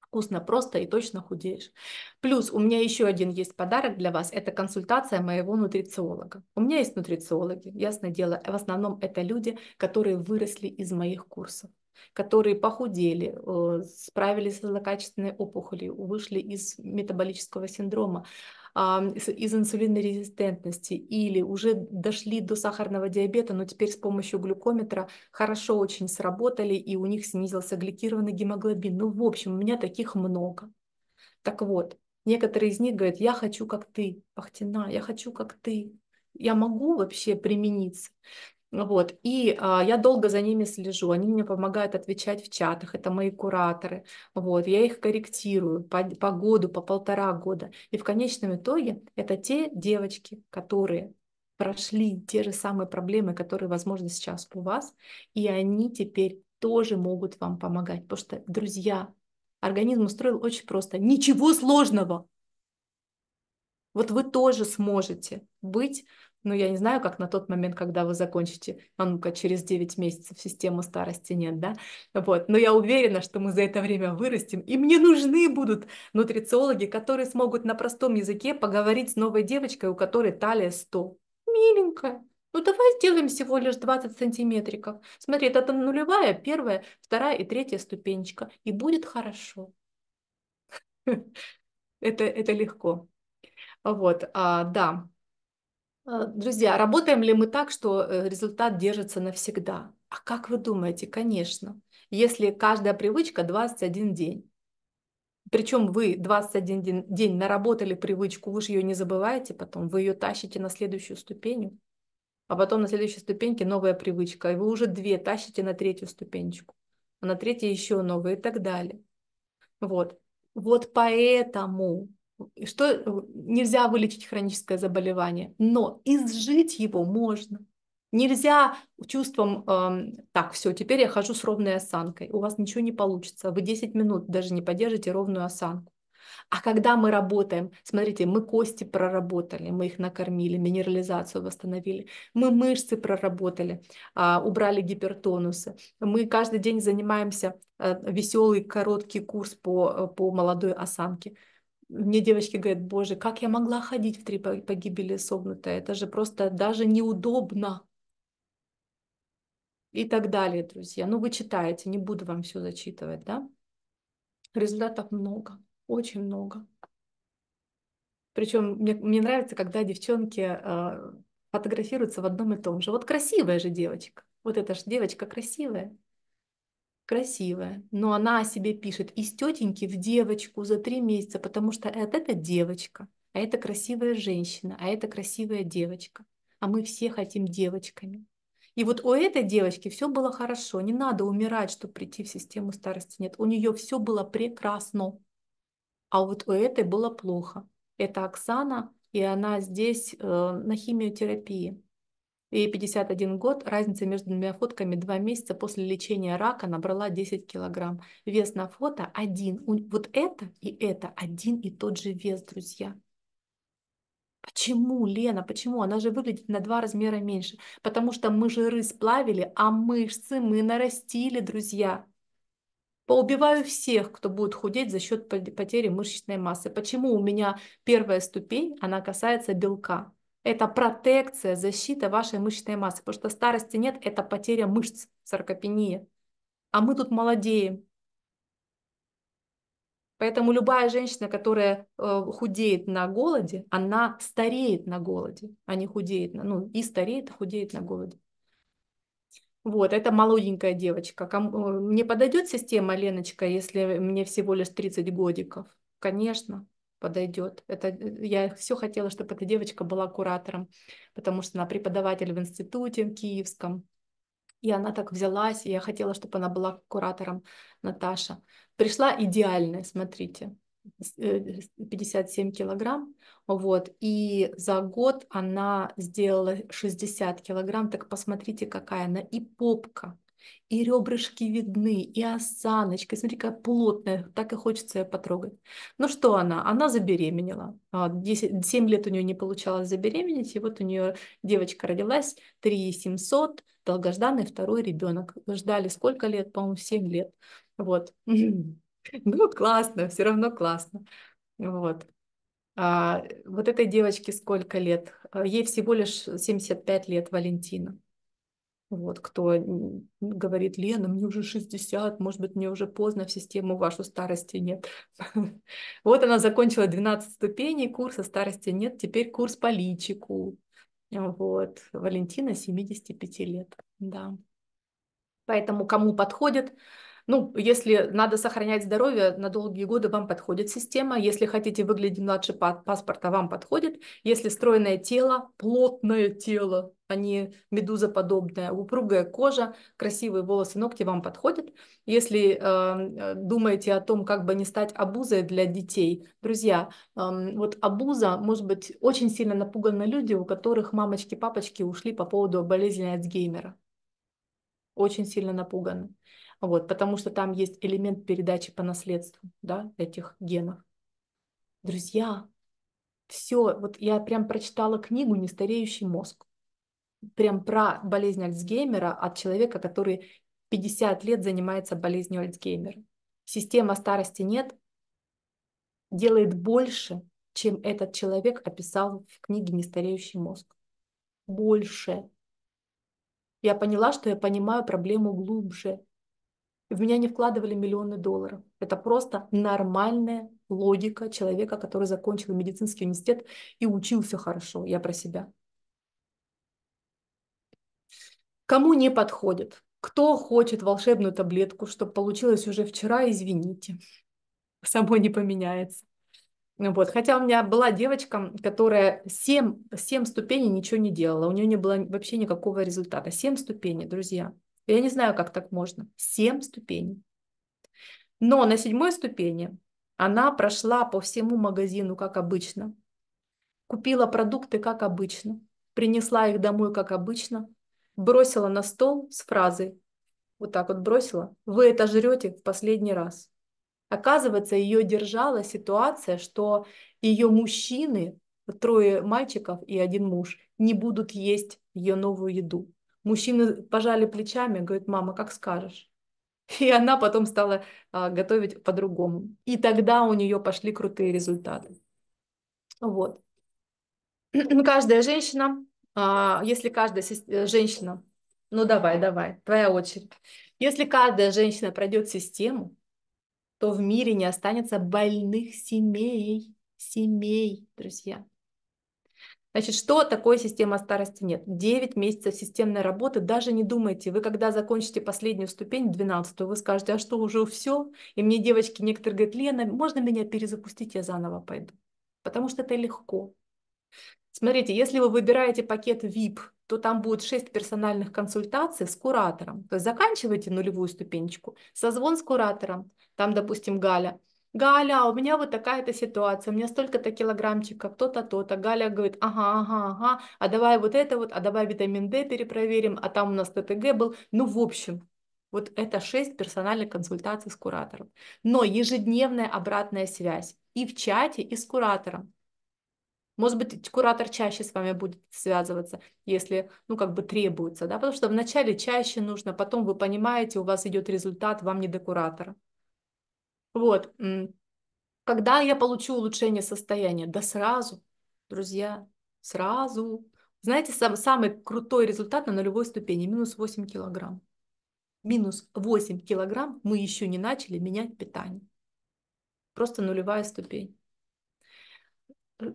Вкусно, просто и точно худеешь. Плюс у меня еще один есть подарок для вас. Это консультация моего нутрициолога. У меня есть нутрициологи, ясное дело. В основном это люди, которые выросли из моих курсов которые похудели, э, справились с злокачественной опухолью, вышли из метаболического синдрома, из инсулинной резистентности или уже дошли до сахарного диабета, но теперь с помощью глюкометра хорошо очень сработали, и у них снизился гликированный гемоглобин. Ну, в общем, у меня таких много. Так вот, некоторые из них говорят, я хочу как ты, Пахтина, я хочу как ты, я могу вообще примениться. Вот. И а, я долго за ними слежу, они мне помогают отвечать в чатах, это мои кураторы. Вот. Я их корректирую по, по году, по полтора года. И в конечном итоге это те девочки, которые прошли те же самые проблемы, которые, возможно, сейчас у вас, и они теперь тоже могут вам помогать. Потому что, друзья, организм устроил очень просто. Ничего сложного! Вот вы тоже сможете быть ну, я не знаю, как на тот момент, когда вы закончите, а ну-ка, через 9 месяцев системы старости нет, да, вот, но я уверена, что мы за это время вырастем, и мне нужны будут нутрициологи, которые смогут на простом языке поговорить с новой девочкой, у которой талия 100, миленькая, ну давай сделаем всего лишь 20 сантиметриков. Смотри, это нулевая, первая, вторая и третья ступенечка. И будет хорошо. Это, это легко. Вот, а, да. Э, друзья, работаем ли мы так, что э, результат держится навсегда? А как вы думаете? Конечно. Если каждая привычка 21 день. Причем вы 21 день, день наработали привычку, вы же ее не забываете потом, вы ее тащите на следующую ступеню, а потом на следующей ступеньке новая привычка, и вы уже две тащите на третью ступенечку, а на третьей еще новые и так далее. Вот. Вот поэтому что э, нельзя вылечить хроническое заболевание, но изжить его можно. Нельзя чувством э, так, все, теперь я хожу с ровной осанкой. У вас ничего не получится. Вы 10 минут даже не поддержите ровную осанку. А когда мы работаем, смотрите, мы кости проработали, мы их накормили, минерализацию восстановили, мы мышцы проработали, а, убрали гипертонусы, мы каждый день занимаемся э, веселый короткий курс по, э, по молодой осанке мне девочки говорят, боже, как я могла ходить в три погибели согнутая, это же просто даже неудобно. И так далее, друзья. Ну, вы читаете, не буду вам все зачитывать, да? Результатов много, очень много. Причем мне, мне нравится, когда девчонки э, фотографируются в одном и том же. Вот красивая же девочка. Вот эта же девочка красивая красивая, но она о себе пишет из тетеньки в девочку за три месяца, потому что это, это девочка, а это красивая женщина, а это красивая девочка. А мы все хотим девочками. И вот у этой девочки все было хорошо, не надо умирать, чтобы прийти в систему старости. Нет, у нее все было прекрасно, а вот у этой было плохо. Это Оксана, и она здесь э, на химиотерапии и 51 год. Разница между двумя фотками 2 месяца после лечения рака набрала 10 килограмм. Вес на фото один. Вот это и это один и тот же вес, друзья. Почему, Лена, почему? Она же выглядит на два размера меньше. Потому что мы жиры сплавили, а мышцы мы нарастили, друзья. Поубиваю всех, кто будет худеть за счет потери мышечной массы. Почему у меня первая ступень, она касается белка? это протекция, защита вашей мышечной массы, потому что старости нет, это потеря мышц, саркопения. А мы тут молодеем. Поэтому любая женщина, которая э, худеет на голоде, она стареет на голоде, а не худеет, на, ну и стареет, и худеет на голоде. Вот, это молоденькая девочка. Кому, э, мне подойдет система, Леночка, если мне всего лишь 30 годиков? Конечно, подойдет. Это, э, я все хотела, чтобы эта девочка была куратором, потому что она преподаватель в институте в киевском. И она так взялась, и я хотела, чтобы она была куратором, Наташа. Пришла идеальная, смотрите, 57 э, килограмм, вот, и за год она сделала 60 килограмм, так посмотрите, какая она, и попка, и ребрышки видны, и осаночка. смотри, какая плотная, так и хочется ее потрогать. Ну что она? Она забеременела. 10, а, 7 лет у нее не получалось забеременеть, и вот у нее девочка родилась, 3700, долгожданный второй ребенок. Ждали сколько лет? По-моему, 7 лет. Вот. Ну, классно, все равно классно. Вот. А, вот этой девочке сколько лет? А, ей всего лишь 75 лет, Валентина. Вот, кто говорит, Лена, мне уже 60, может быть, мне уже поздно в систему вашу старости нет. Вот она закончила 12 ступеней курса старости нет, теперь курс по личику. Вот, Валентина 75 лет, да. Поэтому кому подходит, ну, если надо сохранять здоровье, на долгие годы вам подходит система. Если хотите выглядеть младше паспорта, вам подходит. Если стройное тело, плотное тело, а не медузоподобная, упругая кожа, красивые волосы, ногти вам подходят. Если эм, э, думаете о том, как бы не стать обузой для детей, друзья, э, вот обуза, может быть, очень сильно напуганы люди, у которых мамочки-папочки ушли по поводу болезни Альцгеймера. Очень сильно напуганы вот, потому что там есть элемент передачи по наследству, да, этих генов. Друзья, все, вот я прям прочитала книгу «Нестареющий мозг», прям про болезнь Альцгеймера от человека, который 50 лет занимается болезнью Альцгеймера. Система старости нет, делает больше, чем этот человек описал в книге «Нестареющий мозг». Больше. Я поняла, что я понимаю проблему глубже в меня не вкладывали миллионы долларов. Это просто нормальная логика человека, который закончил медицинский университет и учился хорошо. Я про себя. Кому не подходит? Кто хочет волшебную таблетку, чтобы получилось уже вчера, извините. Само не поменяется. Ну вот. Хотя у меня была девочка, которая 7, 7 ступеней ничего не делала, у нее не было вообще никакого результата. 7 ступеней, друзья. Я не знаю, как так можно. Семь ступеней. Но на седьмой ступени она прошла по всему магазину, как обычно. Купила продукты, как обычно. Принесла их домой, как обычно. Бросила на стол с фразой, вот так вот бросила, вы это жрете в последний раз. Оказывается, ее держала ситуация, что ее мужчины, трое мальчиков и один муж, не будут есть ее новую еду. Мужчины пожали плечами, говорит, мама, как скажешь. И она потом стала а, готовить по-другому. И тогда у нее пошли крутые результаты. Вот. Ну, каждая женщина, а, если каждая э, женщина, ну давай, давай, твоя очередь. Если каждая женщина пройдет систему, то в мире не останется больных семей, семей, друзья. Значит, что такое система старости нет? 9 месяцев системной работы, даже не думайте. Вы когда закончите последнюю ступень, 12 вы скажете, а что, уже все? И мне девочки некоторые говорят, Лена, можно меня перезапустить, я заново пойду? Потому что это легко. Смотрите, если вы выбираете пакет VIP, то там будет 6 персональных консультаций с куратором. То есть заканчиваете нулевую ступенечку, созвон с куратором, там, допустим, Галя – Галя, а у меня вот такая-то ситуация, у меня столько-то килограммчиков, то-то, то-то. Галя говорит, ага, ага, ага, а давай вот это вот, а давай витамин D перепроверим, а там у нас ТТГ был. Ну, в общем, вот это шесть персональных консультаций с куратором. Но ежедневная обратная связь и в чате, и с куратором. Может быть, куратор чаще с вами будет связываться, если, ну, как бы требуется, да, потому что вначале чаще нужно, потом вы понимаете, у вас идет результат, вам не до куратора. Вот. Когда я получу улучшение состояния? Да сразу, друзья, сразу. Знаете, сам, самый крутой результат на нулевой ступени – минус 8 килограмм. Минус 8 килограмм мы еще не начали менять питание. Просто нулевая ступень.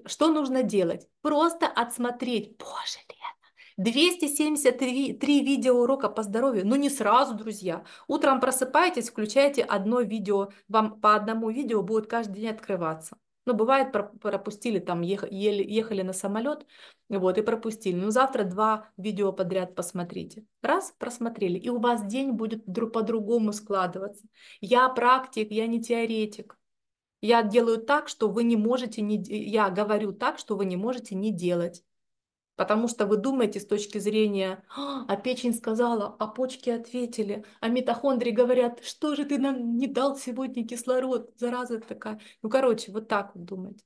Что нужно делать? Просто отсмотреть, боже ли, 273 видео урока по здоровью, но ну, не сразу, друзья. Утром просыпаетесь, включаете одно видео, вам по одному видео будет каждый день открываться. Ну, бывает, пропустили, там ехали, ехали на самолет, вот, и пропустили. Ну, завтра два видео подряд посмотрите. Раз, просмотрели, и у вас день будет по-другому складываться. Я практик, я не теоретик. Я делаю так, что вы не можете не... Я говорю так, что вы не можете не делать. Потому что вы думаете с точки зрения, «А, а печень сказала, а почки ответили, а митохондрии говорят, что же ты нам не дал сегодня кислород, зараза такая. Ну, короче, вот так вот думать.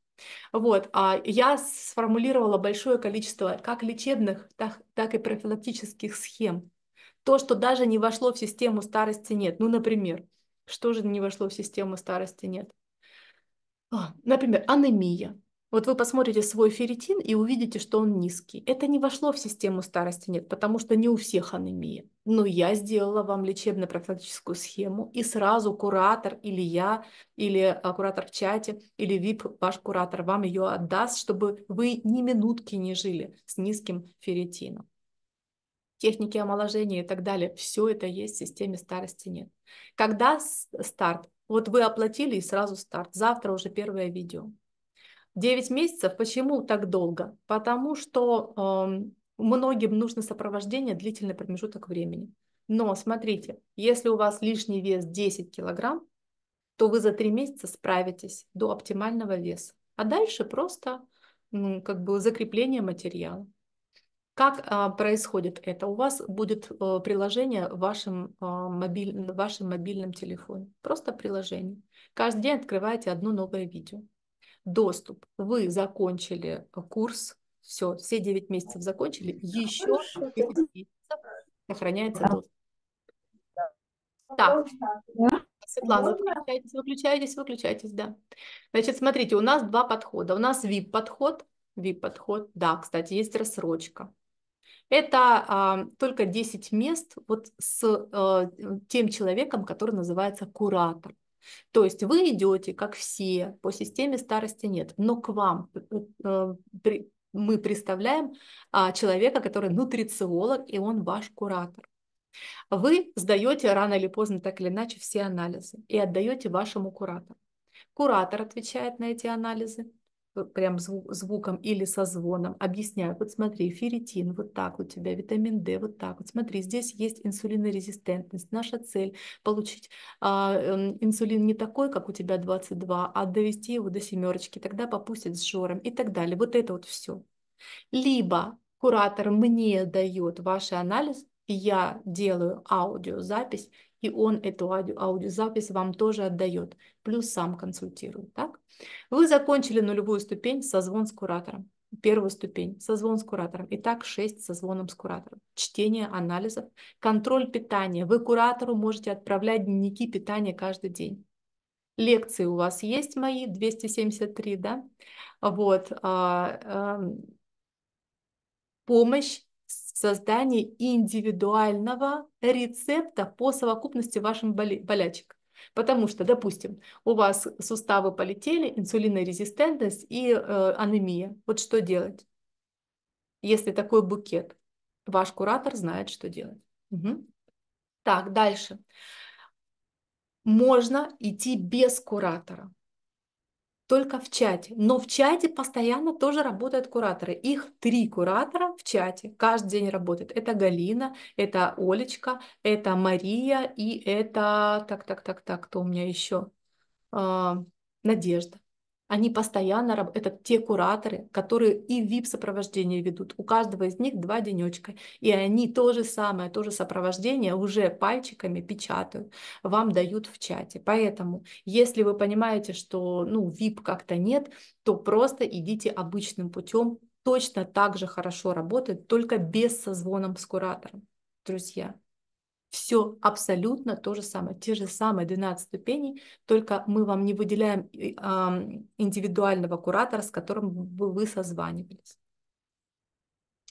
Вот, а я сформулировала большое количество как лечебных, так, так и профилактических схем. То, что даже не вошло в систему старости нет. Ну, например, что же не вошло в систему старости нет? А, например, анемия. Вот вы посмотрите свой ферритин и увидите, что он низкий. Это не вошло в систему старости нет, потому что не у всех анемия. Но я сделала вам лечебно-профилактическую схему, и сразу куратор или я, или а, куратор в чате, или VIP, ваш куратор вам ее отдаст, чтобы вы ни минутки не жили с низким ферритином техники омоложения и так далее. Все это есть в системе старости нет. Когда старт? Вот вы оплатили и сразу старт. Завтра уже первое видео. 9 месяцев. Почему так долго? Потому что э, многим нужно сопровождение длительный промежуток времени. Но смотрите, если у вас лишний вес 10 килограмм, то вы за 3 месяца справитесь до оптимального веса. А дальше просто ну, как бы закрепление материала. Как а, происходит это? У вас будет а, приложение в вашем, а, мобиль, в вашем мобильном телефоне. Просто приложение. Каждый день открываете одно новое видео доступ. Вы закончили курс, все, все 9 месяцев закончили, еще месяцев сохраняется доступ. Так, Светлана, выключайтесь, выключайтесь, выключайтесь, да. Значит, смотрите, у нас два подхода. У нас VIP-подход, VIP-подход, да, кстати, есть рассрочка. Это а, только 10 мест вот с а, тем человеком, который называется куратор. То есть вы идете, как все, по системе старости нет, но к вам э, э, мы представляем а, человека, который нутрициолог, и он ваш куратор. Вы сдаете рано или поздно, так или иначе, все анализы и отдаете вашему куратору. Куратор отвечает на эти анализы, Э, прям звук, звуком или со звоном, объясняю, вот смотри, ферритин, вот так у тебя, витамин D, вот так вот, смотри, здесь есть инсулинорезистентность. Наша цель получить а, эм, инсулин не такой, как у тебя 22, а довести его до семерочки, тогда попустит с жором и так далее. Вот это вот все. Либо куратор мне дает ваш анализ, я делаю аудиозапись и он эту ауди аудиозапись вам тоже отдает, плюс сам консультирует. Так? Вы закончили нулевую ступень созвон с куратором. Первую ступень – созвон с куратором. Итак, 6 созвоном с куратором. Чтение анализов, контроль питания. Вы куратору можете отправлять дневники питания каждый день. Лекции у вас есть мои, 273, да? Вот. А, эм, помощь в индивидуального рецепта по совокупности ваших болячек. Потому что, допустим, у вас суставы полетели, инсулинорезистентность и э, анемия. Вот что делать? Если такой букет, ваш куратор знает, что делать. Угу. Так, дальше. Можно идти без куратора только в чате. Но в чате постоянно тоже работают кураторы. Их три куратора в чате каждый день работают. Это Галина, это Олечка, это Мария и это... Так, так, так, так, кто у меня еще? А, Надежда. Они постоянно, это те кураторы, которые и VIP сопровождение ведут. У каждого из них два денечка. И они то же самое, то же сопровождение уже пальчиками печатают, вам дают в чате. Поэтому, если вы понимаете, что ну, VIP как-то нет, то просто идите обычным путем. Точно так же хорошо работает, только без созвоном с куратором, друзья все абсолютно то же самое, те же самые 12 ступеней, только мы вам не выделяем э, индивидуального куратора, с которым бы вы созванивались.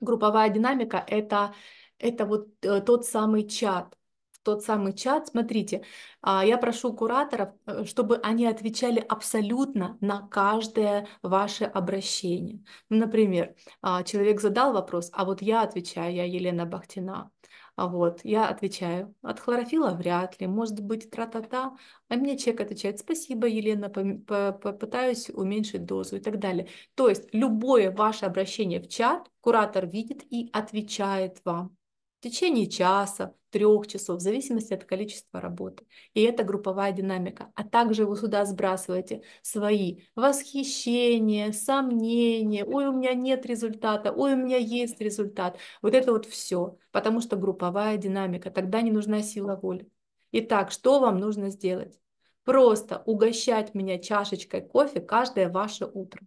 Групповая динамика это, – это вот э, тот самый чат, тот самый чат. Смотрите, а, я прошу кураторов, э, чтобы они отвечали абсолютно на каждое ваше обращение. Ну, например, а, человек задал вопрос, а вот я отвечаю, я Елена Бахтина. А вот, я отвечаю, от хлорофила вряд ли, может быть, тра-та-та. А мне человек отвечает, спасибо, Елена, попытаюсь уменьшить дозу и так далее. То есть любое ваше обращение в чат куратор видит и отвечает вам в течение часа, трех часов, в зависимости от количества работы. И это групповая динамика. А также вы сюда сбрасываете свои восхищения, сомнения, ой, у меня нет результата, ой, у меня есть результат. Вот это вот все, потому что групповая динамика, тогда не нужна сила воли. Итак, что вам нужно сделать? Просто угощать меня чашечкой кофе каждое ваше утро.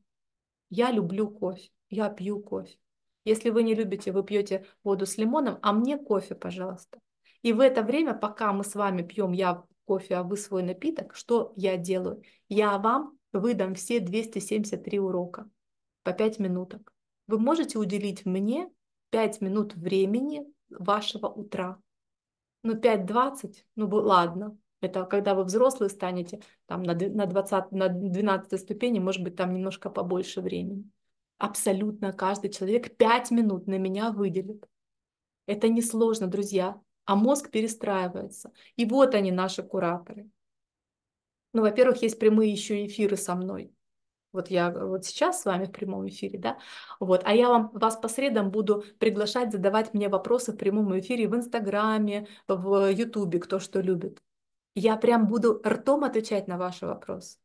Я люблю кофе, я пью кофе. Если вы не любите, вы пьете воду с лимоном, а мне кофе, пожалуйста. И в это время, пока мы с вами пьем я кофе, а вы свой напиток, что я делаю? Я вам выдам все 273 урока по 5 минуток. Вы можете уделить мне 5 минут времени вашего утра. Ну, 5-20, ну ладно, это когда вы взрослые станете, там на, на, 20, на 12 ступени, может быть, там немножко побольше времени абсолютно каждый человек 5 минут на меня выделит. Это несложно, друзья. А мозг перестраивается. И вот они, наши кураторы. Ну, во-первых, есть прямые еще эфиры со мной. Вот я вот сейчас с вами в прямом эфире, да? Вот. А я вам, вас по средам буду приглашать задавать мне вопросы в прямом эфире в Инстаграме, в Ютубе, кто что любит. Я прям буду ртом отвечать на ваши вопросы.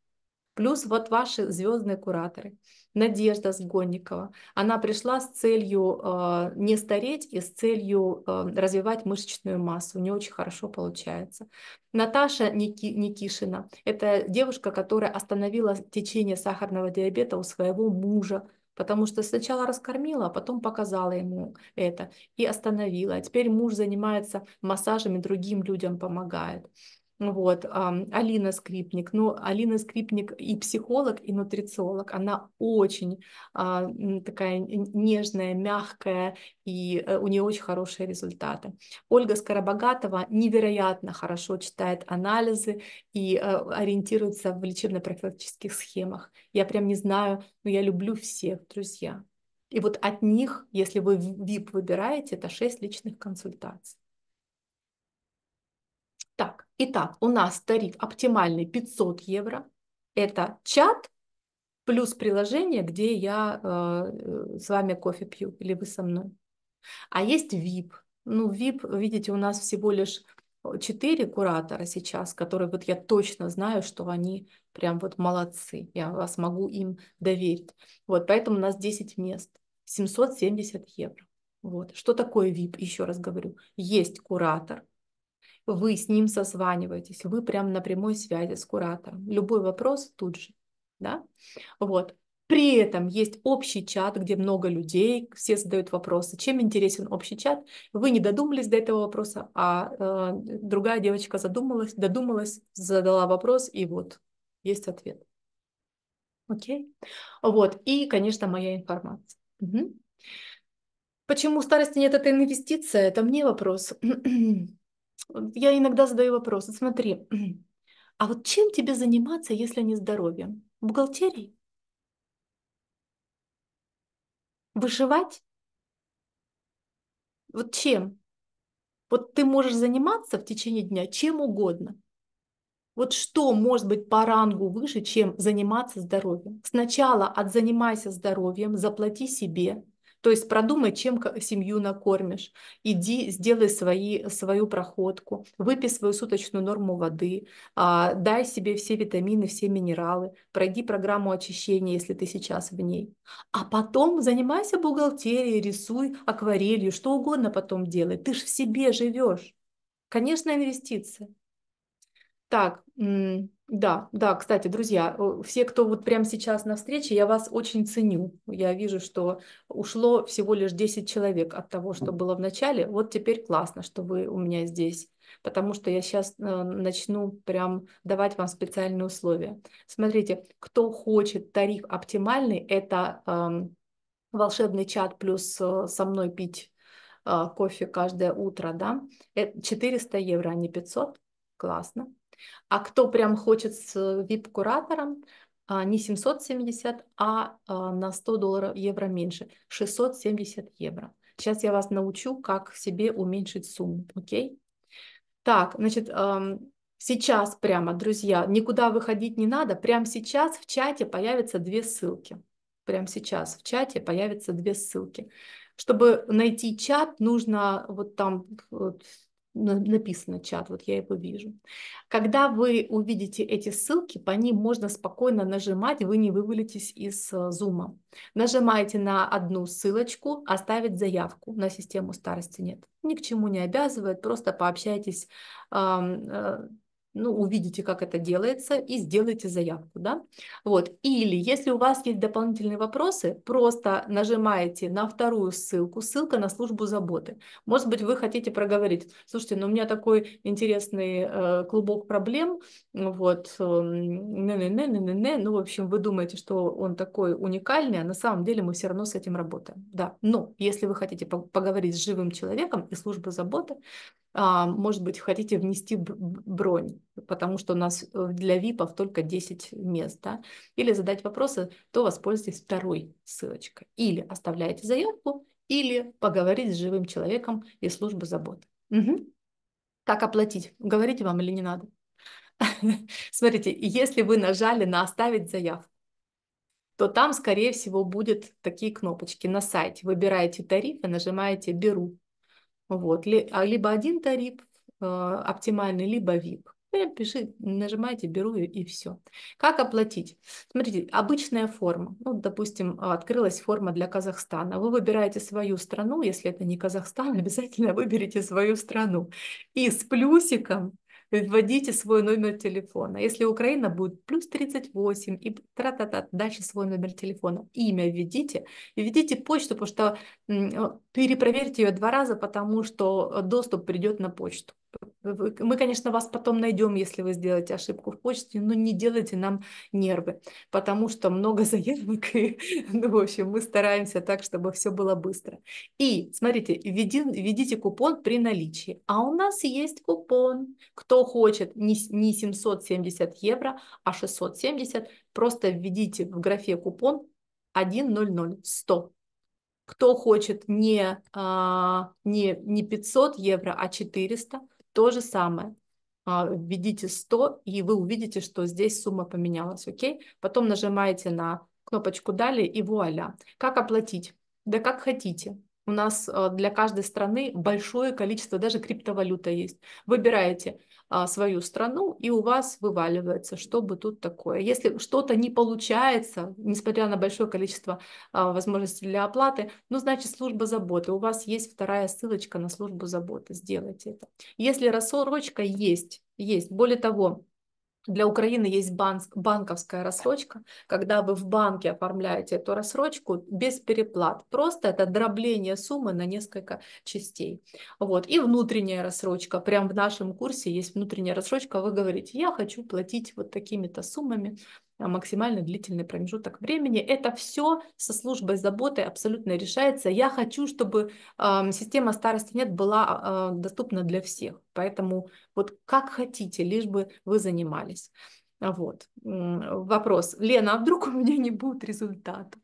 Плюс вот ваши звездные кураторы. Надежда Сгонникова. Она пришла с целью э, не стареть и с целью э, развивать мышечную массу. У нее очень хорошо получается. Наташа Ники, Никишина. Это девушка, которая остановила течение сахарного диабета у своего мужа потому что сначала раскормила, а потом показала ему это и остановила. А теперь муж занимается массажами, другим людям помогает. Ну вот, Алина Скрипник. Ну, Алина Скрипник и психолог, и нутрициолог. Она очень а, такая нежная, мягкая, и э, у нее очень хорошие результаты. Ольга Скоробогатова невероятно хорошо читает анализы и э, ориентируется в лечебно-профилактических схемах. Я прям не знаю, но я люблю всех, друзья. И вот от них, если вы VIP выбираете, это 6 личных консультаций. Так, итак, у нас тариф оптимальный 500 евро. Это чат плюс приложение, где я э, с вами кофе пью или вы со мной. А есть VIP. Ну, VIP, видите, у нас всего лишь четыре куратора сейчас, которые вот я точно знаю, что они прям вот молодцы. Я вас могу им доверить. Вот, поэтому у нас 10 мест. 770 евро. Вот. Что такое VIP? Еще раз говорю. Есть куратор, вы с ним созваниваетесь, вы прям на прямой связи с куратором. Любой вопрос тут же, да? Вот. При этом есть общий чат, где много людей, все задают вопросы. Чем интересен общий чат? Вы не додумались до этого вопроса, а э, другая девочка задумалась, додумалась, задала вопрос, и вот есть ответ. Окей? Вот. И, конечно, моя информация. Угу. Почему старости нет, это инвестиция? Это мне вопрос я иногда задаю вопрос. смотри, а вот чем тебе заниматься, если не здоровье? Бухгалтерий? Выживать? Вот чем? Вот ты можешь заниматься в течение дня чем угодно. Вот что может быть по рангу выше, чем заниматься здоровьем? Сначала отзанимайся здоровьем, заплати себе, то есть продумай, чем семью накормишь. Иди, сделай свои, свою проходку, выпей свою суточную норму воды, а, дай себе все витамины, все минералы, пройди программу очищения, если ты сейчас в ней. А потом занимайся бухгалтерией, рисуй акварелью, что угодно потом делай. Ты же в себе живешь. Конечно, инвестиции. Так, да, да, кстати, друзья, все, кто вот прямо сейчас на встрече, я вас очень ценю. Я вижу, что ушло всего лишь 10 человек от того, что было в начале. Вот теперь классно, что вы у меня здесь, потому что я сейчас э, начну прям давать вам специальные условия. Смотрите, кто хочет тариф оптимальный, это э, волшебный чат плюс э, со мной пить э, кофе каждое утро, да, это 400 евро, а не 500, классно. А кто прям хочет с VIP-куратором, а, не 770, а, а на 100 долларов евро меньше, 670 евро. Сейчас я вас научу, как себе уменьшить сумму, окей? Так, значит, сейчас прямо, друзья, никуда выходить не надо, прямо сейчас в чате появятся две ссылки. Прямо сейчас в чате появятся две ссылки. Чтобы найти чат, нужно вот там вот, написано чат, вот я его вижу. Когда вы увидите эти ссылки, по ним можно спокойно нажимать, вы не вывалитесь из э, зума. Нажимаете на одну ссылочку, оставить заявку на систему старости нет. Ни к чему не обязывает, просто пообщайтесь э, ну, увидите, как это делается, и сделайте заявку, да. Вот. Или, если у вас есть дополнительные вопросы, просто нажимаете на вторую ссылку, ссылка на службу заботы. Может быть, вы хотите проговорить, слушайте, ну, у меня такой интересный э, клубок проблем, вот, не-не-не-не-не, эм, ну, в общем, вы думаете, что он такой уникальный, а на самом деле мы все равно с этим работаем, да. Но если вы хотите поговорить с живым человеком и служба заботы, а, может быть, хотите внести бронь, потому что у нас э, для ВИПов только 10 мест, да, или задать вопросы, то воспользуйтесь второй ссылочкой. Или оставляйте заявку, или поговорить с живым человеком из службы заботы. Угу. Как оплатить? Говорите вам или не надо? Смотрите, если вы нажали на «Оставить заявку», то там, скорее всего, будут такие кнопочки на сайте. Выбираете тариф и нажимаете «Беру». Вот. А либо один тариф, э, оптимальный, либо VIP. Пиши, нажимаете «Беру» и все. Как оплатить? Смотрите, обычная форма. Ну, допустим, открылась форма для Казахстана. Вы выбираете свою страну. Если это не Казахстан, обязательно выберите свою страну. И с плюсиком вводите свой номер телефона. Если Украина будет плюс 38 и тра-та-та, дальше свой номер телефона, имя введите, и введите почту, потому что перепроверьте ее два раза, потому что э, доступ придет на почту мы, конечно, вас потом найдем, если вы сделаете ошибку в почте, но не делайте нам нервы, потому что много заявок, и, ну, в общем, мы стараемся так, чтобы все было быстро. И, смотрите, введи, введите купон при наличии. А у нас есть купон. Кто хочет не, не 770 евро, а 670, просто введите в графе купон 100, 100 кто хочет не, а, не, не 500 евро, а 400, то же самое. А, введите 100, и вы увидите, что здесь сумма поменялась, окей? Потом нажимаете на кнопочку «Далее» и вуаля. Как оплатить? Да как хотите. У нас э, для каждой страны большое количество, даже криптовалюта есть. Выбираете а, свою страну, и у вас вываливается, что бы тут такое. Если что-то не получается, несмотря на большое количество а, возможностей для оплаты, ну, значит, служба заботы. У вас есть вторая ссылочка на службу заботы. Сделайте это. Если рассрочка есть, есть. Более того, для Украины есть банк, банковская рассрочка, когда вы в банке оформляете эту рассрочку без переплат. Просто это дробление суммы на несколько частей. Вот. И внутренняя рассрочка. Прям в нашем курсе есть внутренняя рассрочка. Вы говорите, я хочу платить вот такими-то суммами а, максимально длительный промежуток времени. Это все со службой заботы абсолютно решается. Я хочу, чтобы э, система старости нет была э, доступна для всех. Поэтому вот как хотите, лишь бы вы занимались. Вот. Вопрос. Лена, а вдруг у меня не будет результата?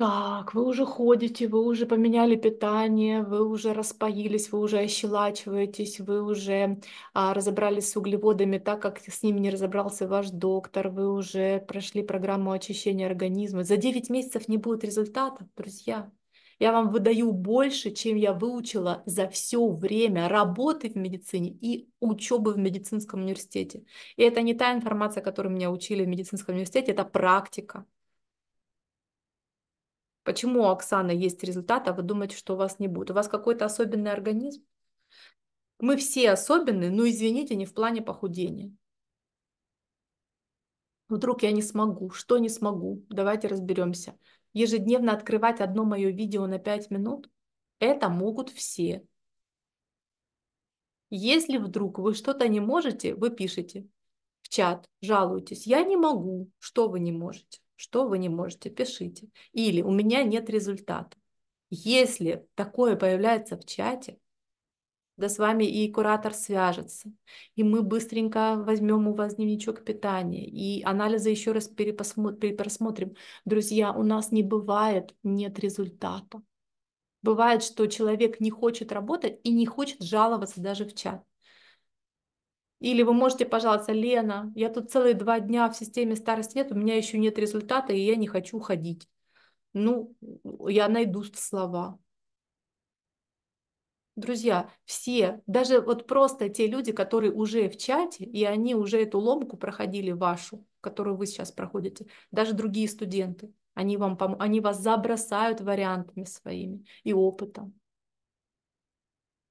Так, вы уже ходите, вы уже поменяли питание, вы уже распоились, вы уже ощелачиваетесь, вы уже а, разобрались с углеводами так, как с ними не разобрался ваш доктор, вы уже прошли программу очищения организма. За 9 месяцев не будет результатов, друзья. Я вам выдаю больше, чем я выучила за все время работы в медицине и учебы в медицинском университете. И это не та информация, которую меня учили в медицинском университете, это практика. Почему у Оксаны есть результат, а вы думаете, что у вас не будет? У вас какой-то особенный организм? Мы все особенные, но, ну, извините, не в плане похудения. Вдруг я не смогу, что не смогу? Давайте разберемся. Ежедневно открывать одно мое видео на 5 минут – это могут все. Если вдруг вы что-то не можете, вы пишете в чат, жалуетесь. Я не могу, что вы не можете. Что вы не можете, пишите. Или у меня нет результата. Если такое появляется в чате, да с вами и куратор свяжется, и мы быстренько возьмем у вас дневничок питания, и анализы еще раз перепросмотрим. Друзья, у нас не бывает нет результата. Бывает, что человек не хочет работать и не хочет жаловаться даже в чат. Или вы можете пожаловаться, Лена, я тут целые два дня в системе старости нет, у меня еще нет результата, и я не хочу ходить. Ну, я найду слова. Друзья, все, даже вот просто те люди, которые уже в чате, и они уже эту ломку проходили вашу, которую вы сейчас проходите, даже другие студенты, они, вам пом- они вас забросают вариантами своими и опытом.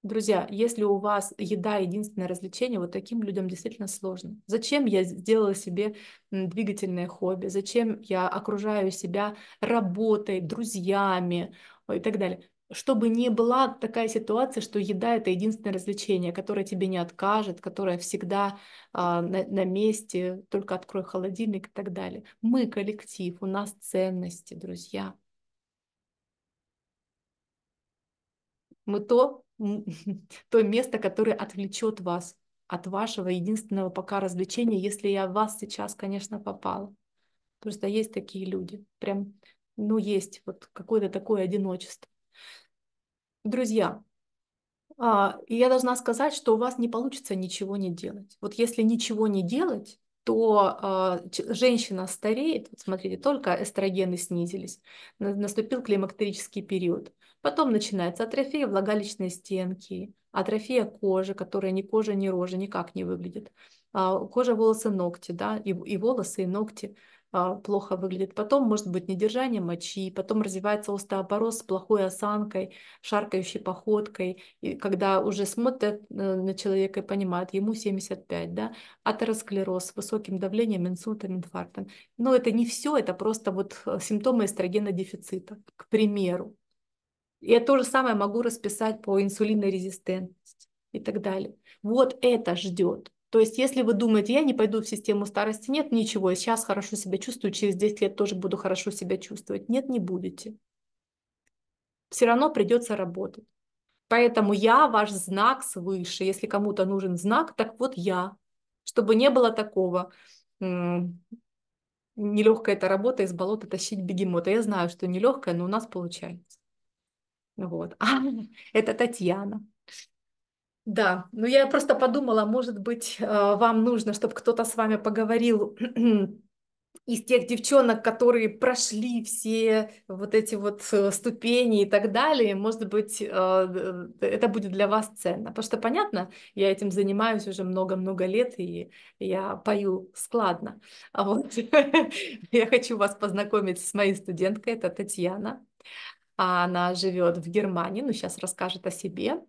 Друзья, если у вас еда единственное развлечение, вот таким людям действительно сложно. Зачем я сделала себе двигательное хобби? Зачем я окружаю себя работой, друзьями и так далее? Чтобы не была такая ситуация, что еда это единственное развлечение, которое тебе не откажет, которое всегда а, на, на месте, только открой холодильник и так далее. Мы коллектив, у нас ценности, друзья. мы то, то место, которое отвлечет вас от вашего единственного пока развлечения, если я в вас сейчас, конечно, попала. Просто есть такие люди. Прям, ну, есть вот какое-то такое одиночество. Друзья, а, и я должна сказать, что у вас не получится ничего не делать. Вот если ничего не делать, то э, женщина стареет, вот смотрите, только эстрогены снизились, наступил климактерический период. Потом начинается атрофия влагалищной стенки, атрофия кожи, которая ни кожа, ни рожа никак не выглядит. А, кожа, волосы, ногти, да, и, и волосы, и ногти а, плохо выглядит. Потом может быть недержание мочи, потом развивается остеопороз с плохой осанкой, шаркающей походкой, и когда уже смотрят э, на человека и понимают, ему 75, да, атеросклероз с высоким давлением, инсультом, инфарктом. Но это не все, это просто вот э, симптомы дефицита, к примеру. Я то же самое могу расписать по инсулинной резистентности и так далее. Вот это ждет. То есть, если вы думаете, я не пойду в систему старости, нет ничего, я сейчас хорошо себя чувствую, через 10 лет тоже буду хорошо себя чувствовать. Нет, не будете. Все равно придется работать. Поэтому я ваш знак свыше. Если кому-то нужен знак, так вот я. Чтобы не было такого, нелегкая эта работа из болота тащить бегемота. Я знаю, что нелегкая, но у нас получается. Вот. А, это Татьяна. Да, ну я просто подумала, может быть, э, вам нужно, чтобы кто-то с вами поговорил из тех девчонок, которые прошли все вот эти вот э, ступени и так далее, может быть, э, это будет для вас ценно. Потому что, понятно, я этим занимаюсь уже много-много лет, и я пою складно. А вот я хочу вас познакомить с моей студенткой, это Татьяна а она живет в Германии, ну, сейчас расскажет о себе,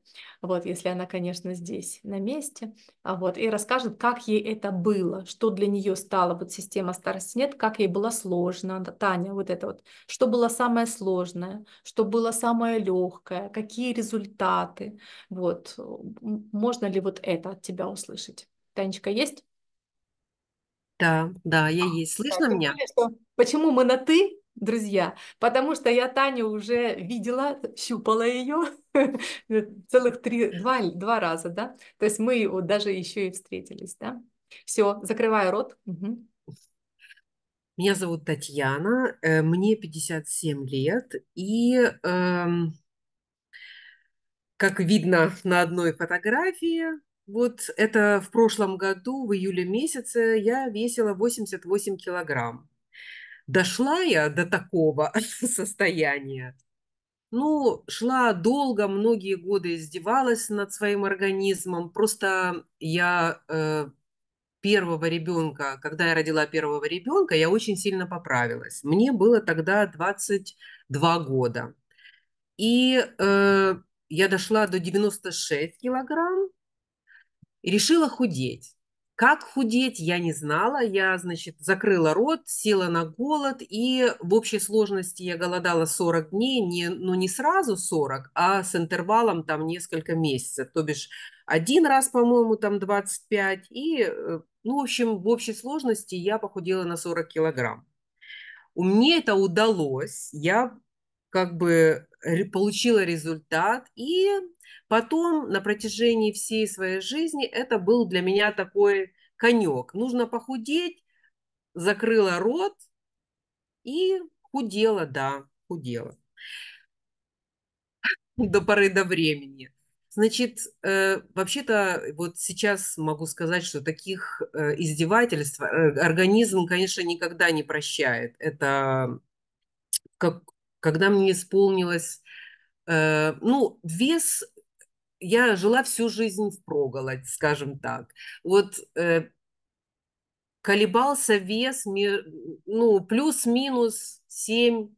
вот, если она, конечно, здесь на месте, а вот, и расскажет, как ей это было, что для нее стало, вот, система старости нет, как ей было сложно, Таня, вот это вот, что было самое сложное, что было самое легкое, какие результаты, вот, можно ли вот это от тебя услышать? Танечка, есть? Да, да, я а, есть. Слышно да, меня? Понимаю, что, почему мы на «ты»? друзья, потому что я Таню уже видела, щупала ее целых три, два, два раза, да, то есть мы вот даже еще и встретились, да. Все, закрываю рот. Угу. Меня зовут Татьяна, э, мне 57 лет, и эм, как видно на одной фотографии, вот это в прошлом году, в июле месяце, я весила 88 килограмм. Дошла я до такого состояния. Ну, шла долго, многие годы издевалась над своим организмом. Просто я э, первого ребенка, когда я родила первого ребенка, я очень сильно поправилась. Мне было тогда 22 года. И э, я дошла до 96 килограмм и решила худеть. Как худеть, я не знала. Я, значит, закрыла рот, села на голод, и в общей сложности я голодала 40 дней, не, но ну, не сразу 40, а с интервалом там несколько месяцев. То бишь один раз, по-моему, там 25, и, э, ну, в общем, в общей сложности я похудела на 40 килограмм. У меня это удалось, я как бы получила результат, и Потом на протяжении всей своей жизни это был для меня такой конек. Нужно похудеть, закрыла рот и худела, да, худела. До поры до времени. Значит, э, вообще-то вот сейчас могу сказать, что таких э, издевательств э, организм, конечно, никогда не прощает. Это как, когда мне исполнилось... Э, ну, вес я жила всю жизнь в проголодь, скажем так. Вот э, колебался вес, ну, плюс-минус 7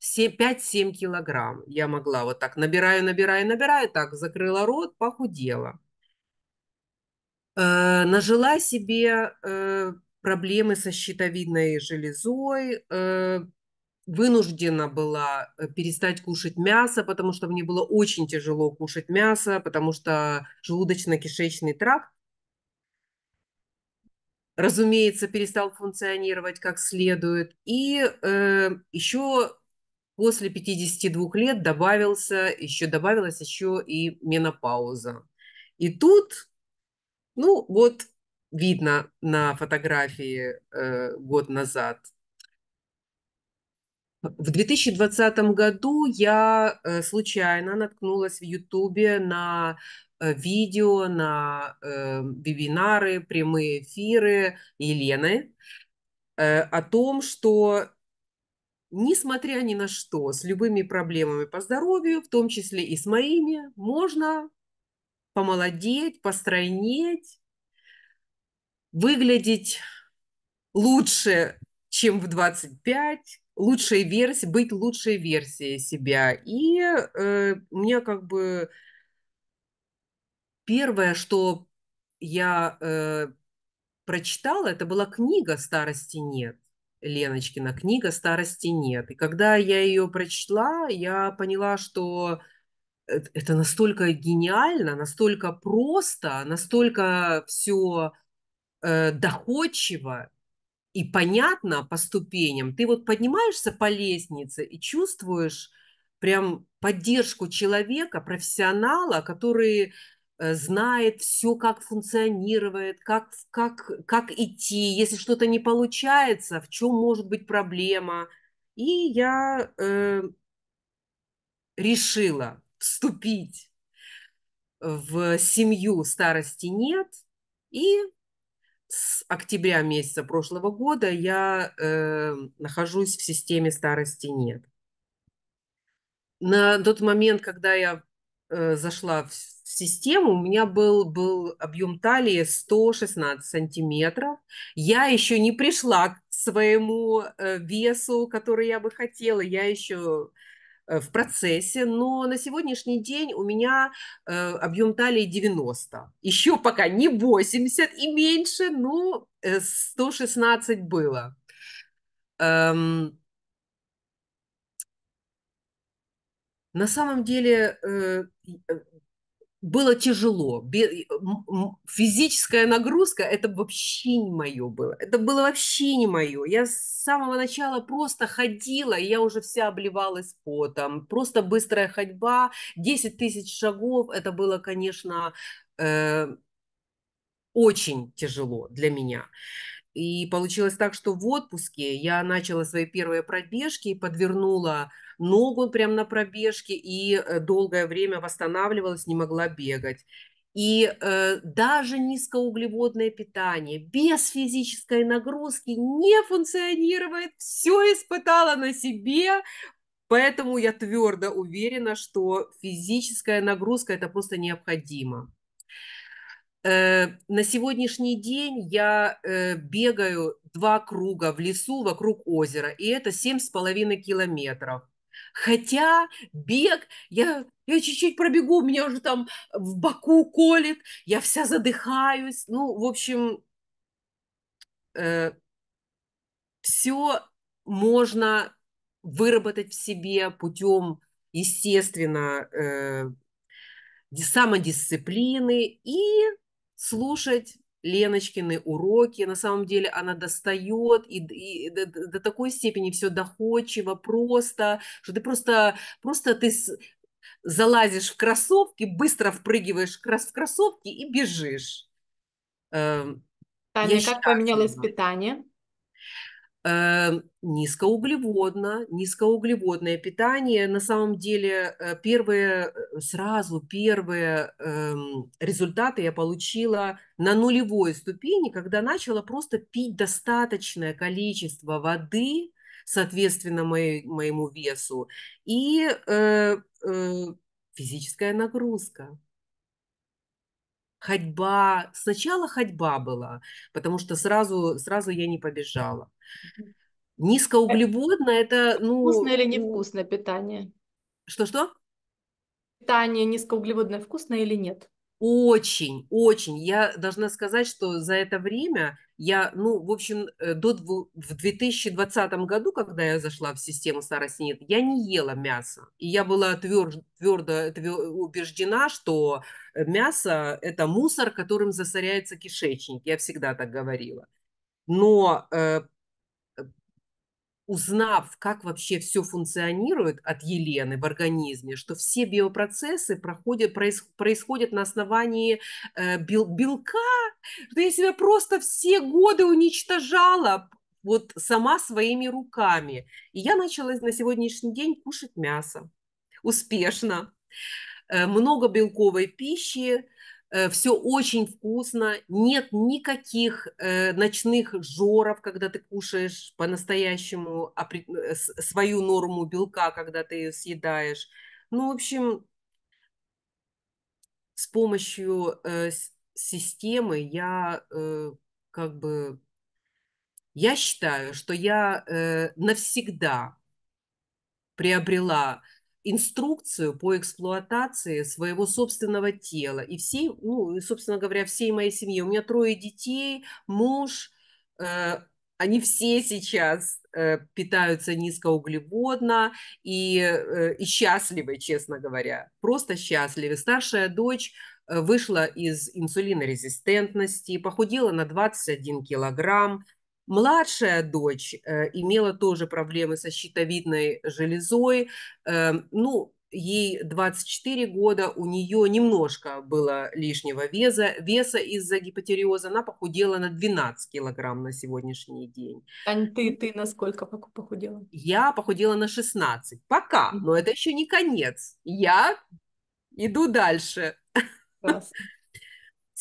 5-7 килограмм я могла вот так набираю, набираю, набираю, так закрыла рот, похудела. Э, нажила себе э, проблемы со щитовидной железой, э, вынуждена была э, перестать кушать мясо, потому что мне было очень тяжело кушать мясо, потому что желудочно-кишечный тракт, разумеется, перестал функционировать как следует. И э, еще после 52 лет добавился, еще добавилась еще и менопауза. И тут, ну вот, видно на фотографии э, год назад – в 2020 году я э, случайно наткнулась в Ютубе на э, видео, на э, вебинары, прямые эфиры Елены о том, что несмотря ни на что, с любыми проблемами по здоровью, в том числе и с моими, можно помолодеть, постройнеть, выглядеть лучше, чем в 25, лучшей версии быть лучшей версией себя. И э, меня как бы первое, что я э, прочитала, это была книга «Старости нет». Леночкина книга «Старости нет». И когда я ее прочла, я поняла, что это настолько гениально, настолько просто, настолько все э, доходчиво, и понятно по ступеням. Ты вот поднимаешься по лестнице и чувствуешь прям поддержку человека, профессионала, который э, знает все, как функционирует, как, как, как идти, если что-то не получается, в чем может быть проблема. И я э, решила вступить в семью старости нет и с октября месяца прошлого года я э, нахожусь в системе старости нет. На тот момент, когда я э, зашла в, систему, у меня был, был объем талии 116 сантиметров. Я еще не пришла к своему э, весу, который я бы хотела. Я еще Э, в процессе, но на сегодняшний день у меня э, объем талии 90. Еще пока не 80 и меньше, но 116 э, было. Эм. На самом деле было тяжело. Физическая нагрузка – это вообще не мое было. Это было вообще не мое. Я с самого начала просто ходила, и я уже вся обливалась потом. Просто быстрая ходьба, 10 тысяч шагов. Это было, конечно, э, очень тяжело для меня. И получилось так, что в отпуске я начала свои первые пробежки подвернула ногу прямо на пробежке и э, долгое время восстанавливалась, не могла бегать. И э, даже низкоуглеводное питание без физической нагрузки не функционирует. Все испытала на себе, поэтому я твердо уверена, что физическая нагрузка это просто необходимо. Э, на сегодняшний день я э, бегаю два круга в лесу вокруг озера, и это семь с половиной километров. Хотя бег, я, я чуть-чуть пробегу, у меня уже там в боку колет, я вся задыхаюсь. Ну, в общем, э, все можно выработать в себе путем, естественно, э, самодисциплины и слушать Леночкины уроки. На самом деле она достает и, и до, до такой степени все доходчиво, просто, что ты просто, просто ты залазишь в кроссовки, быстро впрыгиваешь в кроссовки и бежишь. Эм, Таня, Я как считаю, поменялось питание? Э, низкоуглеводно, низкоуглеводное питание. На самом деле, э, первые, э, сразу первые эм, результаты я получила на нулевой ступени, когда начала просто пить достаточное количество воды, соответственно, моей, моему весу, и физическая нагрузка ходьба. Сначала ходьба была, потому что сразу, сразу я не побежала. Э, Низкоуглеводно это, ну... Вкусное или невкусное ну питание? Что-что? Питание низкоуглеводное вкусное или нет? Очень, очень. Я должна сказать, что за это время я, ну, в общем, э, до, в 2020 году, когда я зашла в систему старости нет, я не ела мясо. И я была твер, твердо твер, убеждена, что мясо – это мусор, которым засоряется кишечник. Я всегда так говорила. Но э, узнав, как вообще все функционирует от Елены в организме, что все биопроцессы проходят, происходят на основании э, бел, белка, что я себя просто все годы уничтожала вот сама своими руками. И я начала на сегодняшний день кушать мясо успешно, э, много белковой пищи, Э, все очень вкусно, нет никаких э, ночных жоров, когда ты кушаешь по-настоящему а э, свою норму белка, когда ты ее съедаешь. Ну, в общем, с помощью системы я как бы, я считаю, что я навсегда приобрела инструкцию по эксплуатации своего собственного тела. И всей, ну, собственно говоря, всей моей семьи. У меня трое детей, муж, э, они все сейчас э, питаются низкоуглеводно и, э, и счастливы, честно говоря, просто счастливы. Старшая дочь э, вышла из инсулинорезистентности, похудела на 21 килограмм, Младшая дочь э, имела тоже проблемы со щитовидной железой. Э, ну, ей 24 года, у нее немножко было лишнего веса, веса из-за гипотериоза, она похудела на 12 килограмм на сегодняшний день. Тань, ты, ты на сколько похудела? Я похудела на 16, пока, но это еще не конец. Я иду дальше. Класс.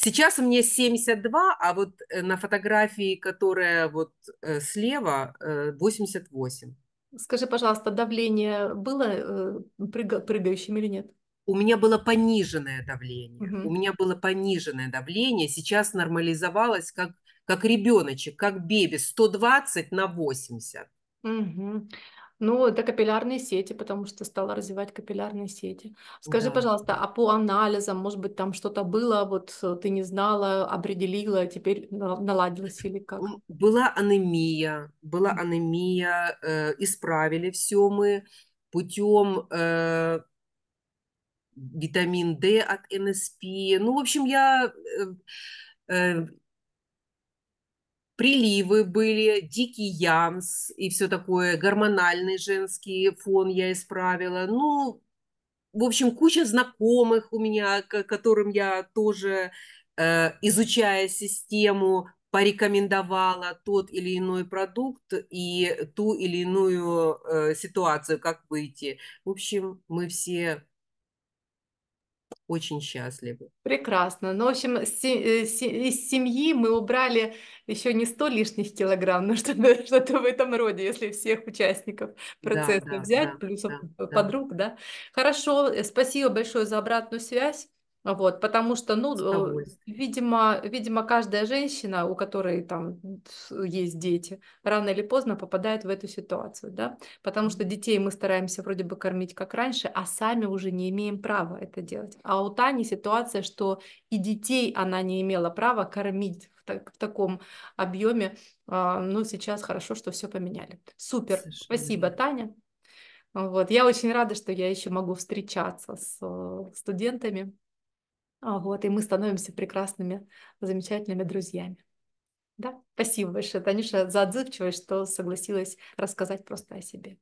Сейчас мне 72, а вот э, на фотографии, которая вот э, слева, 88. Э, Скажи, пожалуйста, давление было прыгающим или нет? У меня было пониженное давление. Угу. У меня было пониженное давление. Сейчас нормализовалось как, как ребеночек, как беби, 120 на 80. Угу. Ну, это капиллярные сети, потому что стала развивать капиллярные сети. Скажи, да. пожалуйста, а по анализам, может быть, там что-то было, вот э, ты не знала, определила, теперь наладилось или как? Была анемия, была анемия, э, исправили все мы путем э, витамин D от НСП. Ну, в общем, я... Э, э, приливы были, дикий ямс и все такое, гормональный женский фон я исправила. Ну, в общем, куча знакомых у меня, которым я тоже, э, изучая систему, порекомендовала тот или иной продукт и ту или иную э, ситуацию, как выйти. В общем, мы все очень счастливы. Прекрасно. Ну, в общем, э, из семьи мы убрали еще не 100 лишних килограмм, но что-то, что в этом роде, если всех участников процесса да, да, взять, да, плюс э, да, подруг, да. да. Хорошо, э, спасибо большое за обратную связь. Вот, потому что, ну, э, видимо, видимо, каждая женщина, у которой там есть дети, рано или поздно попадает в эту ситуацию, да, потому что детей мы стараемся вроде бы кормить как раньше, а сами уже не имеем права это делать. А у Тани ситуация, что и детей она не имела права кормить в, так, в таком объеме. А, ну, сейчас хорошо, что все поменяли. Супер, Совершенно. спасибо, Таня. Вот. Я очень рада, что я еще могу встречаться с э, студентами. А, вот, и мы становимся прекрасными, замечательными друзьями. Да, спасибо большое, Танюша, за отзывчивость, что согласилась рассказать просто о себе.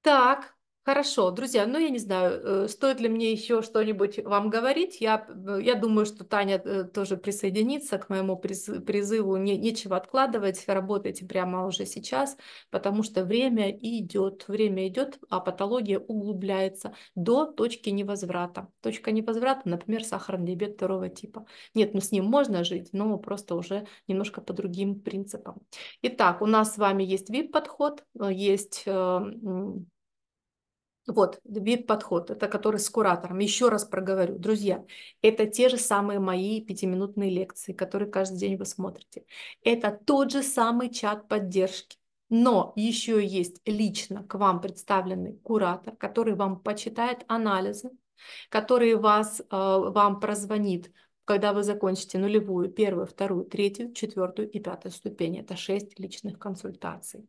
Так, Хорошо, друзья, ну я не знаю, э, стоит ли мне еще что-нибудь вам говорить. Я, я думаю, что Таня э, тоже присоединится к моему призыву. Не, нечего откладывать, работайте прямо уже сейчас, потому что время идет, время идет, а патология углубляется до точки невозврата. Точка невозврата, например, сахарный диабет второго типа. Нет, ну с ним можно жить, но просто уже немножко по другим принципам. Итак, у нас с вами есть VIP-подход, э, есть вот, подход, это который с куратором. Еще раз проговорю, друзья, это те же самые мои пятиминутные лекции, которые каждый день вы смотрите. Это тот же самый чат поддержки. Но еще есть лично к вам представленный куратор, который вам почитает анализы, который вас, э, вам прозвонит, когда вы закончите нулевую, первую, вторую, третью, четвертую и пятую ступень. Это шесть личных консультаций.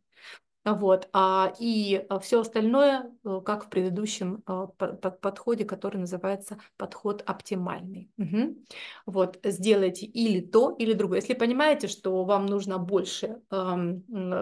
Вот. А, и а, все остальное, э, как в предыдущем а, подходе, который называется подход оптимальный. Угу. Вот. Сделайте или то, или другое. Если понимаете, что вам нужно больше э,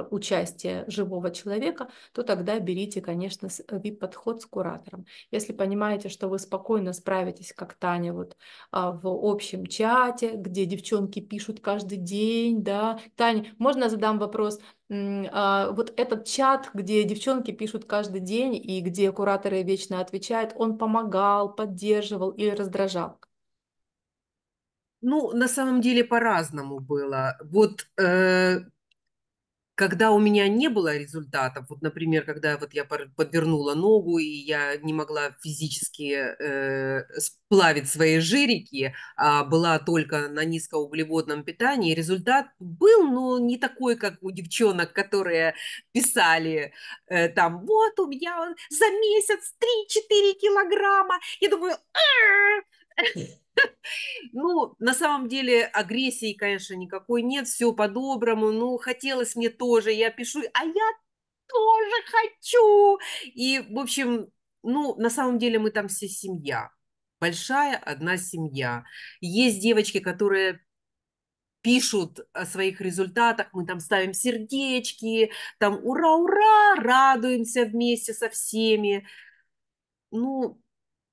участия живого человека, то тогда берите, конечно, VIP-подход с куратором. Если понимаете, что вы спокойно справитесь, как Таня, вот, а, в общем чате, где девчонки пишут каждый день, да, Таня, можно задам вопрос? А, вот этот чат, где девчонки пишут каждый день и где кураторы вечно отвечают, он помогал, поддерживал или раздражал? Ну, на самом деле по-разному было. Вот э, когда у меня не было результатов, вот, например, когда вот я подвернула ногу и я не могла физически э, сплавить свои жирики, а была только на низкоуглеводном питании, результат был, но не такой, как у девчонок, которые писали э, там, вот у меня за месяц 3-4 килограмма. Я думаю, Ну, на самом деле агрессии, конечно, никакой нет, все по-доброму, ну, хотелось мне тоже, я пишу, а я тоже хочу. И, в общем, ну, на самом деле мы там все семья, большая одна семья. Есть девочки, которые пишут о своих результатах, мы там ставим сердечки, там ура-ура, радуемся вместе со всеми. Ну,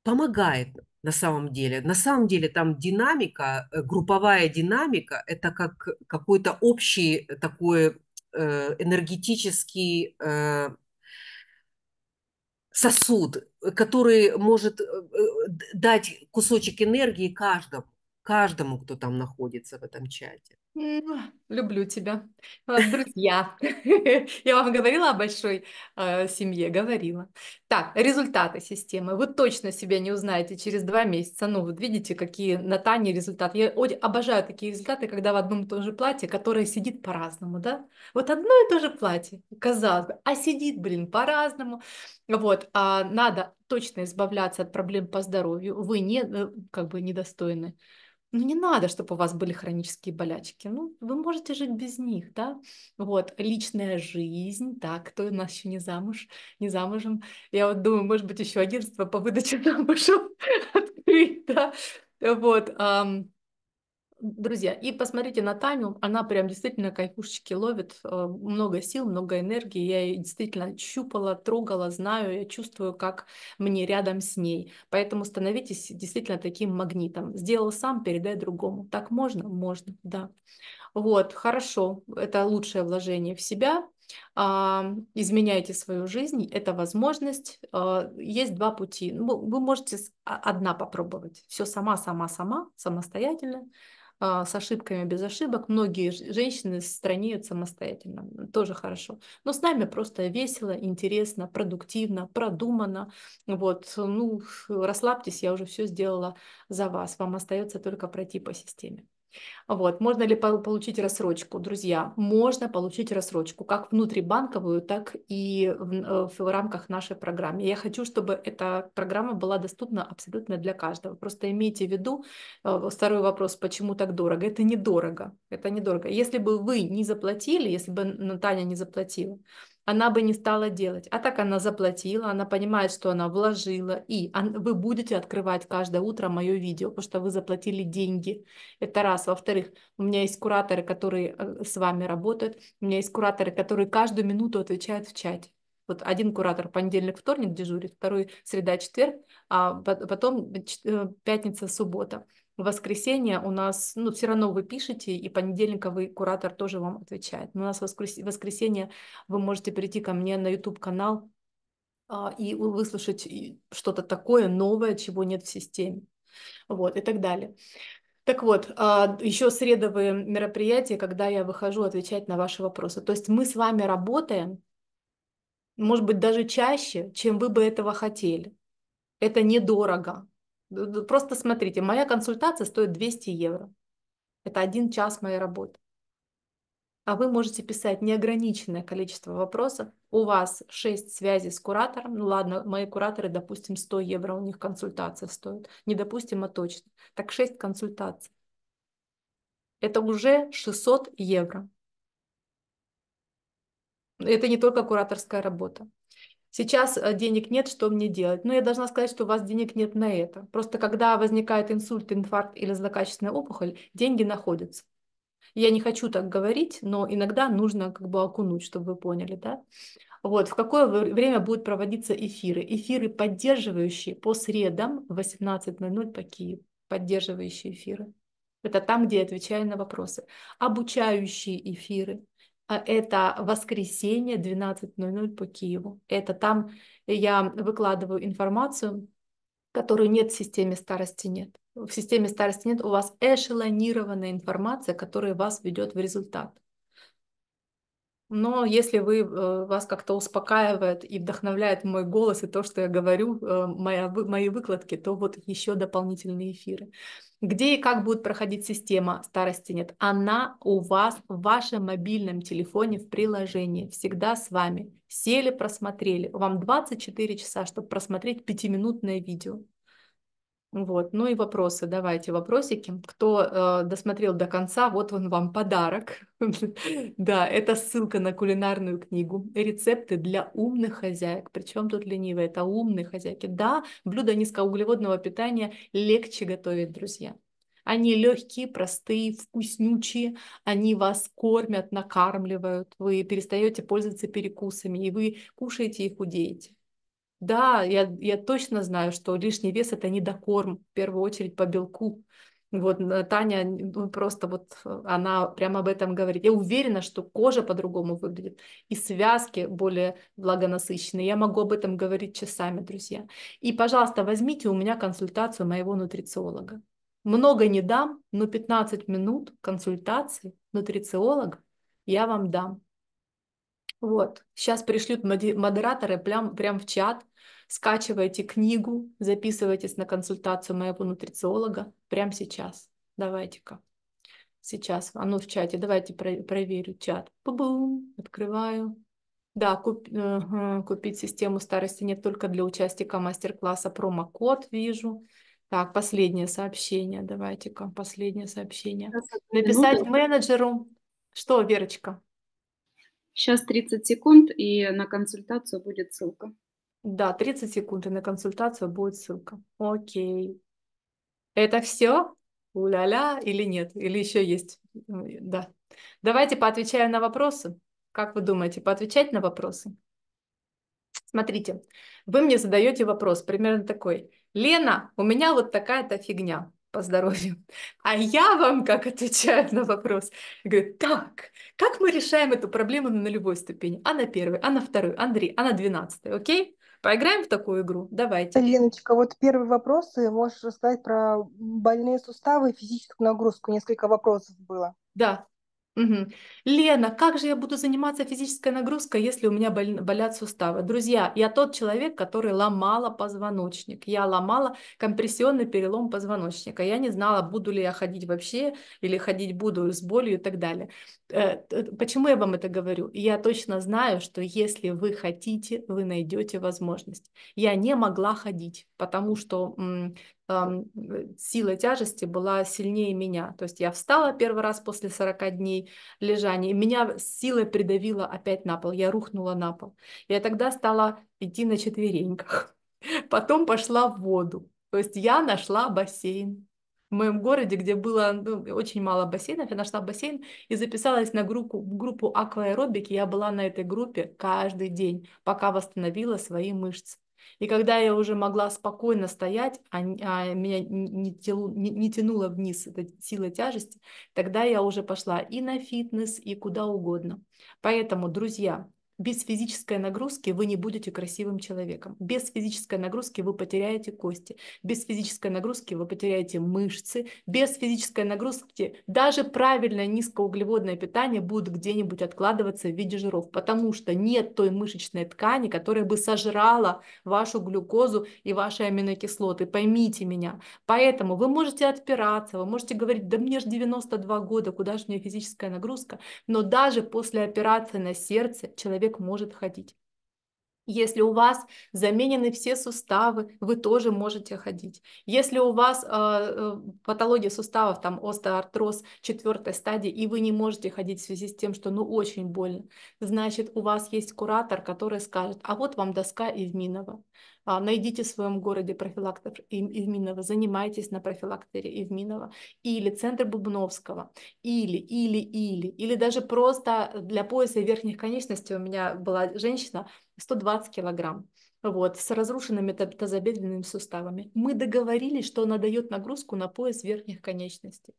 помогает на самом деле. На самом деле там динамика, э, групповая динамика, это как какой-то общий такой э, энергетический э, сосуд, который может дать кусочек энергии каждому каждому, кто там находится в этом чате. Ну, люблю тебя. Друзья, я вам говорила о большой э, семье, говорила. Так, результаты системы. Вы точно себя не узнаете через два месяца. Ну, вот видите, какие на Тане результаты. Я обожаю такие результаты, когда в одном и том же платье, которое сидит по-разному, да? Вот одно и то же платье, казалось бы, а сидит, блин, по-разному. Вот, а надо точно избавляться от проблем по здоровью. Вы не, э, как бы, недостойны ну не надо, чтобы у вас были хронические болячки, ну вы можете жить без них, да, вот, личная жизнь, да, кто у нас еще не замуж, не замужем, я вот думаю, может быть, еще агентство по выдаче замужем открыть, да, вот, эм, друзья, и посмотрите на Таню, она прям действительно кайфушечки ловит, э, много сил, много энергии, я ее действительно щупала, трогала, знаю, я чувствую, как мне рядом с ней, поэтому становитесь действительно таким магнитом, сделал сам, передай другому, так можно? Можно, да. Вот, хорошо, это лучшее вложение в себя, а, изменяйте свою жизнь, это возможность. А, есть два пути. Вы можете а, одна попробовать, все сама, сама, сама, самостоятельно, а, с ошибками, без ошибок. Многие женщины странеют самостоятельно, тоже хорошо. Но с нами просто весело, интересно, продуктивно, продумано. Вот, ну, расслабьтесь, я уже все сделала за вас. Вам остается только пройти по системе. Вот. Можно ли получить рассрочку, друзья? Можно получить рассрочку, как внутрибанковую, так и в, э, в рамках нашей программы. Я хочу, чтобы эта программа была доступна абсолютно для каждого. Просто имейте в виду, э, второй вопрос, почему так дорого? Это недорого, это недорого. Если бы вы не заплатили, если бы Наталья не заплатила, она бы не стала делать. А так она заплатила, она понимает, что она вложила, и вы будете открывать каждое утро мое видео, потому что вы заплатили деньги. Это раз. Во-вторых, у меня есть кураторы, которые э, с вами работают, у меня есть кураторы, которые каждую минуту отвечают в чате. Вот один куратор понедельник, вторник дежурит, второй среда, четверг, а потом э, э, пятница, суббота в воскресенье у нас, ну, все равно вы пишете, и понедельниковый куратор тоже вам отвечает. Но ну, у нас в воскресенье вы можете перейти ко мне на YouTube-канал а, и выслушать что-то такое новое, чего нет в системе. Вот, и так далее. Так вот, а, еще средовые мероприятия, когда я выхожу отвечать на ваши вопросы. То есть мы с вами работаем, может быть, даже чаще, чем вы бы этого хотели. Это недорого. Просто смотрите, моя консультация стоит 200 евро. Это один час моей работы. А вы можете писать неограниченное количество вопросов. У вас 6 связей с куратором. Ну ладно, мои кураторы, допустим, 100 евро у них консультация стоит. Не допустим, а точно. Так 6 консультаций. Это уже 600 евро. Это не только кураторская работа. Сейчас э, денег нет, что мне делать? Но ну, я должна сказать, что у вас денег нет на это. Просто когда возникает инсульт, инфаркт или злокачественная опухоль, деньги находятся. Я не хочу так говорить, но иногда нужно как бы окунуть, чтобы вы поняли, да? Вот, в какое время будут проводиться эфиры? Эфиры, поддерживающие по средам в 18.00 по Киеву, поддерживающие эфиры. Это там, где я отвечаю на вопросы. Обучающие эфиры, а это воскресенье 12.00 по Киеву. Это там я выкладываю информацию, которую нет в системе старости нет. В системе старости нет у вас эшелонированная информация, которая вас ведет в результат. Но если вы, э, вас как-то успокаивает и вдохновляет мой голос и то, что я говорю, э, моя, мои выкладки, то вот еще дополнительные эфиры. Где и как будет проходить система старости нет? Она у вас в вашем мобильном телефоне в приложении, всегда с вами. Сели, просмотрели. Вам 24 часа, чтобы просмотреть пятиминутное видео. Вот. Ну и вопросы, давайте вопросики. Кто э, досмотрел до конца, вот он вам подарок. да, это ссылка на кулинарную книгу. Рецепты для умных хозяек. Причем тут ленивые, это умные хозяйки. Да, блюда низкоуглеводного питания легче готовить, друзья. Они легкие, простые, вкуснючие, они вас кормят, накармливают, вы перестаете пользоваться перекусами, и вы кушаете и худеете. Да, я, я точно знаю, что лишний вес это не докорм, в первую очередь по белку. Вот Таня ну, просто вот э, она прямо об этом говорит. Я уверена, что кожа по-другому выглядит и связки более влагонасыщенные. Я могу об этом говорить часами, друзья. И, пожалуйста, возьмите у меня консультацию моего нутрициолога. Много не дам, но 15 минут консультации нутрициолога я вам дам. Вот. Сейчас пришлют модераторы прям, прям в чат скачивайте книгу, записывайтесь на консультацию моего нутрициолога прямо сейчас. Давайте-ка. Сейчас, а ну в чате, давайте про проверю чат. Бум, открываю. Да, куп, э, купить систему старости нет только для участника мастер-класса. Промокод вижу. Так, последнее сообщение. Давайте-ка, последнее сообщение. Написать менеджеру. Что, Верочка? Сейчас 30 секунд, и на консультацию будет ссылка. Да, 30 секунд, и на консультацию будет ссылка. Окей. Это все? Уля-ля или нет? Или еще есть? Да. Давайте поотвечаем на вопросы. Как вы думаете, поотвечать на вопросы? Смотрите, вы мне задаете вопрос примерно такой. Лена, у меня вот такая-то фигня по здоровью. А я вам как отвечаю на вопрос? Я говорю, так, как мы решаем эту проблему на любой ступени? А на первой, а на второй, Андрей, а на двенадцатой, окей? Поиграем в такую игру? Давайте. Леночка, вот первый вопрос. Ты можешь рассказать про больные суставы и физическую нагрузку. Несколько вопросов было. Да. Угу. Лена, как же я буду заниматься физической нагрузкой, если у меня боль... болят суставы? Друзья, я тот человек, который ломала позвоночник. Я ломала компрессионный перелом позвоночника. Я не знала, буду ли я ходить вообще или ходить буду с болью и так далее. Э, почему я вам это говорю? Я точно знаю, что если вы хотите, вы найдете возможность. Я не могла ходить, потому что э, сила тяжести была сильнее меня. То есть я встала первый раз после 40 дней лежания, и меня силой придавило опять на пол, я рухнула на пол. Я тогда стала идти на четвереньках, потом пошла в воду. То есть я нашла бассейн, в моем городе, где было ну, очень мало бассейнов, я нашла бассейн и записалась на группу, группу акваэробики. Я была на этой группе каждый день, пока восстановила свои мышцы. И когда я уже могла спокойно стоять, а, а меня не, тяну, не, не тянуло вниз эта сила тяжести, тогда я уже пошла и на фитнес, и куда угодно. Поэтому, друзья, без физической нагрузки вы не будете красивым человеком. Без физической нагрузки вы потеряете кости. Без физической нагрузки вы потеряете мышцы. Без физической нагрузки даже правильное низкоуглеводное питание будет где-нибудь откладываться в виде жиров, потому что нет той мышечной ткани, которая бы сожрала вашу глюкозу и ваши аминокислоты. Поймите меня. Поэтому вы можете отпираться, вы можете говорить, да мне же 92 года, куда же мне физическая нагрузка. Но даже после операции на сердце человек человек может ходить. Если у вас заменены все суставы, вы тоже можете ходить. Если у вас э, э, патология суставов, там остеоартроз четвертой стадии, и вы не можете ходить в связи с тем, что ну очень больно, значит у вас есть куратор, который скажет, а вот вам доска Ивминова. А, найдите в своем городе профилактор Ивминова, занимайтесь на профилакторе Ивминова Или центр Бубновского. Или, или, или. Или даже просто для пояса верхних конечностей у меня была женщина, 120 килограмм вот, с разрушенными тазобедренными суставами. Мы договорились, что она дает нагрузку на пояс верхних конечностей.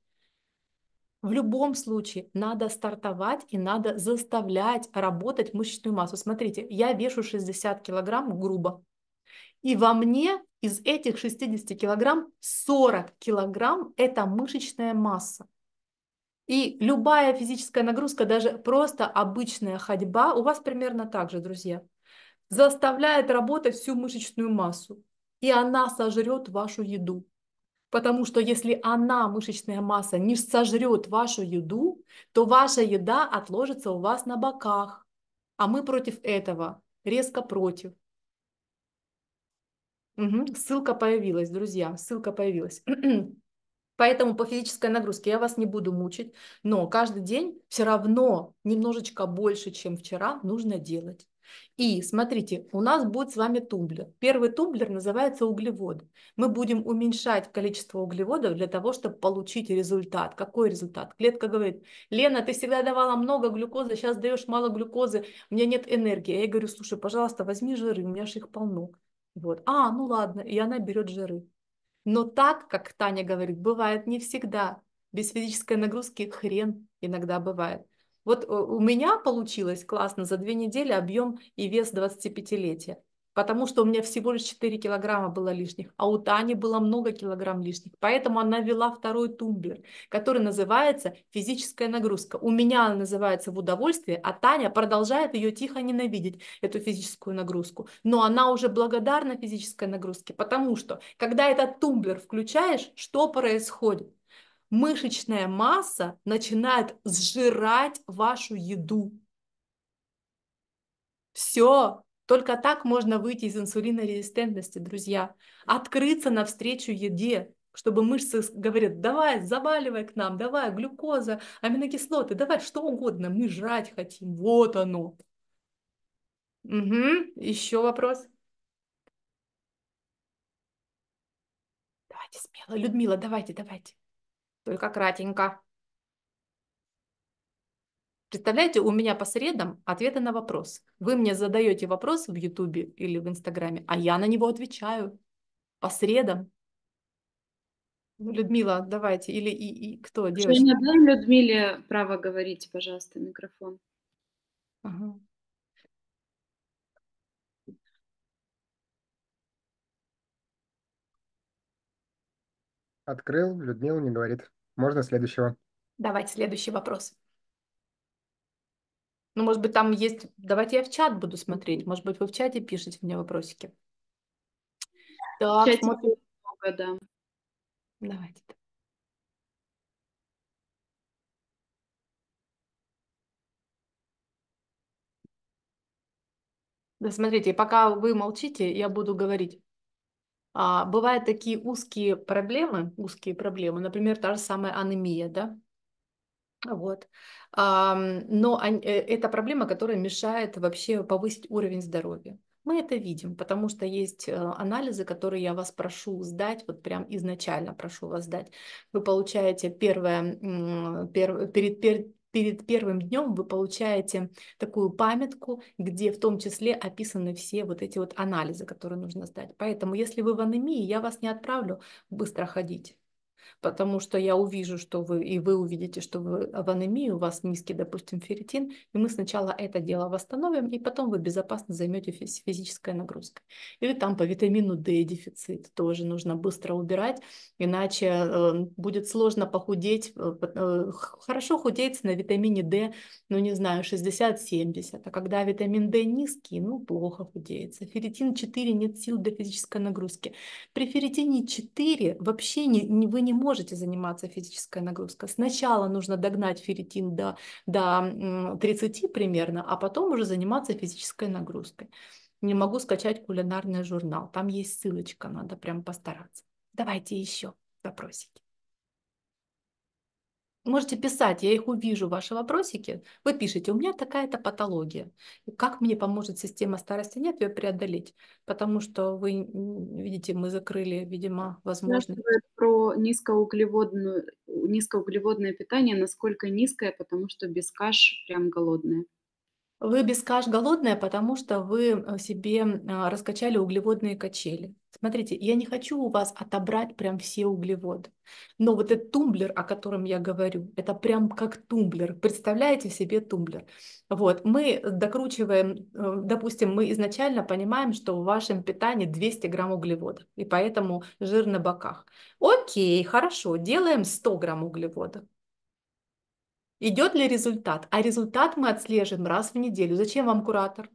В любом случае надо стартовать и надо заставлять работать мышечную массу. Смотрите, я вешу 60 килограмм грубо. И во мне из этих 60 килограмм 40 килограмм – это мышечная масса. И любая физическая нагрузка, даже просто обычная ходьба, у вас примерно так же, друзья – заставляет работать всю мышечную массу, и она сожрет вашу еду. Потому что если она, мышечная масса, не сожрет вашу еду, то ваша еда отложится у вас на боках. А мы против этого, резко против. Угу. Ссылка появилась, друзья, ссылка появилась. Поэтому по физической нагрузке я вас не буду мучить, но каждый день все равно немножечко больше, чем вчера, нужно делать. И смотрите, у нас будет с вами тумблер. Первый тумблер называется углевод. Мы будем уменьшать количество углеводов для того, чтобы получить результат. Какой результат? Клетка говорит, Лена, ты всегда давала много глюкозы, сейчас даешь мало глюкозы, у меня нет энергии. Я говорю, слушай, пожалуйста, возьми жиры, у меня же их полно. Вот. А, ну ладно, и она берет жиры. Но так, как Таня говорит, бывает не всегда. Без физической нагрузки хрен иногда бывает. Вот э, у меня получилось классно за две недели объем и вес 25-летия, потому что у меня всего лишь 4 килограмма было лишних, а у Тани было много килограмм лишних. Поэтому она вела второй тумблер, который называется физическая нагрузка. У меня она называется в удовольствие, а Таня продолжает ее тихо ненавидеть, эту физическую нагрузку. Но она уже благодарна физической нагрузке, потому что когда этот тумблер включаешь, что происходит? мышечная масса начинает сжирать вашу еду. Все, только так можно выйти из инсулинорезистентности, друзья. Открыться навстречу еде, чтобы мышцы говорят, давай, заваливай к нам, давай, глюкоза, аминокислоты, давай, что угодно, мы жрать хотим, вот оно. Угу, еще вопрос. Давайте смело, Людмила, давайте, давайте. Только кратенько. Представляете, у меня по средам ответы на вопрос. Вы мне задаете вопрос в Ютубе или в Инстаграме, а я на него отвечаю по средам. Ну, Людмила, давайте. Или и, и кто? Женя, девочка? Женя, дай Людмиле право говорить, пожалуйста, микрофон. Ага. Открыл, Людмила не говорит. Можно следующего? Давайте следующий вопрос. Ну, может быть, там есть... Давайте я в чат буду смотреть. Может быть, вы в чате пишете мне вопросики. Так, чате смотрим. Много, да. Давайте. Да, смотрите, пока вы молчите, я буду говорить. А, бывают такие узкие проблемы, узкие проблемы, например, та же самая анемия, да, вот. Но э, это проблема, которая мешает вообще повысить уровень здоровья. Мы это видим, потому что есть э, анализы, которые я вас прошу сдать, вот прям изначально прошу вас сдать. Вы получаете первое, пер, перед, перед, перед первым днем вы получаете такую памятку, где в том числе описаны все вот эти вот анализы, которые нужно сдать. Поэтому, если вы в анемии, я вас не отправлю быстро ходить потому что я увижу, что вы, и вы увидите, что вы в анемии, у вас низкий, допустим, ферритин, и мы сначала это дело восстановим, и потом вы безопасно займетесь физической нагрузкой. Или там по витамину D дефицит тоже нужно быстро убирать, иначе э, будет сложно похудеть. Э, э, хорошо худеется на витамине D, ну не знаю, 60-70, а когда витамин D низкий, ну плохо худеется. Ферритин 4 нет сил для физической нагрузки. При ферритине 4 вообще не, не, вы не можете заниматься физической нагрузкой. Сначала нужно догнать ферритин до, до 30 примерно, а потом уже заниматься физической нагрузкой. Не могу скачать кулинарный журнал, там есть ссылочка, надо прям постараться. Давайте еще вопросики. Можете писать, я их увижу, ваши вопросики. Вы пишете, у меня такая-то патология. Как мне поможет система старости нет ее преодолеть? Потому что вы видите, мы закрыли, видимо, возможность. Про низкоуглеводную, низкоуглеводное питание, насколько низкое, потому что без каш прям голодное. Вы без каш голодная, потому что вы э, себе раскачали углеводные качели. Смотрите, я не хочу у вас отобрать прям все углеводы, но вот этот тумблер, о котором я говорю, это прям как тумблер. Представляете себе тумблер? Вот, мы докручиваем, э, допустим, мы изначально понимаем, что в вашем питании 200 грамм углеводов, и поэтому жир на боках. Окей, хорошо, делаем 100 грамм углеводов. Идет ли результат? А результат мы отслеживаем раз в неделю. Зачем вам куратор?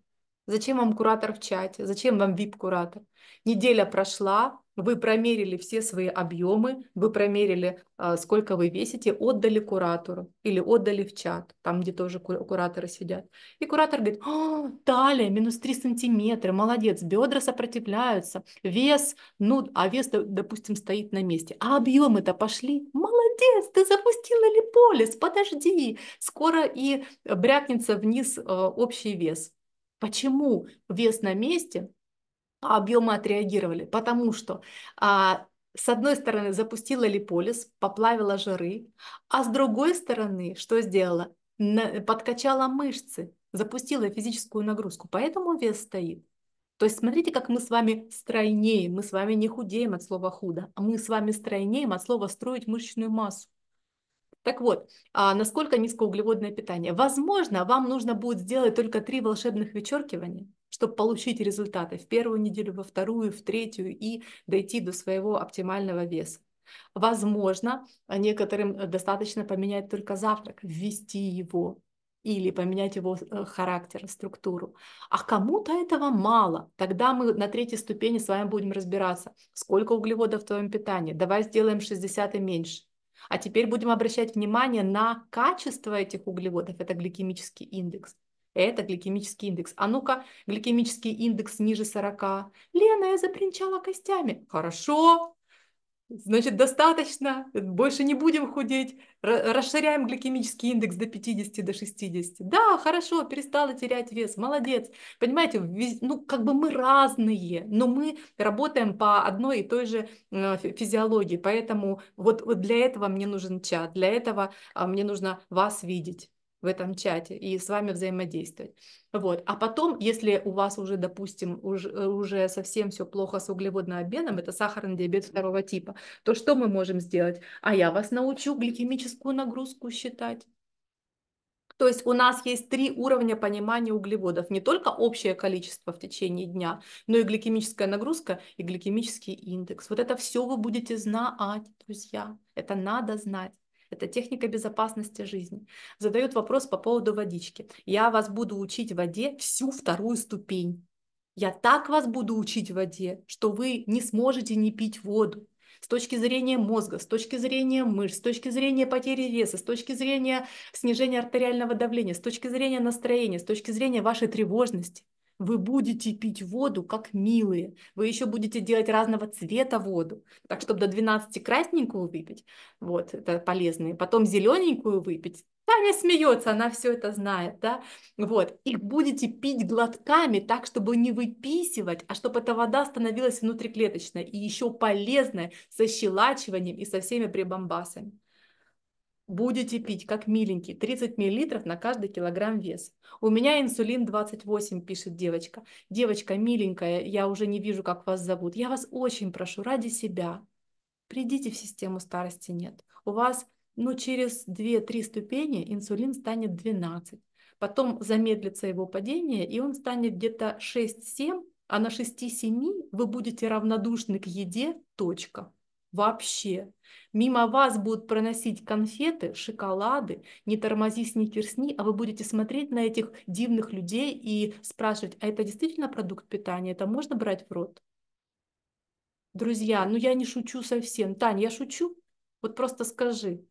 Зачем вам куратор в чате? Зачем вам VIP-куратор? Неделя прошла, вы промерили все свои объемы, вы промерили, а, сколько вы весите, отдали куратору или отдали в чат, там, где тоже кураторы сидят. И куратор говорит, О, «А, талия минус 3 сантиметра, молодец, бедра сопротивляются, вес, ну, а вес, допустим, стоит на месте. А объемы-то пошли, молодец, ты запустила липолиз, подожди, скоро и брякнется вниз а, общий вес. Почему вес на месте, а объемы отреагировали? Потому что а, с одной стороны запустила липолиз, поплавила жиры, а с другой стороны что сделала? Подкачала мышцы, запустила физическую нагрузку, поэтому вес стоит. То есть смотрите, как мы с вами стройнее, мы с вами не худеем от слова худо, а мы с вами стройнеем от слова строить мышечную массу. Так вот, а насколько низкоуглеводное питание? Возможно, вам нужно будет сделать только три волшебных вычеркивания, чтобы получить результаты в первую неделю, во вторую, в третью и дойти до своего оптимального веса. Возможно, некоторым э, достаточно поменять только завтрак, ввести его или поменять его э, характер, структуру. А кому-то этого мало. Тогда мы на третьей ступени с вами будем разбираться, сколько углеводов в твоем питании. Давай сделаем 60 и меньше. А теперь будем обращать внимание на качество этих углеводов. Это гликемический индекс. Это гликемический индекс. А ну-ка, гликемический индекс ниже 40. Лена, я запринчала костями. Хорошо, Значит, достаточно, больше не будем худеть, расширяем гликемический индекс до 50, до 60. Да, хорошо, перестала терять вес, молодец. Понимаете, ну как бы мы разные, но мы работаем по одной и той же э, физиологии, поэтому вот, вот для этого мне нужен чат, для этого а, мне нужно вас видеть в этом чате и с вами взаимодействовать. Вот. А потом, если у вас уже, допустим, уже, э, уже совсем все плохо с углеводным обменом, это сахарный диабет второго типа, то что мы можем сделать? А я вас научу гликемическую нагрузку считать. То есть у нас есть три уровня понимания углеводов. Не только общее количество в течение дня, но и гликемическая нагрузка и гликемический индекс. Вот это все вы будете знать, друзья. Это надо знать это техника безопасности жизни. Задают вопрос по поводу водички. Я вас буду учить в воде всю вторую ступень. Я так вас буду учить в воде, что вы не сможете не пить воду. С точки зрения мозга, с точки зрения мышц, с точки зрения потери веса, с точки зрения снижения артериального давления, с точки зрения настроения, с точки зрения вашей тревожности. Вы будете пить воду, как милые. Вы еще будете делать разного цвета воду. Так, чтобы до 12 красненькую выпить, вот, это полезно. И потом зелененькую выпить. Таня смеется, она все это знает, да? Вот, и будете пить глотками так, чтобы не выписывать, а чтобы эта вода становилась внутриклеточной и еще полезной со щелачиванием и со всеми прибамбасами будете пить, как миленький, 30 мл на каждый килограмм вес. У меня инсулин 28, пишет девочка. Девочка, миленькая, я уже не вижу, как вас зовут. Я вас очень прошу, ради себя, придите в систему старости нет. У вас ну, через 2-3 ступени инсулин станет 12. Потом замедлится его падение, и он станет где-то 6-7, а на 6-7 вы будете равнодушны к еде, точка вообще. Мимо вас будут проносить конфеты, шоколады, не тормозись, не кирсни, а вы будете смотреть на этих дивных людей и спрашивать, а это действительно продукт питания, это можно брать в рот? Друзья, ну я не шучу совсем. Тань, я шучу? Вот просто скажи.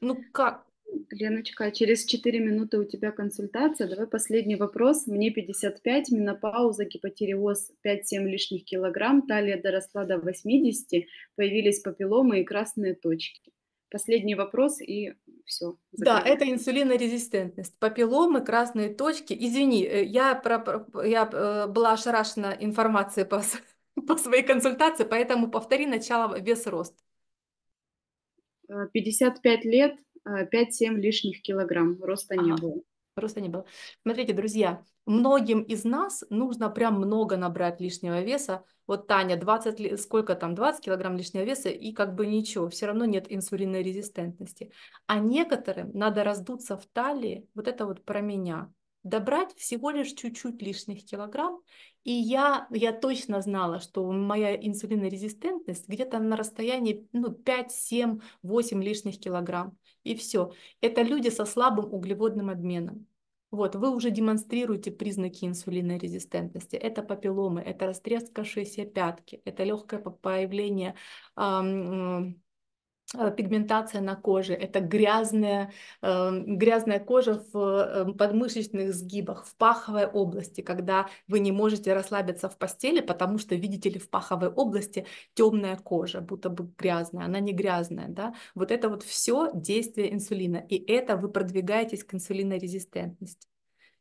Ну как? Леночка, через 4 минуты у тебя консультация. Давай последний вопрос. Мне 55, менопауза, гипотиреоз 5-7 лишних килограмм, талия доросла до 80, появились папилломы и красные точки. Последний вопрос и все. Да, это инсулинорезистентность. Папилломы, красные точки. Извини, э, я, про, я э, была ошарашена информацией по, по своей консультации, поэтому повтори начало вес-рост. 55 э, лет, 5-7 э, лишних килограмм, роста ага. не было. Роста не было. Смотрите, друзья, многим из нас нужно прям много набрать лишнего веса. Вот Таня, 20, сколько там, 20 килограмм лишнего веса, и как бы ничего, все равно нет инсулинной резистентности. А некоторым надо раздуться в талии, вот это вот про меня, добрать всего лишь чуть-чуть лишних килограмм, и я, я точно знала, что моя инсулинорезистентность где-то на расстоянии ну, 5, 7, 8 лишних килограмм и все. Это люди со слабым углеводным обменом. Вот, вы уже демонстрируете признаки инсулинной резистентности. Это папилломы, это растрескавшиеся пятки, это легкое появление эм, Э, пигментация на коже. Это грязная, эм, грязная кожа в э, подмышечных сгибах, в паховой области, когда вы не можете расслабиться в постели, потому что видите ли в паховой области темная кожа, будто бы грязная, она не грязная. Да? Вот это вот все действие инсулина, и это вы продвигаетесь к инсулинорезистентности.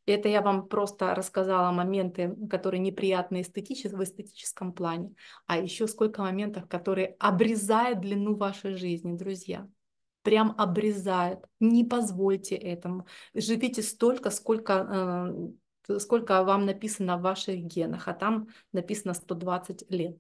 Это я вам просто рассказала моменты, которые неприятны эстетически, в эстетическом плане. А еще сколько моментов, которые обрезают длину вашей жизни, друзья. Прям обрезают. Не позвольте этому. Живите столько, сколько, э, сколько вам написано в ваших генах. А там написано 120 лет.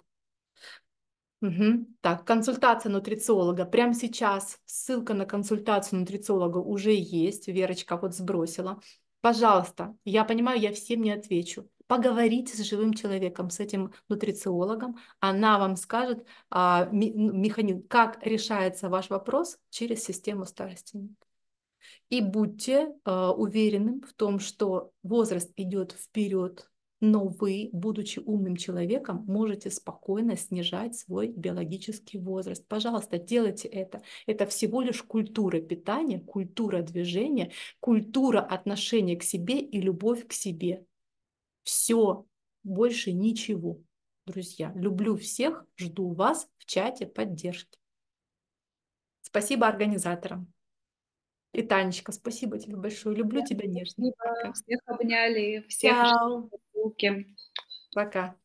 Угу. Так, консультация нутрициолога. Прямо сейчас ссылка на консультацию нутрициолога уже есть. Верочка вот сбросила. Пожалуйста, я понимаю, я всем не отвечу. Поговорите с живым человеком, с этим нутрициологом. Она вам скажет а, механизм, как решается ваш вопрос через систему старости. И будьте а, уверены в том, что возраст идет вперед но вы, будучи умным человеком, можете спокойно снижать свой биологический возраст. Пожалуйста, делайте это. Это всего лишь культура питания, культура движения, культура отношения к себе и любовь к себе. Все, больше ничего. Друзья, люблю всех, жду вас в чате поддержки. Спасибо организаторам. И Танечка, спасибо тебе большое. Люблю тебя нежно. Спасибо. Всех обняли. Всех. Чао прогулки. Пока.